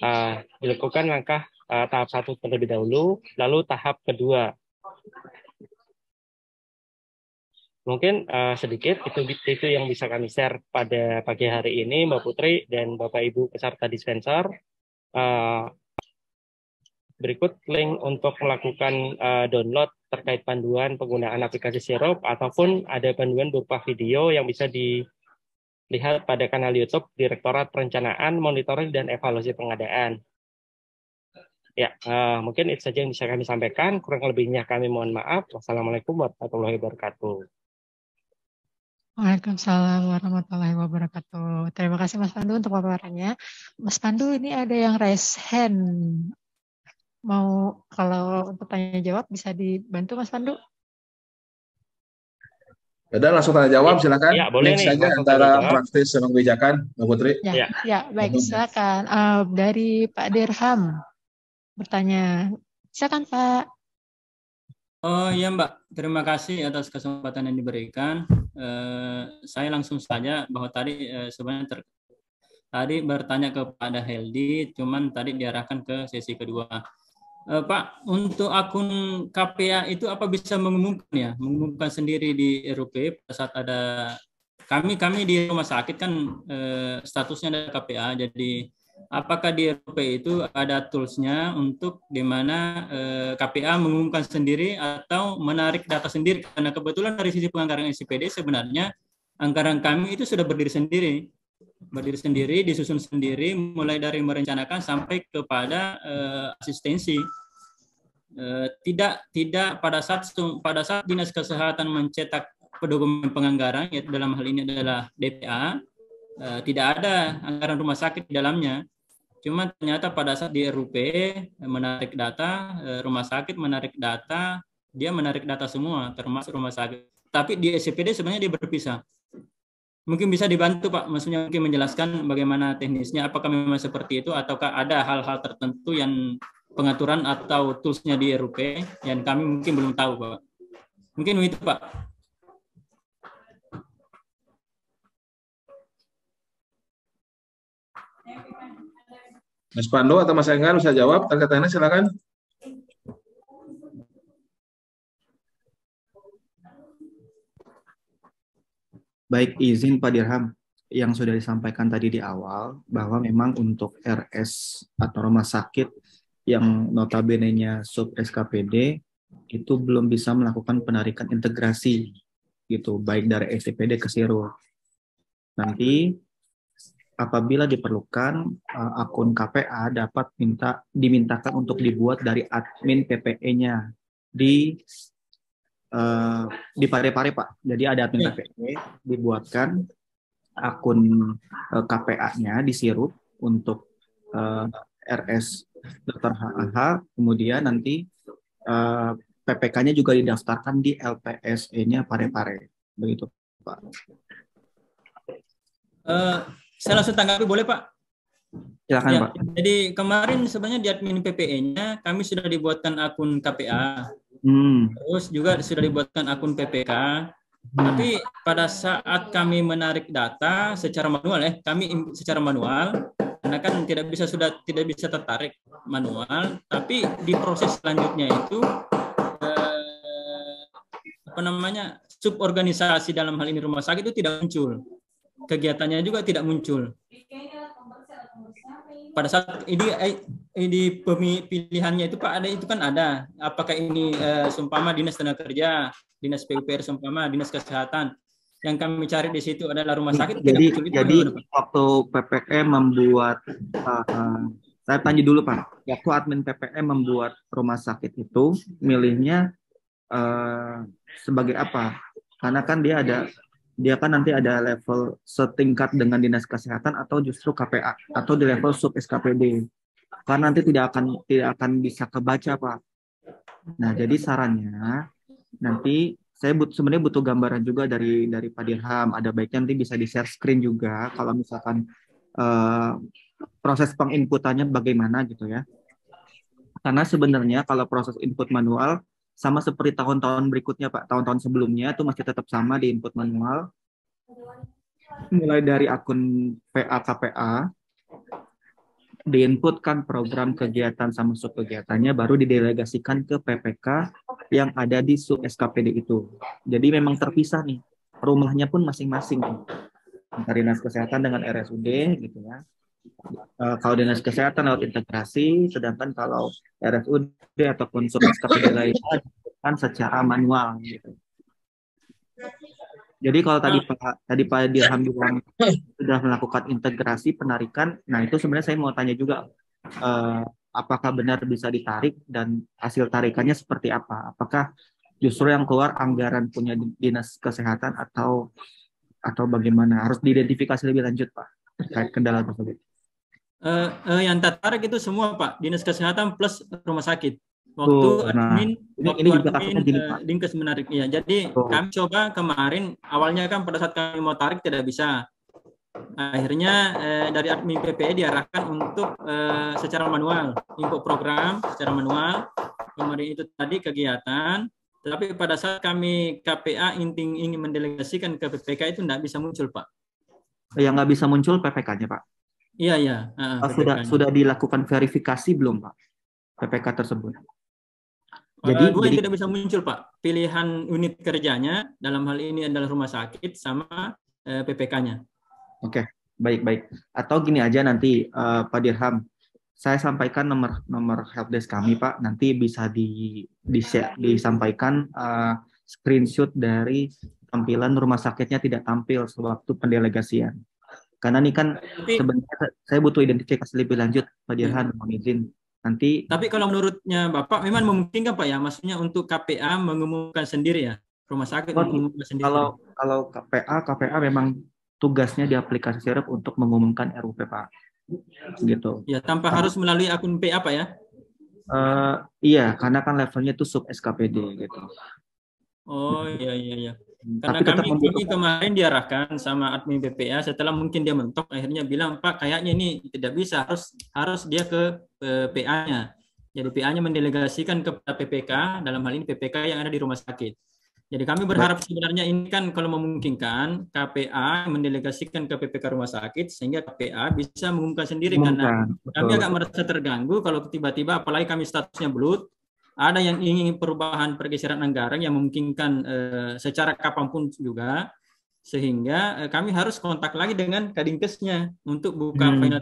uh, dilakukan langkah uh, tahap satu terlebih dahulu, lalu tahap kedua. Mungkin uh, sedikit itu itu yang bisa kami share pada pagi hari ini, Mbak Putri dan Bapak Ibu peserta dispenser. Uh, berikut link untuk melakukan uh, download terkait panduan penggunaan aplikasi sirup ataupun ada panduan berupa video yang bisa di Lihat pada kanal YouTube Direktorat Perencanaan, Monitoring, dan Evaluasi Pengadaan. Ya, uh, mungkin itu saja yang bisa kami sampaikan. Kurang lebihnya kami mohon maaf. Wassalamualaikum warahmatullahi wabarakatuh. Waalaikumsalam warahmatullahi wabarakatuh. Terima kasih Mas Pandu untuk paparannya. Mas Pandu ini ada yang raise hand. Mau kalau untuk tanya jawab bisa dibantu Mas Pandu? Ya dan langsung tanya jawab iya, silakan. Ya, boleh Next nih. Saja antara praktis sama kebijakan, Mbak Putri. Ya, ya. ya baik silakan. Uh, dari Pak Dirham bertanya. Silakan Pak. Oh iya Mbak, terima kasih atas kesempatan yang diberikan. Uh, saya langsung saja bahwa tadi uh, sebenarnya ter tadi bertanya kepada Heldi, cuman tadi diarahkan ke sesi kedua. Eh, Pak, untuk akun KPA itu apa bisa mengumumkan ya, mengumumkan sendiri di RUP saat ada kami kami di rumah sakit kan eh, statusnya ada KPA, jadi apakah di RUP itu ada toolsnya untuk di mana eh, KPA mengumumkan sendiri atau menarik data sendiri karena kebetulan dari sisi penganggaran SCPD sebenarnya anggaran kami itu sudah berdiri sendiri berdiri sendiri, disusun sendiri, mulai dari merencanakan sampai kepada uh, asistensi. Uh, tidak tidak pada saat pada saat dinas kesehatan mencetak pedoman penganggaran yaitu dalam hal ini adalah DPA uh, eh, tidak ada anggaran rumah sakit di dalamnya. Cuma ternyata pada saat di RUP menarik data rumah sakit menarik data dia menarik data semua termasuk rumah sakit. Tapi di SCPD sebenarnya dia berpisah Mungkin bisa dibantu Pak, maksudnya mungkin menjelaskan bagaimana teknisnya, apakah memang seperti itu ataukah ada hal-hal tertentu yang pengaturan atau toolsnya di RUP yang kami mungkin belum tahu Pak. Mungkin itu Pak. Mas Pandu atau Mas Enggar bisa jawab, terkait silakan. Baik, izin Pak Dirham yang sudah disampaikan tadi di awal bahwa memang untuk RS atau rumah sakit yang notabenenya sub SKPD itu belum bisa melakukan penarikan integrasi gitu baik dari SKPD ke Siro. Nanti apabila diperlukan eh, akun KPA dapat minta dimintakan untuk dibuat dari admin PPE-nya di Eh, di Parepare Pak. Jadi ada admin KPA iya. dibuatkan akun eh, KPA-nya disirup untuk eh, RS Dr. HAH, kemudian nanti PPK-nya juga didaftarkan di LPSE-nya Parepare. Begitu, Pak. Uh, saya langsung tanggapi boleh, Pak? Silakan, ya, Pak. Jadi kemarin sebenarnya di admin PPE-nya kami sudah dibuatkan akun KPA. Hmm. Terus juga sudah dibuatkan akun PPK. Hmm. Tapi pada saat kami menarik data secara manual eh, kami secara manual karena kan tidak bisa sudah tidak bisa tertarik manual, tapi di proses selanjutnya itu eh, apa namanya? suborganisasi dalam hal ini rumah sakit itu tidak muncul. Kegiatannya juga tidak muncul pada saat ini eh, ini pemilihannya itu Pak ada itu kan ada apakah ini eh, sumpama dinas tenaga kerja dinas PUPR sumpama dinas kesehatan yang kami cari di situ adalah rumah sakit jadi itu jadi waktu PPM membuat uh, saya tanya dulu Pak waktu admin PPM membuat rumah sakit itu milihnya uh, sebagai apa karena kan dia ada dia kan nanti ada level setingkat dengan dinas kesehatan atau justru KPA atau di level sub SKPD karena nanti tidak akan tidak akan bisa kebaca pak nah jadi sarannya nanti saya but, sebenarnya butuh gambaran juga dari dari Pak Dirham ada baiknya nanti bisa di share screen juga kalau misalkan uh, proses penginputannya bagaimana gitu ya karena sebenarnya kalau proses input manual sama seperti tahun-tahun berikutnya Pak, tahun-tahun sebelumnya itu masih tetap sama di input manual. Mulai dari akun KPA diinputkan program kegiatan sama sub kegiatannya baru didelegasikan ke PPK yang ada di sub SKPD itu. Jadi memang terpisah nih rumahnya pun masing-masing antara dinas kesehatan dengan RSUD gitu ya. Eh, kalau dinas kesehatan lewat integrasi, sedangkan kalau RSUD ataupun surat kepegawaian dilakukan secara manual. Gitu. Jadi kalau tadi Pak tadi Pak Dirham bilang sudah melakukan integrasi penarikan, nah itu sebenarnya saya mau tanya juga eh, apakah benar bisa ditarik dan hasil tarikannya seperti apa? Apakah justru yang keluar anggaran punya dinas kesehatan atau atau bagaimana? Harus diidentifikasi lebih lanjut Pak terkait kendala tersebut uh, uh, yang tertarik itu semua Pak, dinas kesehatan plus rumah sakit. Waktu oh, nah. admin, ini, waktu ini admin Uh, eh, linkes menarik. Ya, jadi oh. kami coba kemarin, awalnya kan pada saat kami mau tarik tidak bisa. Akhirnya eh, dari admin PPE diarahkan untuk eh, secara manual, info program secara manual, kemarin itu tadi kegiatan, tetapi pada saat kami KPA ingin, ingin mendelegasikan ke PPK itu tidak bisa muncul, Pak. Yang nggak bisa muncul PPK-nya, Pak? Iya, iya. Uh, sudah sudah dilakukan verifikasi belum, Pak? PPK tersebut. Eh, jadi, dua jadi, tidak bisa muncul, Pak. Pilihan unit kerjanya dalam hal ini adalah rumah sakit sama eh, PPK-nya. Oke, okay. baik-baik. Atau gini aja nanti uh, Pak Dirham, saya sampaikan nomor nomor helpdesk kami, Pak. Nanti bisa di, di share disampaikan uh, screenshot dari tampilan rumah sakitnya tidak tampil sewaktu pendelegasian. Karena ini kan tapi, sebenarnya saya butuh identifikasi lebih lanjut Pak hmm. Dirhan, mohon izin. Nanti Tapi kalau menurutnya Bapak memang memungkinkan Pak ya, maksudnya untuk KPA mengumumkan sendiri ya, rumah sakit oh, mengumumkan sendiri. Kalau kalau KPA KPA memang tugasnya di aplikasi Serap untuk mengumumkan RUP Pak. Gitu. Ya, tanpa nah. harus melalui akun PA Pak ya. Uh, iya, karena kan levelnya itu sub SKPD gitu. Oh iya iya iya. Karena Tapi kami ini kemarin diarahkan sama admin BPA setelah mungkin dia mentok akhirnya bilang Pak kayaknya ini tidak bisa harus harus dia ke PA-nya. Jadi PA-nya mendelegasikan kepada PPK dalam hal ini PPK yang ada di rumah sakit. Jadi kami berharap sebenarnya ini kan kalau memungkinkan KPA mendelegasikan ke PPK rumah sakit sehingga KPA bisa mengumumkan sendiri Mungkin, karena betul. kami agak merasa terganggu kalau tiba-tiba apalagi kami statusnya belut ada yang ingin perubahan pergeseran anggaran yang memungkinkan eh, secara kapanpun juga sehingga eh, kami harus kontak lagi dengan Kadinkesnya untuk buka hmm. final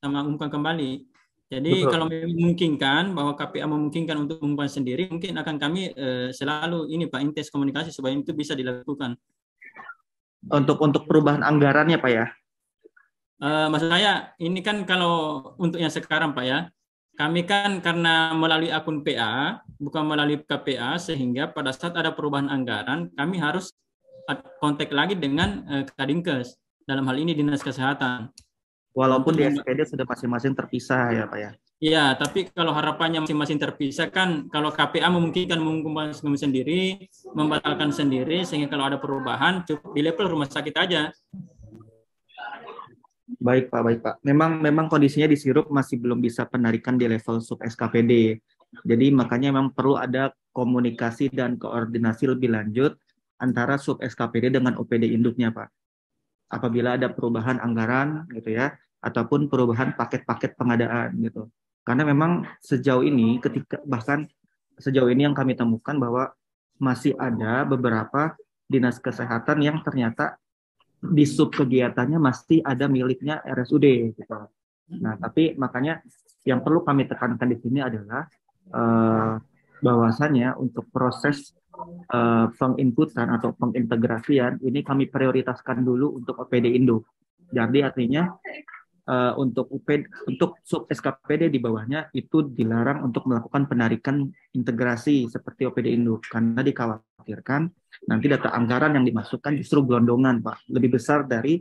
sama umumkan kembali. Jadi Betul. kalau memungkinkan bahwa KPA memungkinkan untuk umumkan sendiri, mungkin akan kami eh, selalu ini Pak Intes komunikasi supaya itu bisa dilakukan. Untuk untuk perubahan anggarannya Pak ya? Uh, maksud saya ini kan kalau untuk yang sekarang Pak ya, kami kan karena melalui akun PA, bukan melalui KPA, sehingga pada saat ada perubahan anggaran, kami harus kontak lagi dengan uh, eh, Kadinkes. Dalam hal ini Dinas Kesehatan. Walaupun di SPD sudah masing-masing terpisah ya Pak ya? Iya, tapi kalau harapannya masing-masing terpisah kan, kalau KPA memungkinkan mengumumkan sendiri, membatalkan sendiri, sehingga kalau ada perubahan, cukup di level rumah sakit aja. Baik Pak, baik Pak. Memang memang kondisinya di sirup masih belum bisa penarikan di level sub SKPD. Jadi makanya memang perlu ada komunikasi dan koordinasi lebih lanjut antara sub SKPD dengan OPD induknya, Pak. Apabila ada perubahan anggaran gitu ya, ataupun perubahan paket-paket pengadaan gitu. Karena memang sejauh ini ketika bahkan sejauh ini yang kami temukan bahwa masih ada beberapa dinas kesehatan yang ternyata di sub kegiatannya masih ada miliknya RSUD gitu. Nah, hmm. tapi makanya yang perlu kami tekankan di sini adalah uh, bahwasannya untuk proses uh, penginputan atau pengintegrasian ini kami prioritaskan dulu untuk OPD Indo. Jadi artinya uh, untuk UPD, untuk sub SKPD di bawahnya itu dilarang untuk melakukan penarikan integrasi seperti OPD Indo karena dikhawatirkan nanti data anggaran yang dimasukkan justru gelondongan Pak, lebih besar dari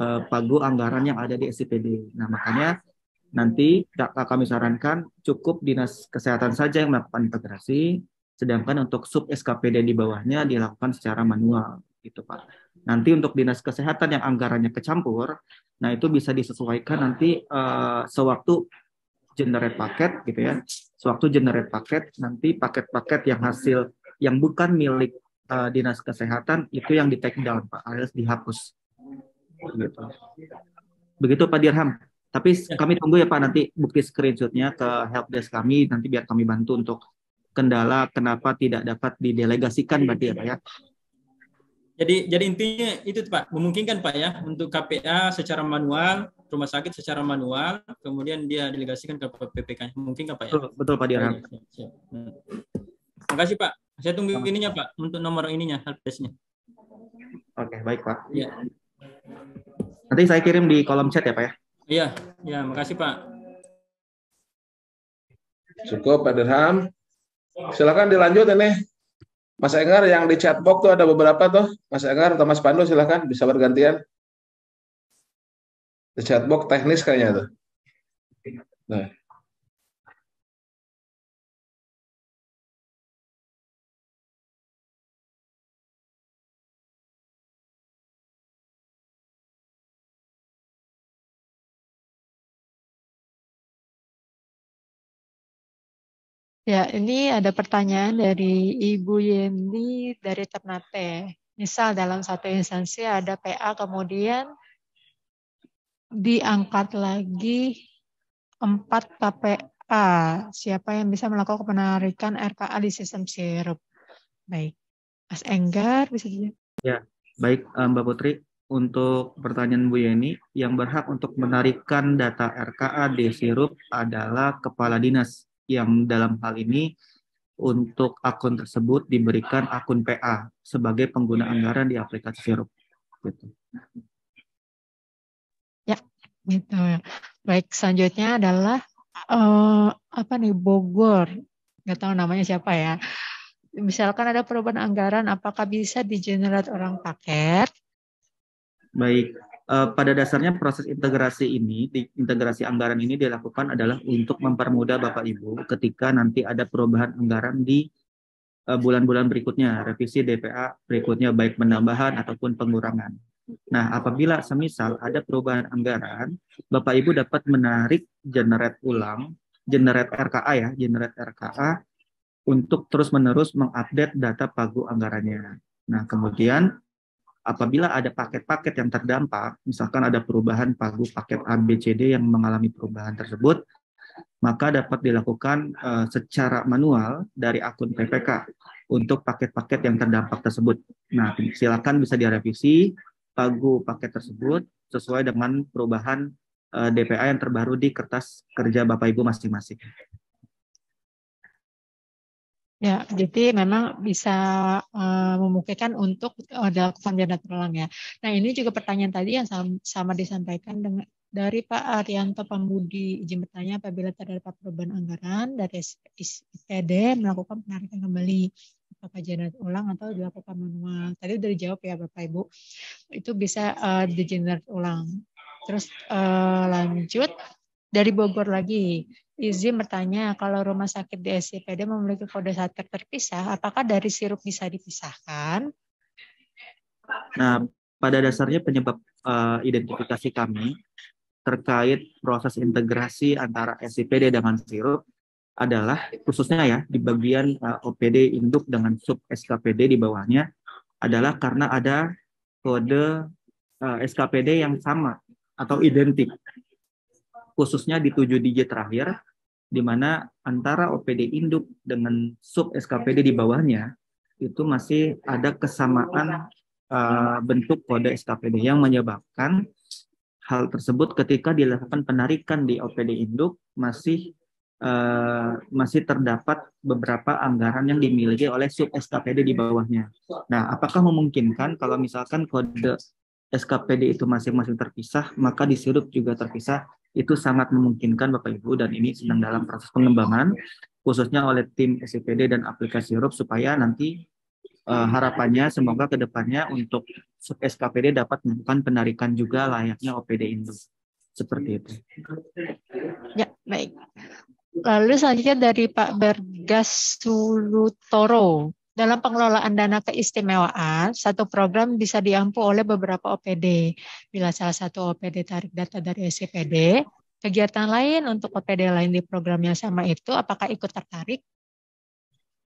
uh, pagu anggaran yang ada di SCPD. Nah, makanya nanti kami sarankan cukup dinas kesehatan saja yang melakukan integrasi, sedangkan untuk sub SKPD di bawahnya dilakukan secara manual gitu Pak. Nanti untuk dinas kesehatan yang anggarannya kecampur, nah itu bisa disesuaikan nanti uh, sewaktu generate paket gitu ya. Sewaktu generate paket nanti paket-paket yang hasil yang bukan milik uh, dinas kesehatan itu yang di take down pak alias dihapus begitu. begitu pak Dirham tapi ya. kami tunggu ya pak nanti bukti screenshotnya ke helpdesk kami nanti biar kami bantu untuk kendala kenapa tidak dapat didelegasikan berarti ya pak ya jadi jadi intinya itu Pak, memungkinkan Pak ya untuk KPA secara manual, rumah sakit secara manual, kemudian dia delegasikan ke PPK. Memungkinkan Pak ya. Betul, betul Pak ya. Terima kasih Pak. Saya tunggu ininya Pak, untuk nomor ininya, helpdesknya. Oke, baik Pak. Ya. Nanti saya kirim di kolom chat ya Pak ya? Iya, ya, makasih Pak. Cukup Pak Dirham. Silakan dilanjut ini. Mas Enggar yang di chat box tuh ada beberapa tuh. Mas Enggar atau Mas Pandu silakan bisa bergantian. Di chat box teknis kayaknya tuh. Nah. Ya, ini ada pertanyaan dari Ibu Yeni dari Ternate. Misal dalam satu instansi ada PA kemudian diangkat lagi empat KPA. Siapa yang bisa melakukan penarikan RKA di sistem sirup? Baik. Mas Enggar bisa dilihat. Ya, baik eh, Mbak Putri. Untuk pertanyaan Bu Yeni, yang berhak untuk menarikan data RKA di sirup adalah kepala dinas yang dalam hal ini untuk akun tersebut diberikan akun PA sebagai pengguna anggaran di aplikasi Sirup. Gitu. Ya, gitu. Baik, selanjutnya adalah uh, apa nih Bogor. Nggak tahu namanya siapa ya. Misalkan ada perubahan anggaran, apakah bisa generate orang paket? Baik, Eh, pada dasarnya proses integrasi ini, integrasi anggaran ini dilakukan adalah untuk mempermudah Bapak Ibu ketika nanti ada perubahan anggaran di eh, bulan-bulan berikutnya, revisi DPA berikutnya baik penambahan ataupun pengurangan. Nah, apabila semisal ada perubahan anggaran, Bapak Ibu dapat menarik generate ulang, generate RKA ya, generate RKA untuk terus-menerus mengupdate data pagu anggarannya. Nah, kemudian apabila ada paket-paket yang terdampak, misalkan ada perubahan pagu paket ABCD yang mengalami perubahan tersebut, maka dapat dilakukan uh, secara manual dari akun PPK untuk paket-paket yang terdampak tersebut. Nah, silakan bisa direvisi pagu paket tersebut sesuai dengan perubahan uh, eh, DPA yang terbaru di kertas kerja Bapak Ibu masing-masing. Ya, jadi memang bisa uh, memungkinkan untuk uh, eh, dilakukan janda terulang ya. Nah, ini juga pertanyaan tadi yang sama, sama disampaikan dengan dari Pak Arianto Pambudi izin bertanya apabila terdapat perubahan anggaran dari IPD melakukan penarikan kembali apakah janda ulang atau dilakukan manual. Tadi udah dijawab ya Bapak Ibu. Itu bisa uh, eh, di ulang. Terus uh, lanjut dari Bogor lagi izin bertanya kalau rumah sakit di SCPD memiliki kode sater terpisah, apakah dari sirup bisa dipisahkan? Nah, pada dasarnya penyebab uh, identifikasi kami terkait proses integrasi antara SCPD dengan sirup adalah khususnya ya di bagian uh, eh, OPD induk dengan sub SKPD di bawahnya adalah karena ada kode uh, eh, SKPD yang sama atau identik khususnya di tujuh digit terakhir, di mana antara OPD induk dengan sub SKPD di bawahnya itu masih ada kesamaan uh, bentuk kode SKPD yang menyebabkan hal tersebut ketika dilakukan penarikan di OPD induk masih uh, masih terdapat beberapa anggaran yang dimiliki oleh sub SKPD di bawahnya. Nah, apakah memungkinkan kalau misalkan kode SKPD itu masih masing terpisah, maka di juga terpisah itu sangat memungkinkan Bapak Ibu dan ini sedang dalam proses pengembangan khususnya oleh tim SCPD dan aplikasi Europe supaya nanti uh, harapannya semoga kedepannya untuk SKPD dapat melakukan penarikan juga layaknya OPD induk seperti itu. Ya baik. Lalu selanjutnya dari Pak Bergas Sulutoro. Dalam pengelolaan dana keistimewaan, satu program bisa diampu oleh beberapa OPD. Bila salah satu OPD tarik data dari SCPD, kegiatan lain untuk OPD lain di program yang sama itu apakah ikut tertarik?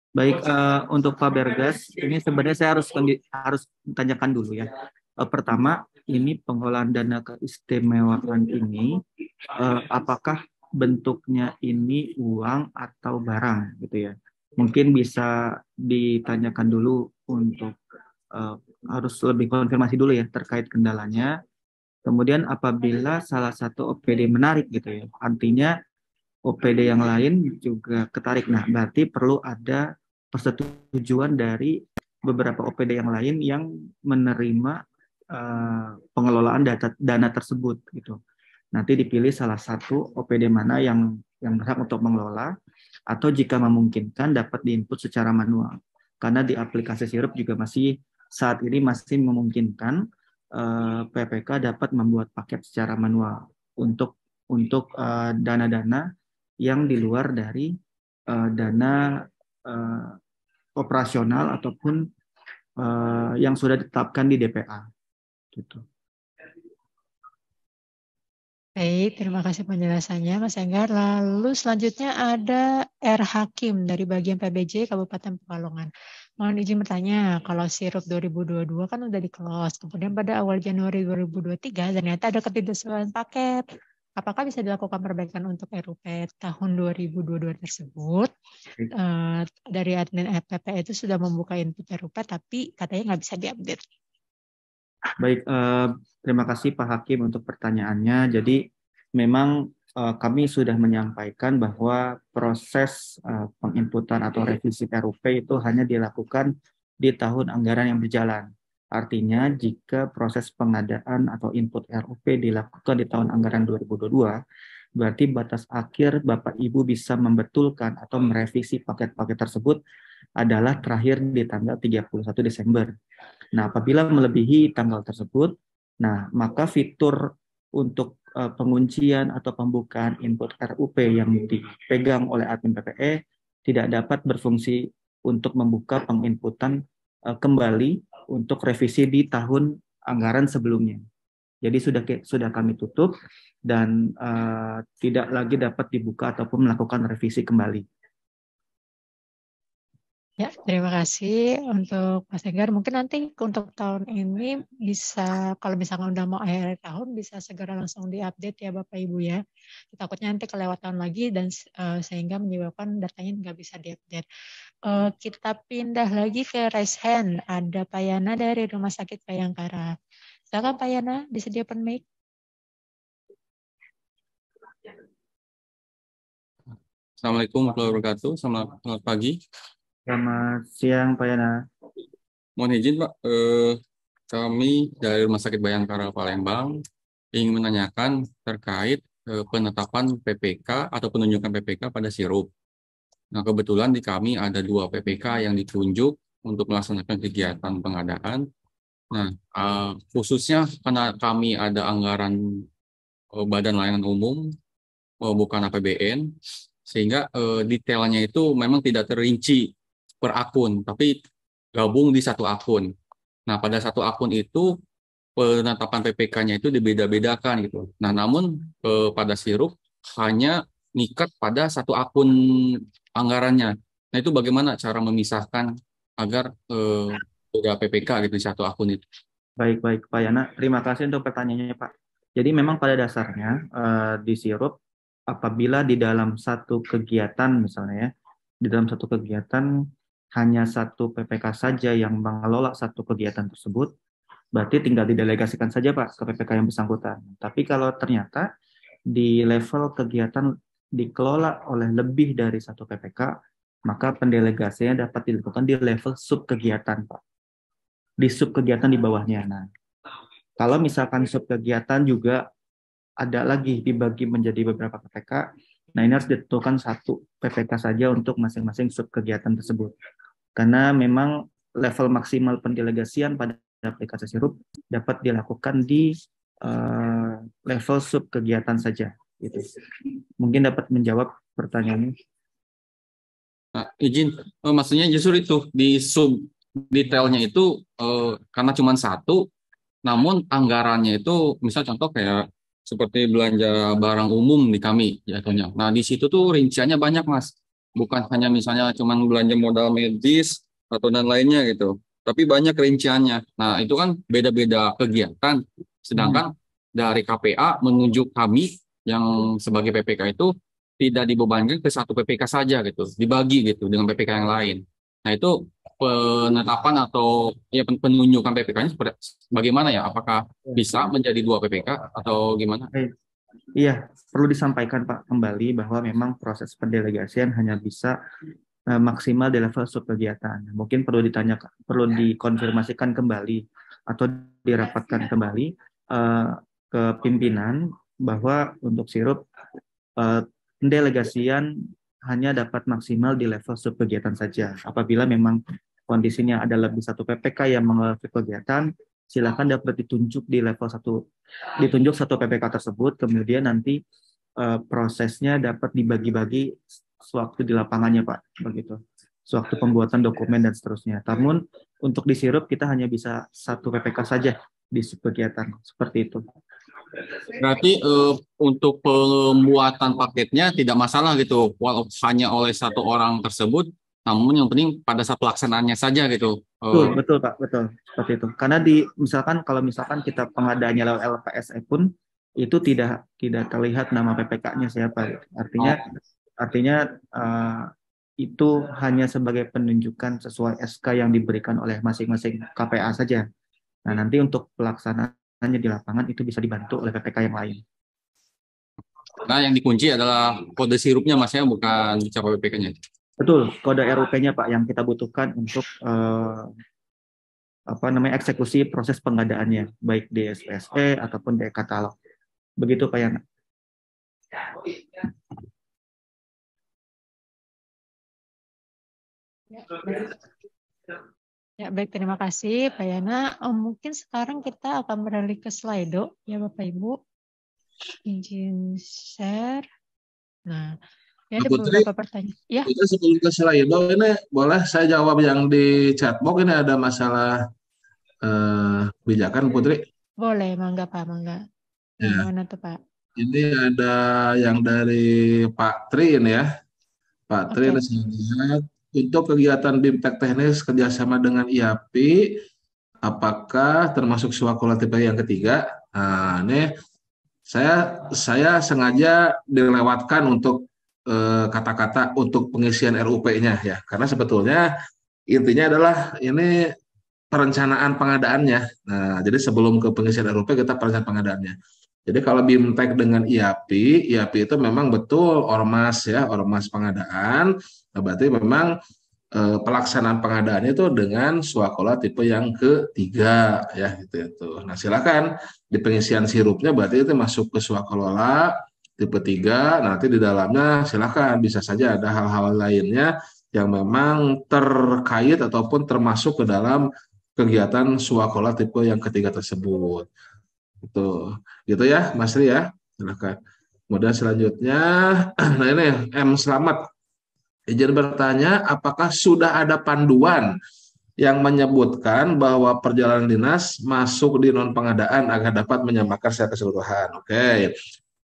Baik, uh, untuk Pak Bergas, ini sebenarnya saya harus harus tanyakan dulu ya. Uh, pertama, ini pengelolaan dana keistimewaan ini uh, apakah bentuknya ini uang atau barang gitu ya mungkin bisa ditanyakan dulu untuk uh, harus lebih konfirmasi dulu ya terkait kendalanya. Kemudian apabila salah satu OPD menarik gitu ya, artinya OPD yang lain juga ketarik. Nah, berarti perlu ada persetujuan dari beberapa OPD yang lain yang menerima uh, pengelolaan data, dana tersebut gitu. Nanti dipilih salah satu OPD mana yang yang berhak untuk mengelola atau jika memungkinkan dapat diinput secara manual. Karena di aplikasi sirup juga masih saat ini masih memungkinkan uh, eh, PPK dapat membuat paket secara manual untuk untuk eh, dana-dana uh, yang di luar dari uh, dana operasional ataupun yang sudah ditetapkan di DPA. Gitu. Baik, terima kasih penjelasannya Mas Enggar. Lalu selanjutnya ada R. Hakim dari bagian PBJ Kabupaten Pekalongan. Mohon izin bertanya, kalau sirup 2022 kan udah di close, kemudian pada awal Januari 2023 ternyata ada ketidaksesuaian paket. Apakah bisa dilakukan perbaikan untuk RUP tahun 2022 tersebut? Eh, dari admin FPP itu sudah membuka input RUP, tapi katanya nggak bisa diupdate. Baik, eh, terima kasih Pak Hakim untuk pertanyaannya. Jadi memang eh, kami sudah menyampaikan bahwa proses eh, penginputan atau revisi RUP itu hanya dilakukan di tahun anggaran yang berjalan. Artinya jika proses pengadaan atau input RUP dilakukan di tahun anggaran 2022, berarti batas akhir Bapak Ibu bisa membetulkan atau merevisi paket-paket tersebut adalah terakhir di tanggal 31 Desember. Nah, apabila melebihi tanggal tersebut, nah maka fitur untuk uh, penguncian atau pembukaan input RUP yang dipegang oleh admin PPE tidak dapat berfungsi untuk membuka penginputan uh, kembali untuk revisi di tahun anggaran sebelumnya. Jadi sudah sudah kami tutup dan uh, tidak lagi dapat dibuka ataupun melakukan revisi kembali. Ya, terima kasih untuk Mas Enggar. Mungkin nanti untuk tahun ini bisa, kalau misalnya udah mau akhir tahun, bisa segera langsung diupdate ya Bapak Ibu ya. Takutnya nanti kelewat tahun lagi dan uh, sehingga menyebabkan datanya nggak bisa diupdate. Uh, kita pindah lagi ke raise hand. Ada Pak Yana dari Rumah Sakit Bayangkara. Silakan Pak Yana, di disediakan mic. Assalamualaikum warahmatullahi wabarakatuh. Selamat pagi. Selamat siang, Pak Yana. Mohon izin, Pak. Eh, kami dari Rumah Sakit Bayangkara Palembang ingin menanyakan terkait eh, penetapan PPK atau penunjukan PPK pada sirup. Nah, kebetulan di kami ada dua PPK yang ditunjuk untuk melaksanakan kegiatan pengadaan. Nah, eh, khususnya karena kami ada anggaran eh, Badan Layanan Umum, eh, bukan APBN, sehingga eh, detailnya itu memang tidak terinci per akun, tapi gabung di satu akun. Nah, pada satu akun itu penetapan PPK-nya itu dibeda-bedakan gitu. Nah, namun eh, pada sirup hanya nikat pada satu akun anggarannya. Nah, itu bagaimana cara memisahkan agar eh, beda PPK gitu di satu akun itu? Baik, baik Pak Yana. Terima kasih untuk pertanyaannya Pak. Jadi memang pada dasarnya eh, di sirup apabila di dalam satu kegiatan misalnya ya, di dalam satu kegiatan hanya satu PPK saja yang mengelola satu kegiatan tersebut, berarti tinggal didelegasikan saja Pak ke PPK yang bersangkutan. Tapi kalau ternyata di level kegiatan dikelola oleh lebih dari satu PPK, maka pendelegasinya dapat dilakukan di level sub kegiatan Pak. Di sub kegiatan di bawahnya. Nah, kalau misalkan sub kegiatan juga ada lagi dibagi menjadi beberapa PPK, Nah, ini harus ditentukan satu PPK saja untuk masing-masing sub kegiatan tersebut karena memang level maksimal pendelegasian pada aplikasi sirup dapat dilakukan di uh, level sub kegiatan saja gitu. Mungkin dapat menjawab pertanyaan Nah, izin, oh, maksudnya justru itu di sub detailnya itu uh, karena cuma satu, namun anggarannya itu misal contoh kayak seperti belanja barang umum di kami jatuhnya. Nah di situ tuh rinciannya banyak mas bukan hanya misalnya cuma belanja modal medis atau dan lainnya gitu tapi banyak rinciannya nah itu kan beda-beda kegiatan sedangkan hmm. dari KPA menuju kami yang sebagai PPK itu tidak dibebankan ke satu PPK saja gitu dibagi gitu dengan PPK yang lain nah itu penetapan atau ya penunjukan PPK-nya bagaimana ya apakah ya. bisa menjadi dua PPK atau gimana? Iya, perlu disampaikan Pak kembali bahwa memang proses pendelegasian hanya bisa uh, maksimal di level subkegiatan. Mungkin perlu ditanya, perlu ya. dikonfirmasikan kembali atau dirapatkan ya, kembali uh, ke pimpinan bahwa untuk sirup uh, pendelegasian hanya dapat maksimal di level subkegiatan saja. Apabila memang kondisinya ada lebih satu PPK yang mengelola kegiatan, silahkan dapat ditunjuk di level satu ditunjuk satu PPK tersebut kemudian nanti uh, prosesnya dapat dibagi-bagi sewaktu di lapangannya Pak begitu sewaktu pembuatan dokumen dan seterusnya namun untuk disirup kita hanya bisa satu PPK saja di kegiatan seperti itu berarti uh, untuk pembuatan paketnya tidak masalah gitu hanya oleh satu orang tersebut namun yang penting pada saat pelaksanaannya saja gitu. Oh. Betul, betul Pak, betul. Seperti itu. Karena di misalkan kalau misalkan kita pengadaannya lewat LPSE pun itu tidak tidak terlihat nama PPK-nya siapa. Artinya oh. artinya uh, itu hanya sebagai penunjukan sesuai SK yang diberikan oleh masing-masing KPA saja. Nah, nanti untuk pelaksanaannya di lapangan itu bisa dibantu oleh PPK yang lain. Nah, yang dikunci adalah kode sirupnya Mas ya, bukan bicara PPK-nya. Betul, kode RUP-nya Pak yang kita butuhkan untuk uh, apa namanya eksekusi proses pengadaannya baik di SPSE ataupun di e katalog. Begitu Pak Yana. Ya baik. ya, baik. Terima kasih, Pak Yana. Oh, mungkin sekarang kita akan beralih ke Slido, ya Bapak Ibu. Izin share. Nah, Ya, ada Putri, beberapa pertanyaan. Ya. Putri sebelum ke Selaino ini boleh saya jawab yang di chatbox ini ada masalah eh, kebijakan Putri. Boleh, mangga Pak, mangga. Ya. Mana tuh Pak? Ini ada yang dari Pak Trin ya. Pak Trin okay. lihat untuk kegiatan BIMTEK teknis kerjasama dengan IAP, apakah termasuk swakola tipe yang ketiga? Nah, ini saya saya sengaja dilewatkan untuk Eh, kata-kata untuk pengisian RUP-nya ya karena sebetulnya intinya adalah ini perencanaan pengadaannya nah jadi sebelum ke pengisian RUP kita perencanaan pengadaannya jadi kalau BIMTEK dengan IAP IAP itu memang betul ormas ya ormas pengadaan nah, berarti memang eh, pelaksanaan pengadaannya itu dengan suakola tipe yang ketiga ya gitu itu nah silakan di pengisian sirupnya berarti itu masuk ke swakola tipe 3 nanti di dalamnya silahkan bisa saja ada hal-hal lainnya yang memang terkait ataupun termasuk ke dalam kegiatan suakola tipe yang ketiga tersebut. Itu gitu ya, Mas Ri ya. Silakan. Kemudian selanjutnya, nah ini M Selamat izin bertanya apakah sudah ada panduan yang menyebutkan bahwa perjalanan dinas masuk di non pengadaan agar dapat menyamakan secara keseluruhan. Oke.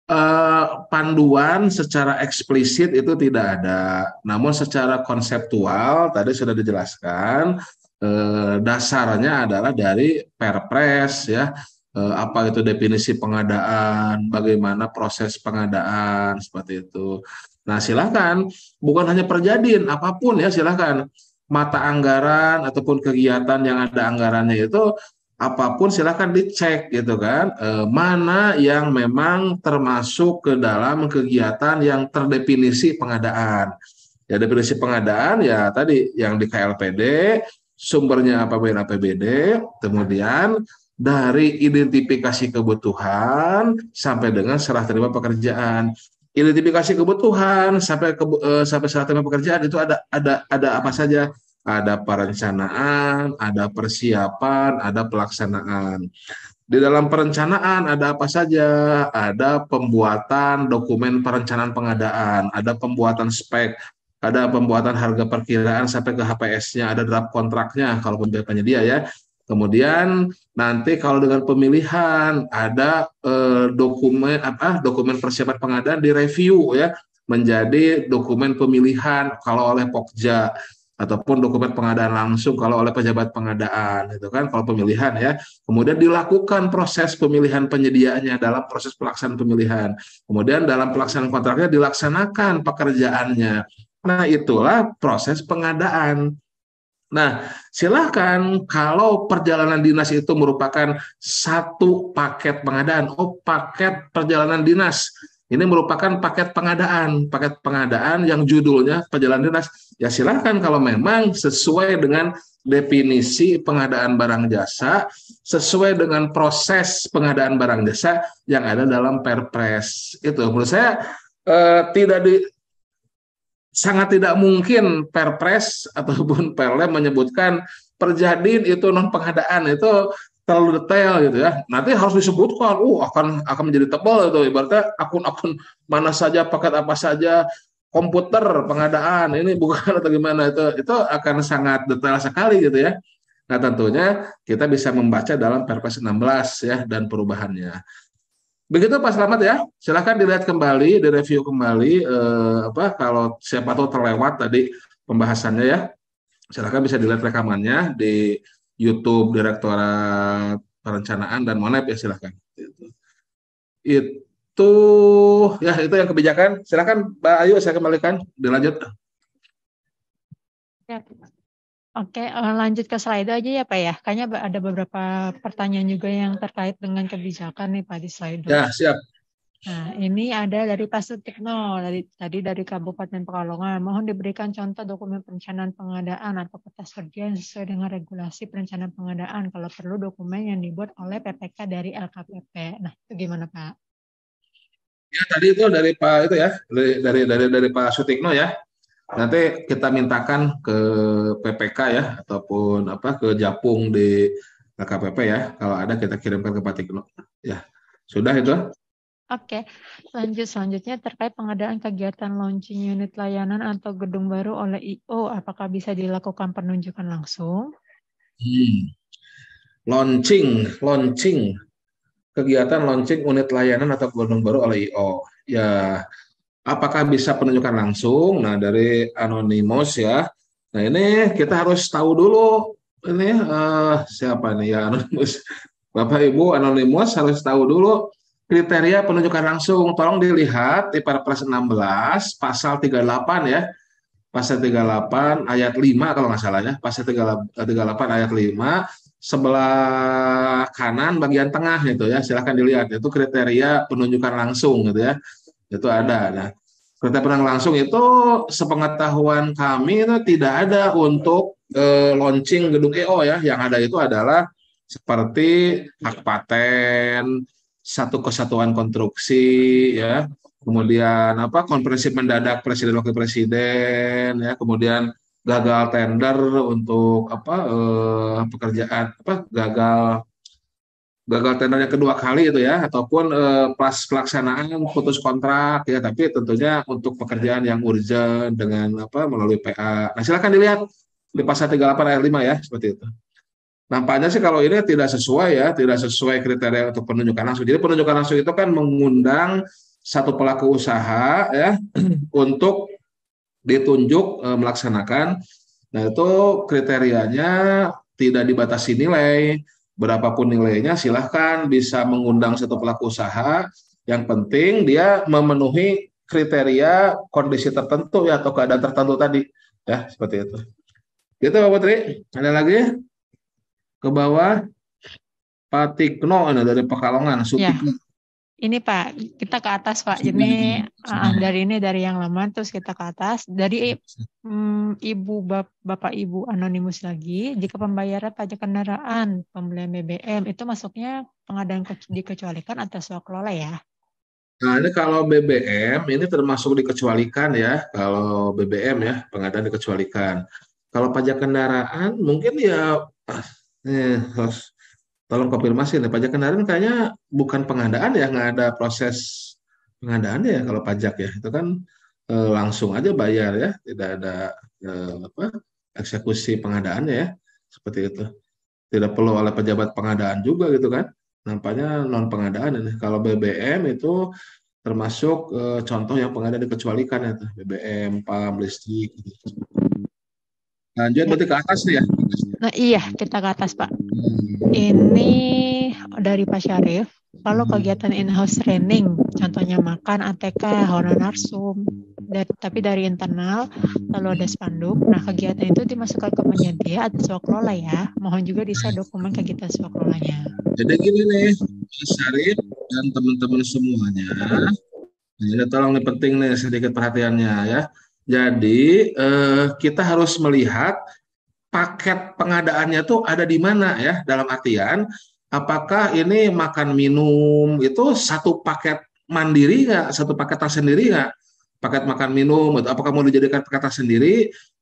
Uh, panduan secara eksplisit itu tidak ada, namun secara konseptual tadi sudah dijelaskan uh, dasarnya adalah dari Perpres ya eh, apa itu definisi pengadaan, bagaimana proses pengadaan seperti itu. Nah silahkan bukan hanya perjadian apapun ya silahkan mata anggaran ataupun kegiatan yang ada anggarannya itu apapun silahkan dicek gitu kan e, mana yang memang termasuk ke dalam kegiatan yang terdefinisi pengadaan ya definisi pengadaan ya tadi yang di KLPD sumbernya apa apbn APBD kemudian dari identifikasi kebutuhan sampai dengan serah terima pekerjaan identifikasi kebutuhan sampai ke, eh, sampai serah terima pekerjaan itu ada ada ada apa saja ada perencanaan, ada persiapan, ada pelaksanaan. Di dalam perencanaan ada apa saja? Ada pembuatan dokumen perencanaan pengadaan, ada pembuatan spek, ada pembuatan harga perkiraan sampai ke HPS-nya, ada draft kontraknya kalau penyedia ya. Kemudian nanti kalau dengan pemilihan ada eh, dokumen apa dokumen persiapan pengadaan direview ya menjadi dokumen pemilihan kalau oleh Pokja ataupun dokumen pengadaan langsung kalau oleh pejabat pengadaan itu kan kalau pemilihan ya kemudian dilakukan proses pemilihan penyediaannya dalam proses pelaksanaan pemilihan kemudian dalam pelaksanaan kontraknya dilaksanakan pekerjaannya nah itulah proses pengadaan nah silahkan kalau perjalanan dinas itu merupakan satu paket pengadaan oh paket perjalanan dinas ini merupakan paket pengadaan, paket pengadaan yang judulnya perjalanan dinas. Ya silakan kalau memang sesuai dengan definisi pengadaan barang jasa, sesuai dengan proses pengadaan barang jasa yang ada dalam Perpres. Itu menurut saya eh, tidak di sangat tidak mungkin Perpres ataupun Perle menyebutkan perjadin itu non pengadaan itu terlalu detail gitu ya. Nanti harus disebutkan, uh akan akan menjadi tebal itu ibaratnya akun-akun mana saja, paket apa saja, komputer pengadaan ini bukan atau gimana itu itu akan sangat detail sekali gitu ya. Nah tentunya kita bisa membaca dalam Perpres 16 ya dan perubahannya. Begitu Pak Selamat ya. Silahkan dilihat kembali, direview kembali eh, apa kalau siapa tahu terlewat tadi pembahasannya ya. Silahkan bisa dilihat rekamannya di YouTube Direktorat Perencanaan dan Monep ya silahkan. Itu. itu ya itu yang kebijakan. Silahkan Mbak Ayu saya kembalikan dilanjut. Ya. Oke, eh, lanjut ke slide aja ya Pak ya. Kayaknya ada beberapa pertanyaan juga yang terkait dengan kebijakan nih Pak di slide. Ya, siap. Nah, ini ada dari Pak Sutikno, dari, tadi dari Kabupaten Pekalongan. Mohon diberikan contoh dokumen perencanaan pengadaan atau peta kerja yang sesuai dengan regulasi perencanaan pengadaan. Kalau perlu dokumen yang dibuat oleh PPK dari LKPP. Nah, itu gimana Pak? Ya, tadi itu dari Pak itu ya, dari dari dari, dari Pak Sutikno ya. Nanti kita mintakan ke PPK ya ataupun apa ke Japung di LKPP ya. Kalau ada kita kirimkan ke Pak Tikno. Ya. Sudah itu? Oke, lanjut selanjutnya terkait pengadaan kegiatan launching unit layanan atau gedung baru oleh IO, apakah bisa dilakukan penunjukan langsung? Hmm. Launching, launching, kegiatan launching unit layanan atau gedung baru oleh IO. Ya, apakah bisa penunjukan langsung? Nah, dari anonymous ya. Nah ini kita harus tahu dulu ini uh, siapa nih ya anonymous. Bapak Ibu anonymous harus tahu dulu kriteria penunjukan langsung tolong dilihat di Perpres 16 pasal 38 ya. Pasal 38 ayat 5 kalau nggak salah ya. Pasal 38 ayat 5 sebelah kanan bagian tengah gitu ya. Silahkan dilihat itu kriteria penunjukan langsung gitu ya. Itu ada. Nah, kriteria perang langsung itu sepengetahuan kami itu tidak ada untuk e, launching gedung EO ya yang ada itu adalah seperti hak paten satu kesatuan konstruksi ya kemudian apa konferensi mendadak presiden wakil presiden ya kemudian gagal tender untuk apa eh, pekerjaan apa gagal gagal tender yang kedua kali itu ya ataupun eh, plus pelaksanaan putus kontrak ya tapi tentunya untuk pekerjaan yang urgent dengan apa melalui PA. Nah silakan dilihat di pasal 38 ayat 5 ya seperti itu. Nampaknya sih kalau ini tidak sesuai ya, tidak sesuai kriteria untuk penunjukan langsung. Jadi penunjukan langsung itu kan mengundang satu pelaku usaha ya untuk ditunjuk e, melaksanakan. Nah itu kriterianya tidak dibatasi nilai, berapapun nilainya silahkan bisa mengundang satu pelaku usaha. Yang penting dia memenuhi kriteria kondisi tertentu ya atau keadaan tertentu tadi ya seperti itu. Gitu Pak Putri, ada lagi? ke bawah Patikno nah, dari Pekalongan ya. Sutikno. Ya. Ini Pak, kita ke atas Pak. Ini ah, ah, dari ini dari yang lama terus kita ke atas dari um, ibu bap, bapak ibu anonimus lagi. Jika pembayaran pajak kendaraan pembelian BBM itu masuknya pengadaan ke, dikecualikan atas suak kelola ya? Nah ini kalau BBM ini termasuk dikecualikan ya kalau BBM ya pengadaan dikecualikan. Kalau pajak kendaraan mungkin ya eh, harus tolong konfirmasi nih pajak kendaraan kayaknya bukan pengadaan ya nggak ada proses pengadaan ya kalau pajak ya itu kan eh, langsung aja bayar ya tidak ada eh, apa eksekusi pengadaan ya seperti itu tidak perlu oleh pejabat pengadaan juga gitu kan nampaknya non pengadaan ini kalau BBM itu termasuk eh, contoh yang pengadaan dikecualikan ya BBM, PAM, listrik gitu. Lanjut ya. berarti ya, ke atas nih ya. Nah, iya, kita ke atas, Pak. Hmm. Ini dari Pak Syarif. Kalau hmm. kegiatan in-house training, contohnya makan, ATK, honor narsum, dari, tapi dari internal, lalu ada spanduk. Nah, kegiatan itu dimasukkan ke penyedia atau swaklola ya. Mohon juga bisa dokumen kegiatan swaklolanya. Jadi gini nih, Pak Syarif dan teman-teman semuanya, jadi nah, tolong nih penting nih sedikit perhatiannya ya. Jadi eh, kita harus melihat paket pengadaannya tuh ada di mana ya dalam artian apakah ini makan minum itu satu paket mandiri nggak satu paket tersendiri nggak paket makan minum itu apakah mau dijadikan paket tersendiri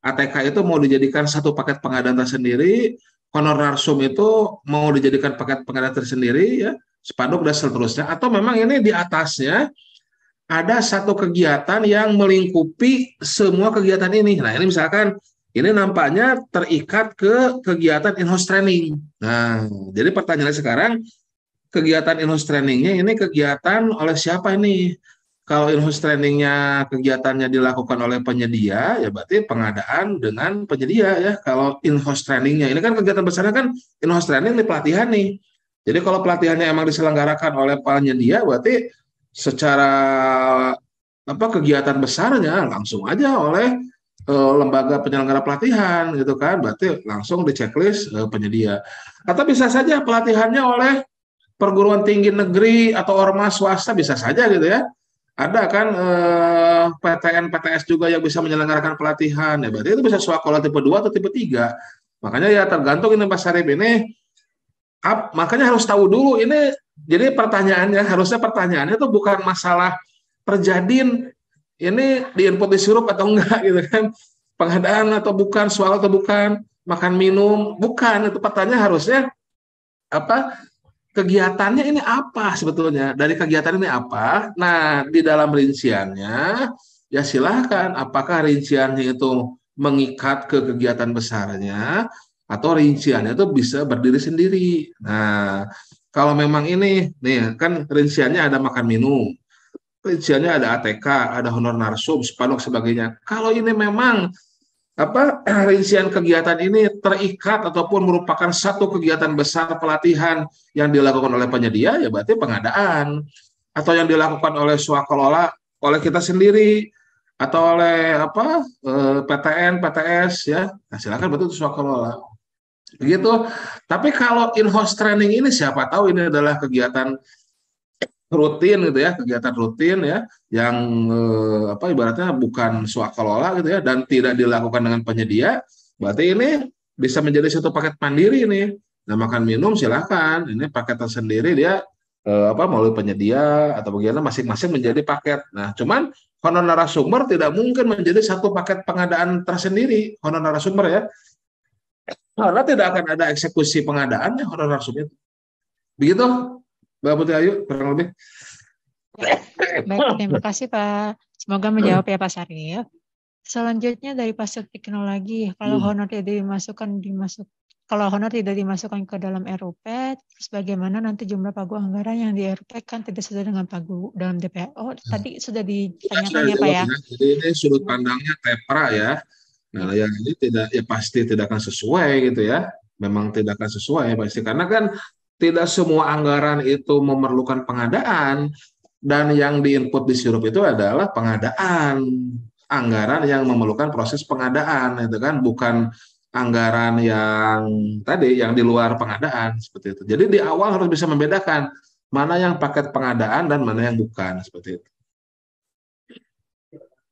ATK itu mau dijadikan satu paket pengadaan tersendiri honor sum itu mau dijadikan paket pengadaan tersendiri ya spanduk dan seterusnya atau memang ini di atasnya ada satu kegiatan yang melingkupi semua kegiatan ini. Nah, ini misalkan ini nampaknya terikat ke kegiatan in-house training. Nah, jadi pertanyaan sekarang kegiatan in-house trainingnya ini kegiatan oleh siapa ini? Kalau in-house trainingnya kegiatannya dilakukan oleh penyedia, ya berarti pengadaan dengan penyedia ya. Kalau in-house trainingnya, ini kan kegiatan besarnya kan in-house training ini pelatihan nih. Jadi kalau pelatihannya emang diselenggarakan oleh penyedia, berarti secara apa kegiatan besarnya langsung aja oleh e, lembaga penyelenggara pelatihan gitu kan berarti langsung di checklist e, penyedia atau bisa saja pelatihannya oleh perguruan tinggi negeri atau ormas swasta bisa saja gitu ya ada kan e, eh, PTN PTS juga yang bisa menyelenggarakan pelatihan ya berarti itu bisa sekolah tipe 2 atau tipe 3 makanya ya tergantung ini pasar ini ap, makanya harus tahu dulu ini jadi pertanyaannya harusnya pertanyaannya itu bukan masalah terjadi ini di input disuruh atau enggak gitu kan pengadaan atau bukan soal atau bukan makan minum bukan itu pertanyaan harusnya apa kegiatannya ini apa sebetulnya dari kegiatan ini apa nah di dalam rinciannya ya silahkan apakah rinciannya itu mengikat ke kegiatan besarnya atau rinciannya itu bisa berdiri sendiri. Nah, kalau memang ini nih kan rinciannya ada makan minum, rinciannya ada ATK, ada honor narsum, spanduk sebagainya. Kalau ini memang apa rincian kegiatan ini terikat ataupun merupakan satu kegiatan besar pelatihan yang dilakukan oleh penyedia ya berarti pengadaan atau yang dilakukan oleh swakelola oleh kita sendiri atau oleh apa eh, PTN PTS ya nah, silakan betul swakelola gitu. Tapi kalau in-house training ini siapa tahu ini adalah kegiatan rutin gitu ya, kegiatan rutin ya yang eh, apa ibaratnya bukan swakelola gitu ya dan tidak dilakukan dengan penyedia, berarti ini bisa menjadi satu paket mandiri ini. Nah, makan minum silahkan, ini paket tersendiri dia eh, apa melalui penyedia atau bagaimana masing-masing menjadi paket. Nah, cuman honor narasumber tidak mungkin menjadi satu paket pengadaan tersendiri honor narasumber ya karena tidak akan ada eksekusi pengadaannya orang itu. Begitu, Mbak Putri Ayu, kurang lebih. Baik, terima kasih Pak. Semoga menjawab ya Pak Sari ya. Selanjutnya dari pasuk teknologi, kalau hmm. honor tidak dimasukkan dimasuk kalau honor tidak dimasukkan ke dalam RUP, terus bagaimana nanti jumlah pagu anggaran yang di RUP kan tidak sesuai dengan pagu dalam DPO? tadi sudah ditanyakan ya, ya Pak ya. Jadi ini sudut pandangnya TEPRA ya Nah, yang ini tidak ya pasti tidak akan sesuai gitu ya. Memang tidak akan sesuai pasti karena kan tidak semua anggaran itu memerlukan pengadaan dan yang diinput di sirup itu adalah pengadaan anggaran yang memerlukan proses pengadaan itu kan bukan anggaran yang tadi yang di luar pengadaan seperti itu. Jadi di awal harus bisa membedakan mana yang paket pengadaan dan mana yang bukan seperti itu.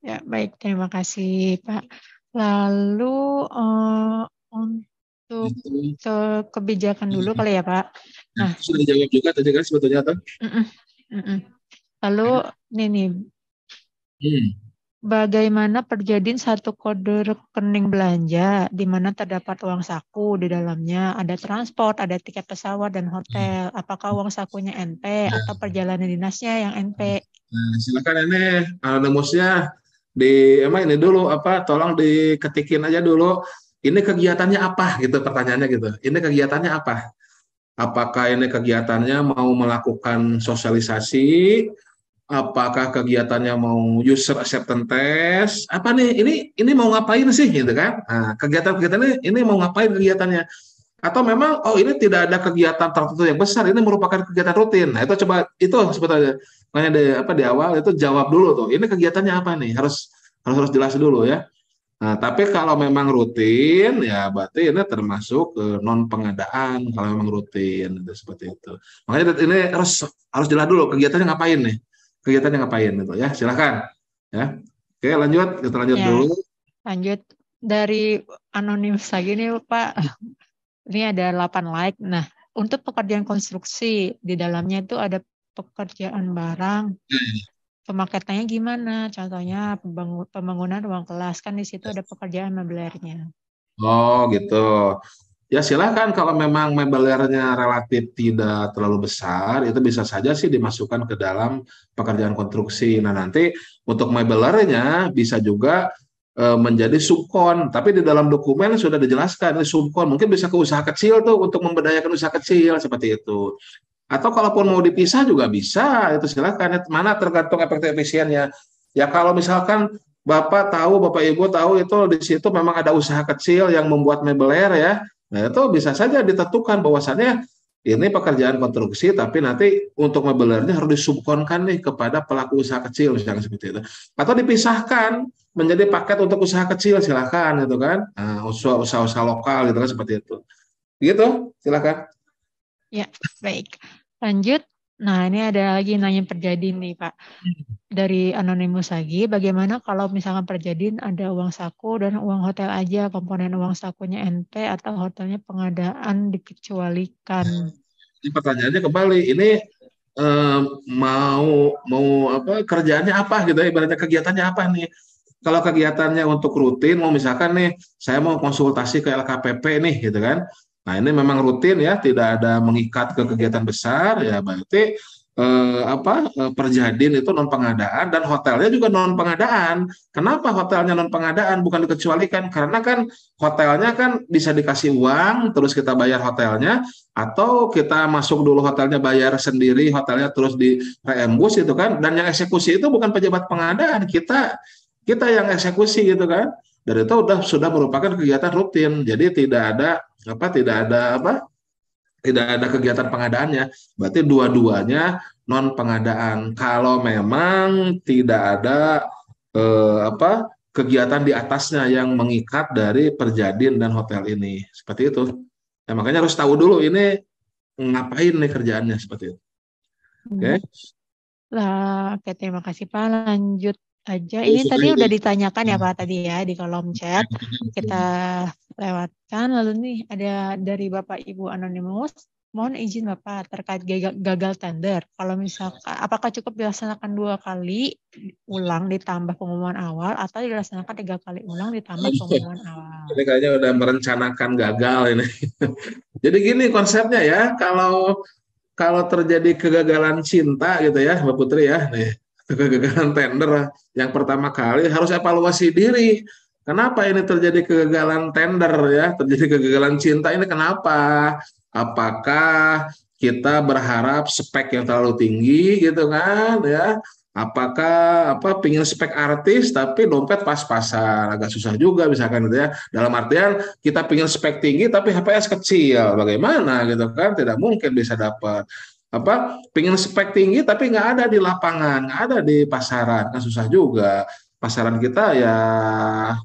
Ya, baik. Terima kasih, Pak. Lalu uh, untuk ke kebijakan dulu hmm. kali ya Pak. Nah, sudah dijawab juga tadi kan sebetulnya atau? Mm -mm, Lalu ini iya. nih. Hmm. Bagaimana perjadian satu kode rekening belanja di mana terdapat uang saku di dalamnya, ada transport, ada tiket pesawat dan hotel. Hmm. Apakah uang sakunya NP atau perjalanan dinasnya yang NP? Nah, silakan Nenek, anonymousnya di emang ini dulu apa tolong diketikin aja dulu ini kegiatannya apa gitu pertanyaannya gitu ini kegiatannya apa apakah ini kegiatannya mau melakukan sosialisasi apakah kegiatannya mau user acceptance test apa nih ini ini mau ngapain sih gitu kan nah, kegiatan kegiatannya ini mau ngapain kegiatannya atau memang oh ini tidak ada kegiatan tertentu yang besar ini merupakan kegiatan rutin nah itu coba itu sebetulnya makanya di apa di awal itu jawab dulu tuh ini kegiatannya apa nih harus harus harus jelas dulu ya nah tapi kalau memang rutin ya berarti ini termasuk eh, non pengadaan kalau memang rutin itu seperti itu makanya ini harus harus jelas dulu kegiatannya ngapain nih kegiatannya ngapain itu ya silahkan ya oke lanjut kita lanjut ya, dulu lanjut dari anonim lagi nih pak ini ada 8 like. Nah, untuk pekerjaan konstruksi di dalamnya itu ada pekerjaan barang. Pemaketannya gimana? Contohnya pembangunan ruang kelas kan di situ ada pekerjaan mebelernya. Oh, gitu. Ya silahkan kalau memang mebelernya relatif tidak terlalu besar, itu bisa saja sih dimasukkan ke dalam pekerjaan konstruksi. Nah nanti untuk mebelernya bisa juga Eh, menjadi subkon, tapi di dalam dokumen sudah dijelaskan ini subkon, mungkin bisa ke usaha kecil tuh untuk memberdayakan usaha kecil seperti itu. Atau kalaupun mau dipisah juga bisa, itu silakan. Mana tergantung efektif efisiennya. Ya kalau misalkan Bapak tahu, Bapak Ibu tahu itu di situ memang ada usaha kecil yang membuat mebeler ya. Nah, itu bisa saja ditentukan bahwasannya ini pekerjaan konstruksi tapi nanti untuk mebelernya harus disubkonkan nih kepada pelaku usaha kecil misalnya seperti itu. Atau dipisahkan menjadi paket untuk usaha kecil silakan gitu kan nah, usaha usaha usaha lokal gitu kan seperti itu gitu silakan ya baik lanjut nah ini ada lagi nanya perjadin nih pak dari anonimus lagi bagaimana kalau misalkan perjadin ada uang saku dan uang hotel aja komponen uang sakunya NP atau hotelnya pengadaan dikecualikan ini pertanyaannya kembali ini eh, mau mau apa kerjaannya apa gitu ya? ibaratnya kegiatannya apa nih kalau kegiatannya untuk rutin, mau misalkan nih, saya mau konsultasi ke LKPP nih, gitu kan. Nah ini memang rutin ya, tidak ada mengikat ke kegiatan besar, ya berarti eh, apa eh, perjadian itu non pengadaan dan hotelnya juga non pengadaan. Kenapa hotelnya non pengadaan bukan dikecualikan? Karena kan hotelnya kan bisa dikasih uang, terus kita bayar hotelnya, atau kita masuk dulu hotelnya bayar sendiri, hotelnya terus di reembus itu kan. Dan yang eksekusi itu bukan pejabat pengadaan, kita kita yang eksekusi gitu kan dari itu sudah sudah merupakan kegiatan rutin jadi tidak ada apa tidak ada apa tidak ada kegiatan pengadaannya berarti dua-duanya non pengadaan kalau memang tidak ada eh, apa kegiatan di atasnya yang mengikat dari perjadian dan hotel ini seperti itu ya, makanya harus tahu dulu ini ngapain nih kerjaannya seperti itu oke okay. Hmm. Lah, oke terima kasih Pak. Lanjut aja. Iya, ini iya, tadi iya. udah ditanyakan ya hmm. Pak tadi ya di kolom chat. Kita lewatkan. Lalu nih ada dari Bapak Ibu Anonymous. Mohon izin Bapak terkait gagal tender. Kalau misalkan apakah cukup dilaksanakan dua kali ulang ditambah pengumuman awal atau dilaksanakan tiga kali ulang ditambah pengumuman awal? Ini kayaknya udah merencanakan gagal ini. Jadi gini konsepnya ya, kalau kalau terjadi kegagalan cinta gitu ya Mbak Putri ya. Nih kegagalan tender yang pertama kali harus evaluasi diri. Kenapa ini terjadi kegagalan tender ya, terjadi kegagalan cinta ini kenapa? Apakah kita berharap spek yang terlalu tinggi gitu kan ya? Apakah apa pingin spek artis tapi dompet pas-pasan agak susah juga misalkan gitu ya. Dalam artian kita pingin spek tinggi tapi HPS kecil bagaimana gitu kan tidak mungkin bisa dapat apa pengen spek tinggi tapi nggak ada di lapangan nggak ada di pasaran kan susah juga pasaran kita ya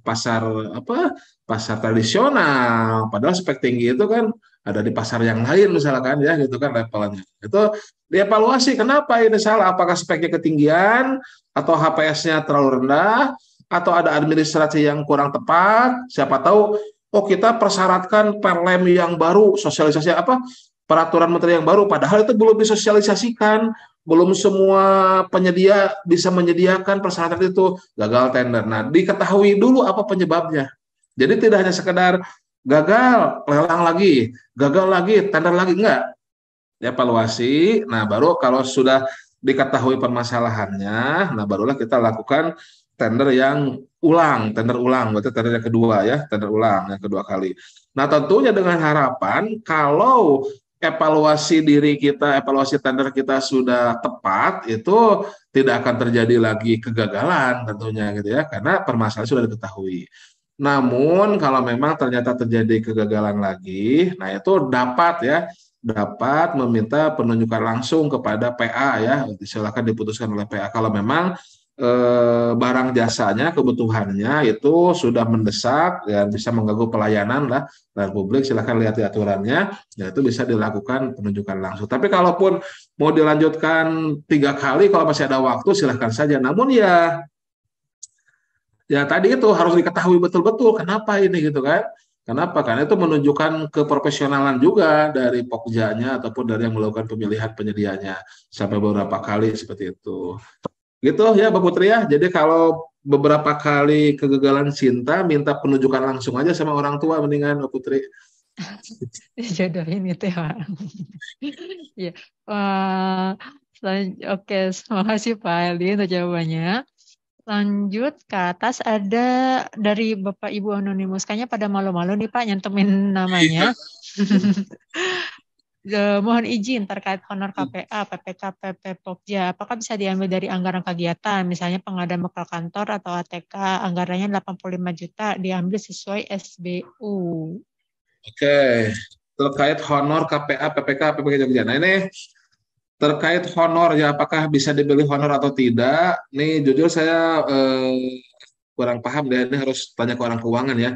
pasar apa pasar tradisional padahal spek tinggi itu kan ada di pasar yang lain misalkan ya gitu kan levelnya itu dievaluasi kenapa ini salah apakah speknya ketinggian atau HPS-nya terlalu rendah atau ada administrasi yang kurang tepat siapa tahu oh kita persyaratkan perlem yang baru sosialisasi apa peraturan menteri yang baru padahal itu belum disosialisasikan belum semua penyedia bisa menyediakan persyaratan itu gagal tender. Nah, diketahui dulu apa penyebabnya. Jadi tidak hanya sekedar gagal lelang lagi, gagal lagi tender lagi enggak. Evaluasi. Nah, baru kalau sudah diketahui permasalahannya, nah barulah kita lakukan tender yang ulang, tender ulang, berarti tender yang kedua ya, tender ulang yang kedua kali. Nah, tentunya dengan harapan kalau evaluasi diri kita, evaluasi tender kita sudah tepat, itu tidak akan terjadi lagi kegagalan tentunya gitu ya, karena permasalahan sudah diketahui. Namun kalau memang ternyata terjadi kegagalan lagi, nah itu dapat ya, dapat meminta penunjukan langsung kepada PA ya, silakan diputuskan oleh PA kalau memang Eh, barang jasanya kebutuhannya itu sudah mendesak dan ya, bisa mengganggu pelayanan lah dan nah, publik silahkan lihat di aturannya ya itu bisa dilakukan penunjukan langsung tapi kalaupun mau dilanjutkan tiga kali kalau masih ada waktu silahkan saja namun ya ya tadi itu harus diketahui betul-betul kenapa ini gitu kan Kenapa? Karena itu menunjukkan keprofesionalan juga dari pokjanya ataupun dari yang melakukan pemilihan penyediaannya sampai beberapa kali seperti itu. Gitu ya Mbak Putri ya. Jadi kalau beberapa kali kegagalan cinta minta penunjukan langsung aja sama orang tua mendingan Mbak Putri. jodohin itu ya Pak. ya. Uh, Oke, terima kasih Pak Eli untuk jawabannya. Lanjut ke atas ada dari Bapak Ibu Anonimus. Kayaknya pada malu-malu nih Pak nyantemin namanya. eh, mohon izin terkait honor hmm. KPA, PPK, PP Pokja, apakah bisa diambil dari anggaran kegiatan, misalnya pengadaan bekal kantor atau ATK, anggarannya 85 juta diambil sesuai SBU. Oke, terkait honor KPA, PPK, PPK Jogja. Nah ini terkait honor ya, apakah bisa dibeli honor atau tidak? Nih jujur saya eh, kurang paham dan ini harus tanya ke orang keuangan ya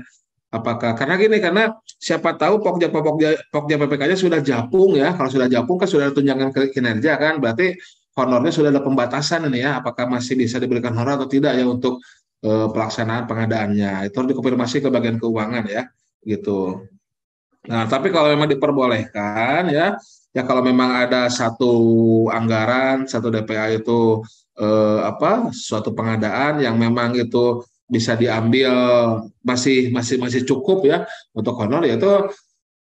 apakah karena gini karena siapa tahu pokja pokja pokja PPK-nya sudah japung ya kalau sudah japung kan sudah ada tunjangan kinerja kan berarti honornya sudah ada pembatasan ini ya apakah masih bisa diberikan honor atau tidak ya untuk e, pelaksanaan pengadaannya itu harus dikonfirmasi ke bagian keuangan ya gitu nah tapi kalau memang diperbolehkan ya ya kalau memang ada satu anggaran satu DPA itu e, apa suatu pengadaan yang memang itu bisa diambil masih masih masih cukup ya untuk honor yaitu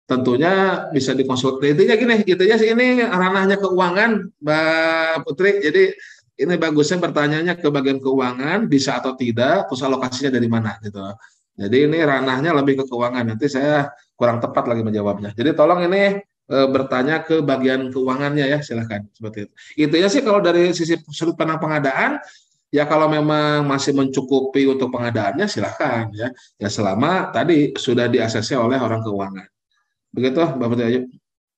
tentunya bisa dikonsultasi nah, intinya gini intinya sih ini ranahnya keuangan Mbak Putri jadi ini bagusnya bertanyanya ke bagian keuangan bisa atau tidak terus alokasinya dari mana gitu jadi ini ranahnya lebih ke keuangan nanti saya kurang tepat lagi menjawabnya jadi tolong ini e, bertanya ke bagian keuangannya ya silahkan seperti itu intinya sih kalau dari sisi sudut pandang pengadaan ya kalau memang masih mencukupi untuk pengadaannya silahkan ya ya selama tadi sudah diaksesnya oleh orang keuangan begitu Mbak Putri Ayu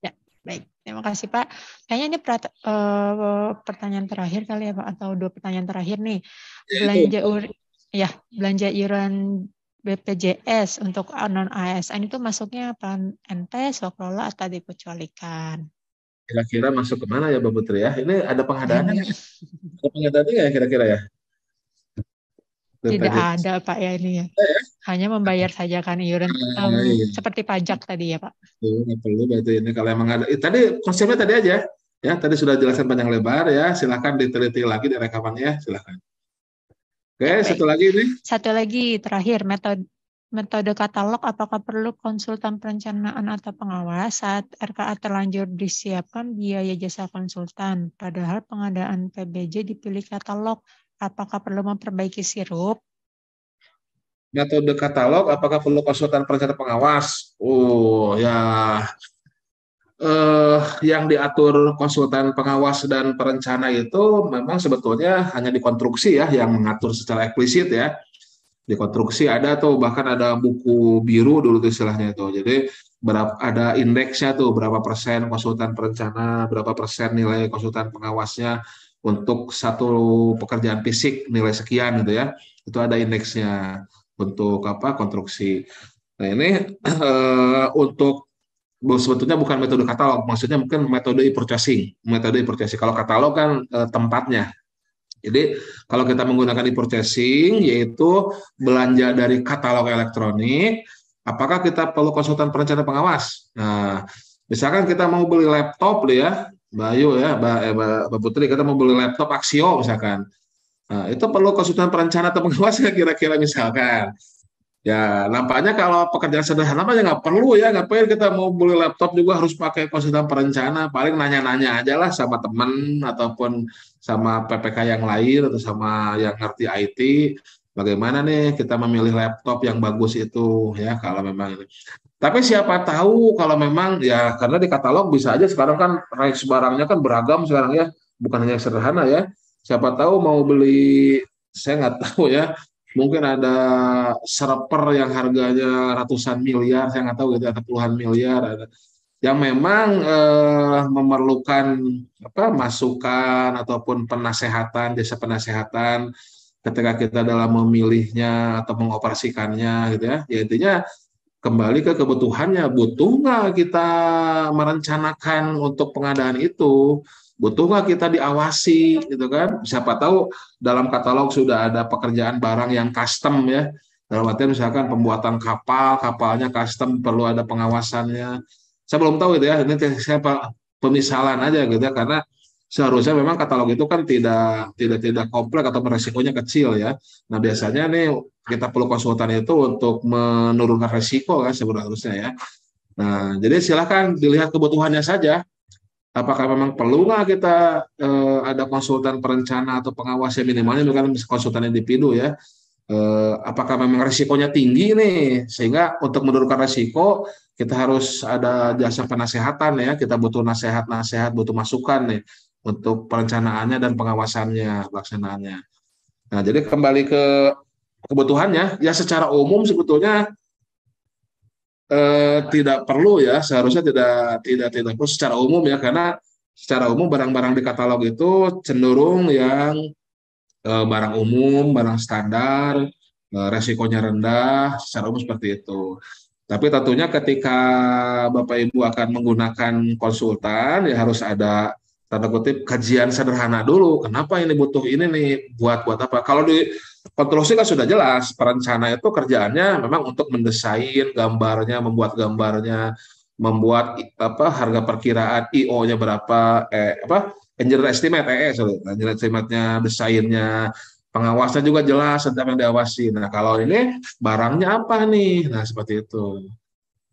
ya baik terima kasih pak kayaknya ini per uh, eh, pertanyaan terakhir kali ya pak atau dua pertanyaan terakhir nih ya, belanja ur ya belanja iuran BPJS untuk non ASN itu masuknya apa NP swakelola atau dikecualikan? Kira-kira masuk kemana ya, Mbak Putri ya? Ini ada pengadaan Ya. Iya. ada penghadaannya ya kira-kira ya? Tidak ada Pak ya ini ya. ya. Hanya membayar saja kan iuran um, seperti pajak tadi ya Pak. Tidak perlu berarti ini kalau emang ada. Eh, tadi konsepnya tadi aja ya. Tadi sudah jelaskan panjang lebar ya. Silahkan diteliti lagi di rekamannya. Silahkan. Oke, Oke, satu lagi ini. Satu lagi terakhir metode Metode katalog apakah perlu konsultan perencanaan atau pengawas saat RKA terlanjur disiapkan biaya jasa konsultan, padahal pengadaan PBJ dipilih katalog. Apakah perlu memperbaiki sirup? Metode katalog apakah perlu konsultan perencanaan pengawas? Oh ya, eh, yang diatur konsultan pengawas dan perencana itu memang sebetulnya hanya dikonstruksi ya yang mengatur secara eksplisit ya Dekonstruksi ada tuh bahkan ada buku biru dulu tuh istilahnya tuh. Jadi berapa ada indeksnya tuh berapa persen konsultan perencana, berapa persen nilai konsultan pengawasnya untuk satu pekerjaan fisik nilai sekian gitu ya. Itu ada indeksnya untuk apa konstruksi. Nah ini eh, untuk sebetulnya bukan metode katalog, maksudnya mungkin metode e-purchasing. Metode e-purchasing. Kalau katalog kan eh, tempatnya, jadi kalau kita menggunakan e-purchasing yaitu belanja dari katalog elektronik, apakah kita perlu konsultan perencana pengawas? Nah, misalkan kita mau beli laptop ya, Bayu ya, Mbak, eh, ba, Putri kita mau beli laptop Axio misalkan. Nah, itu perlu konsultan perencana atau pengawas ya kira-kira misalkan. Ya, nampaknya kalau pekerjaan sederhana aja nggak perlu ya, ngapain kita mau beli laptop juga harus pakai konsultan perencana, paling nanya-nanya aja lah sama teman ataupun sama PPK yang lain atau sama yang ngerti IT bagaimana nih kita memilih laptop yang bagus itu ya kalau memang ini. Tapi siapa tahu kalau memang ya karena di katalog bisa aja sekarang kan range barangnya kan beragam sekarang ya bukan hanya sederhana ya. Siapa tahu mau beli saya nggak tahu ya mungkin ada server yang harganya ratusan miliar saya nggak tahu gitu atau puluhan miliar ada yang memang eh, memerlukan apa masukan ataupun penasehatan desa penasehatan ketika kita dalam memilihnya atau mengoperasikannya gitu ya ya intinya kembali ke kebutuhannya butuh nggak kita merencanakan untuk pengadaan itu butuh nggak kita diawasi gitu kan siapa tahu dalam katalog sudah ada pekerjaan barang yang custom ya dalam artian misalkan pembuatan kapal kapalnya custom perlu ada pengawasannya saya belum tahu gitu ya, ini siapa pemisalan aja gitu ya, karena seharusnya memang katalog itu kan tidak tidak tidak kompleks atau resikonya kecil ya. Nah biasanya nih kita perlu konsultan itu untuk menurunkan resiko kan sebenarnya ya. Nah jadi silahkan dilihat kebutuhannya saja. Apakah memang perlu nggak kita eh, ada konsultan perencana atau pengawas yang minimalnya bukan konsultan individu ya eh, apakah memang resikonya tinggi nih sehingga untuk menurunkan resiko kita harus ada jasa penasehatan ya kita butuh nasihat nasehat butuh masukan nih untuk perencanaannya dan pengawasannya pelaksanaannya nah jadi kembali ke kebutuhannya ya secara umum sebetulnya eh, tidak perlu ya seharusnya tidak tidak tidak perlu secara umum ya karena secara umum barang-barang di katalog itu cenderung yang Eh, barang umum, barang standar, eh, resikonya rendah, secara umum seperti itu. Tapi tentunya ketika Bapak Ibu akan menggunakan konsultan ya harus ada tanda kutip kajian sederhana dulu. Kenapa ini butuh ini nih buat buat apa? Kalau di konstruksi kan sudah jelas perencana itu kerjaannya memang untuk mendesain gambarnya, membuat gambarnya, membuat apa harga perkiraan IO-nya berapa, eh, apa engineer estimate ya, ya, sorry, engineer estimate-nya, desainnya, pengawasnya juga jelas setiap yang diawasi. Nah, kalau ini barangnya apa nih? Nah, seperti itu.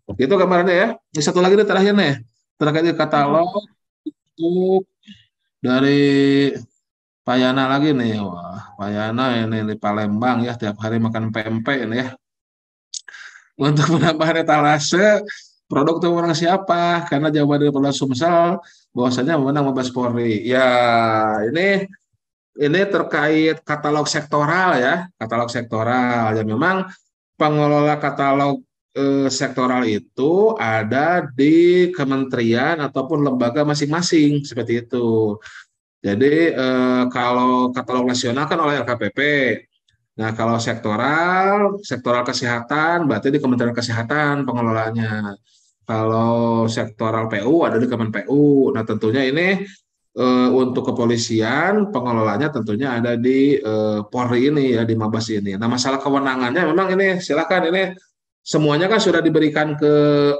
Oke Itu gambarnya ya. Ini satu lagi nih terakhir nih. Terakhir katalog itu dari Payana lagi nih. Wah, Payana ini di Palembang ya tiap hari makan pempek ini ya. Untuk menambah etalase produk itu orang siapa? Karena jawaban dari Polda Sumsel bahwasanya memang Mabes Polri. Ya, ini ini terkait katalog sektoral ya, katalog sektoral. Ya memang pengelola katalog eh, sektoral itu ada di kementerian ataupun lembaga masing-masing seperti itu. Jadi eh, kalau katalog nasional kan oleh LKPP. Nah, kalau sektoral, sektoral kesehatan berarti di Kementerian Kesehatan pengelolanya. Kalau sektoral PU ada di PU. Nah, tentunya ini e, untuk kepolisian pengelolanya tentunya ada di e, Polri ini ya di Mabes ini. Nah, masalah kewenangannya memang ini silakan ini semuanya kan sudah diberikan ke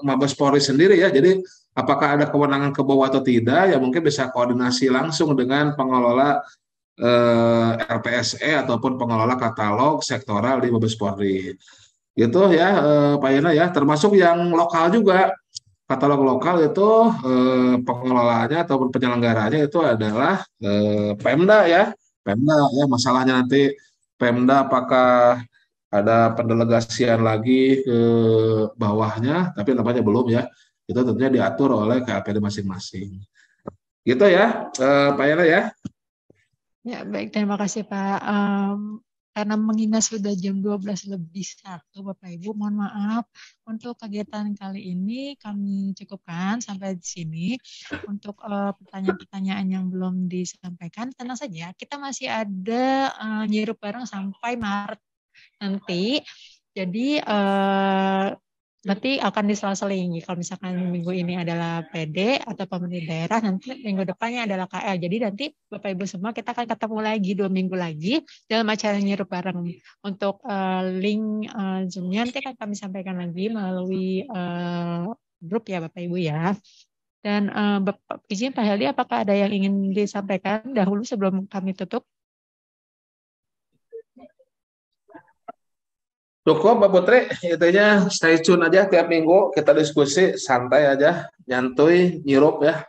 Mabes Polri sendiri ya. Jadi apakah ada kewenangan ke bawah atau tidak ya mungkin bisa koordinasi langsung dengan pengelola eh, RPSE ataupun pengelola katalog sektoral di Mabes Polri gitu ya eh, Pak Yana ya, termasuk yang lokal juga. Katalog lokal itu eh, pengelolaannya ataupun penyelenggaranya itu adalah eh, Pemda ya. Pemda ya masalahnya nanti Pemda apakah ada pendelegasian lagi ke bawahnya tapi namanya belum ya. Itu tentunya diatur oleh KPD masing-masing. Gitu ya, eh, Pak Yana ya. Ya, baik. Terima kasih, Pak. Um, karena mengingat sudah jam 12 lebih satu Bapak Ibu mohon maaf untuk kegiatan kali ini kami cukupkan sampai di sini untuk eh, pertanyaan-pertanyaan uh, yang belum disampaikan tenang saja kita masih ada uh, nyirup bareng sampai Maret nanti jadi uh, nanti akan diselang-selingi kalau misalkan minggu ini adalah PD atau pemerintah daerah nanti minggu depannya adalah KL jadi nanti Bapak Ibu semua kita akan ketemu lagi dua minggu lagi dalam acara nyeru bareng untuk uh, link uh, zoomnya nanti akan kami sampaikan lagi melalui uh, grup ya Bapak Ibu ya dan uh, Bapak, izin Pak Heli apakah ada yang ingin disampaikan dahulu sebelum kami tutup Cukup Mbak Putri, itunya stay tune aja tiap minggu kita diskusi santai aja, nyantui, nyirup ya.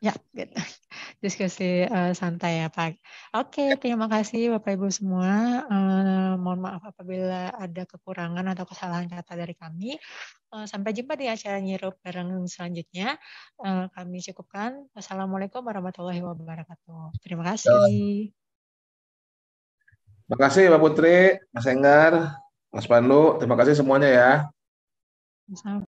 Ya, gitu. diskusi uh, santai ya Pak. Oke, okay, terima kasih Bapak Ibu semua. Uh, mohon maaf apabila ada kekurangan atau kesalahan kata dari kami. Uh, sampai jumpa di acara nyirup bareng selanjutnya. Uh, kami cukupkan. Wassalamualaikum warahmatullahi wabarakatuh. Terima kasih. Ya. Terima kasih Mbak Putri, Mas Enggar, Mas Pandu. Terima kasih semuanya ya. Sama.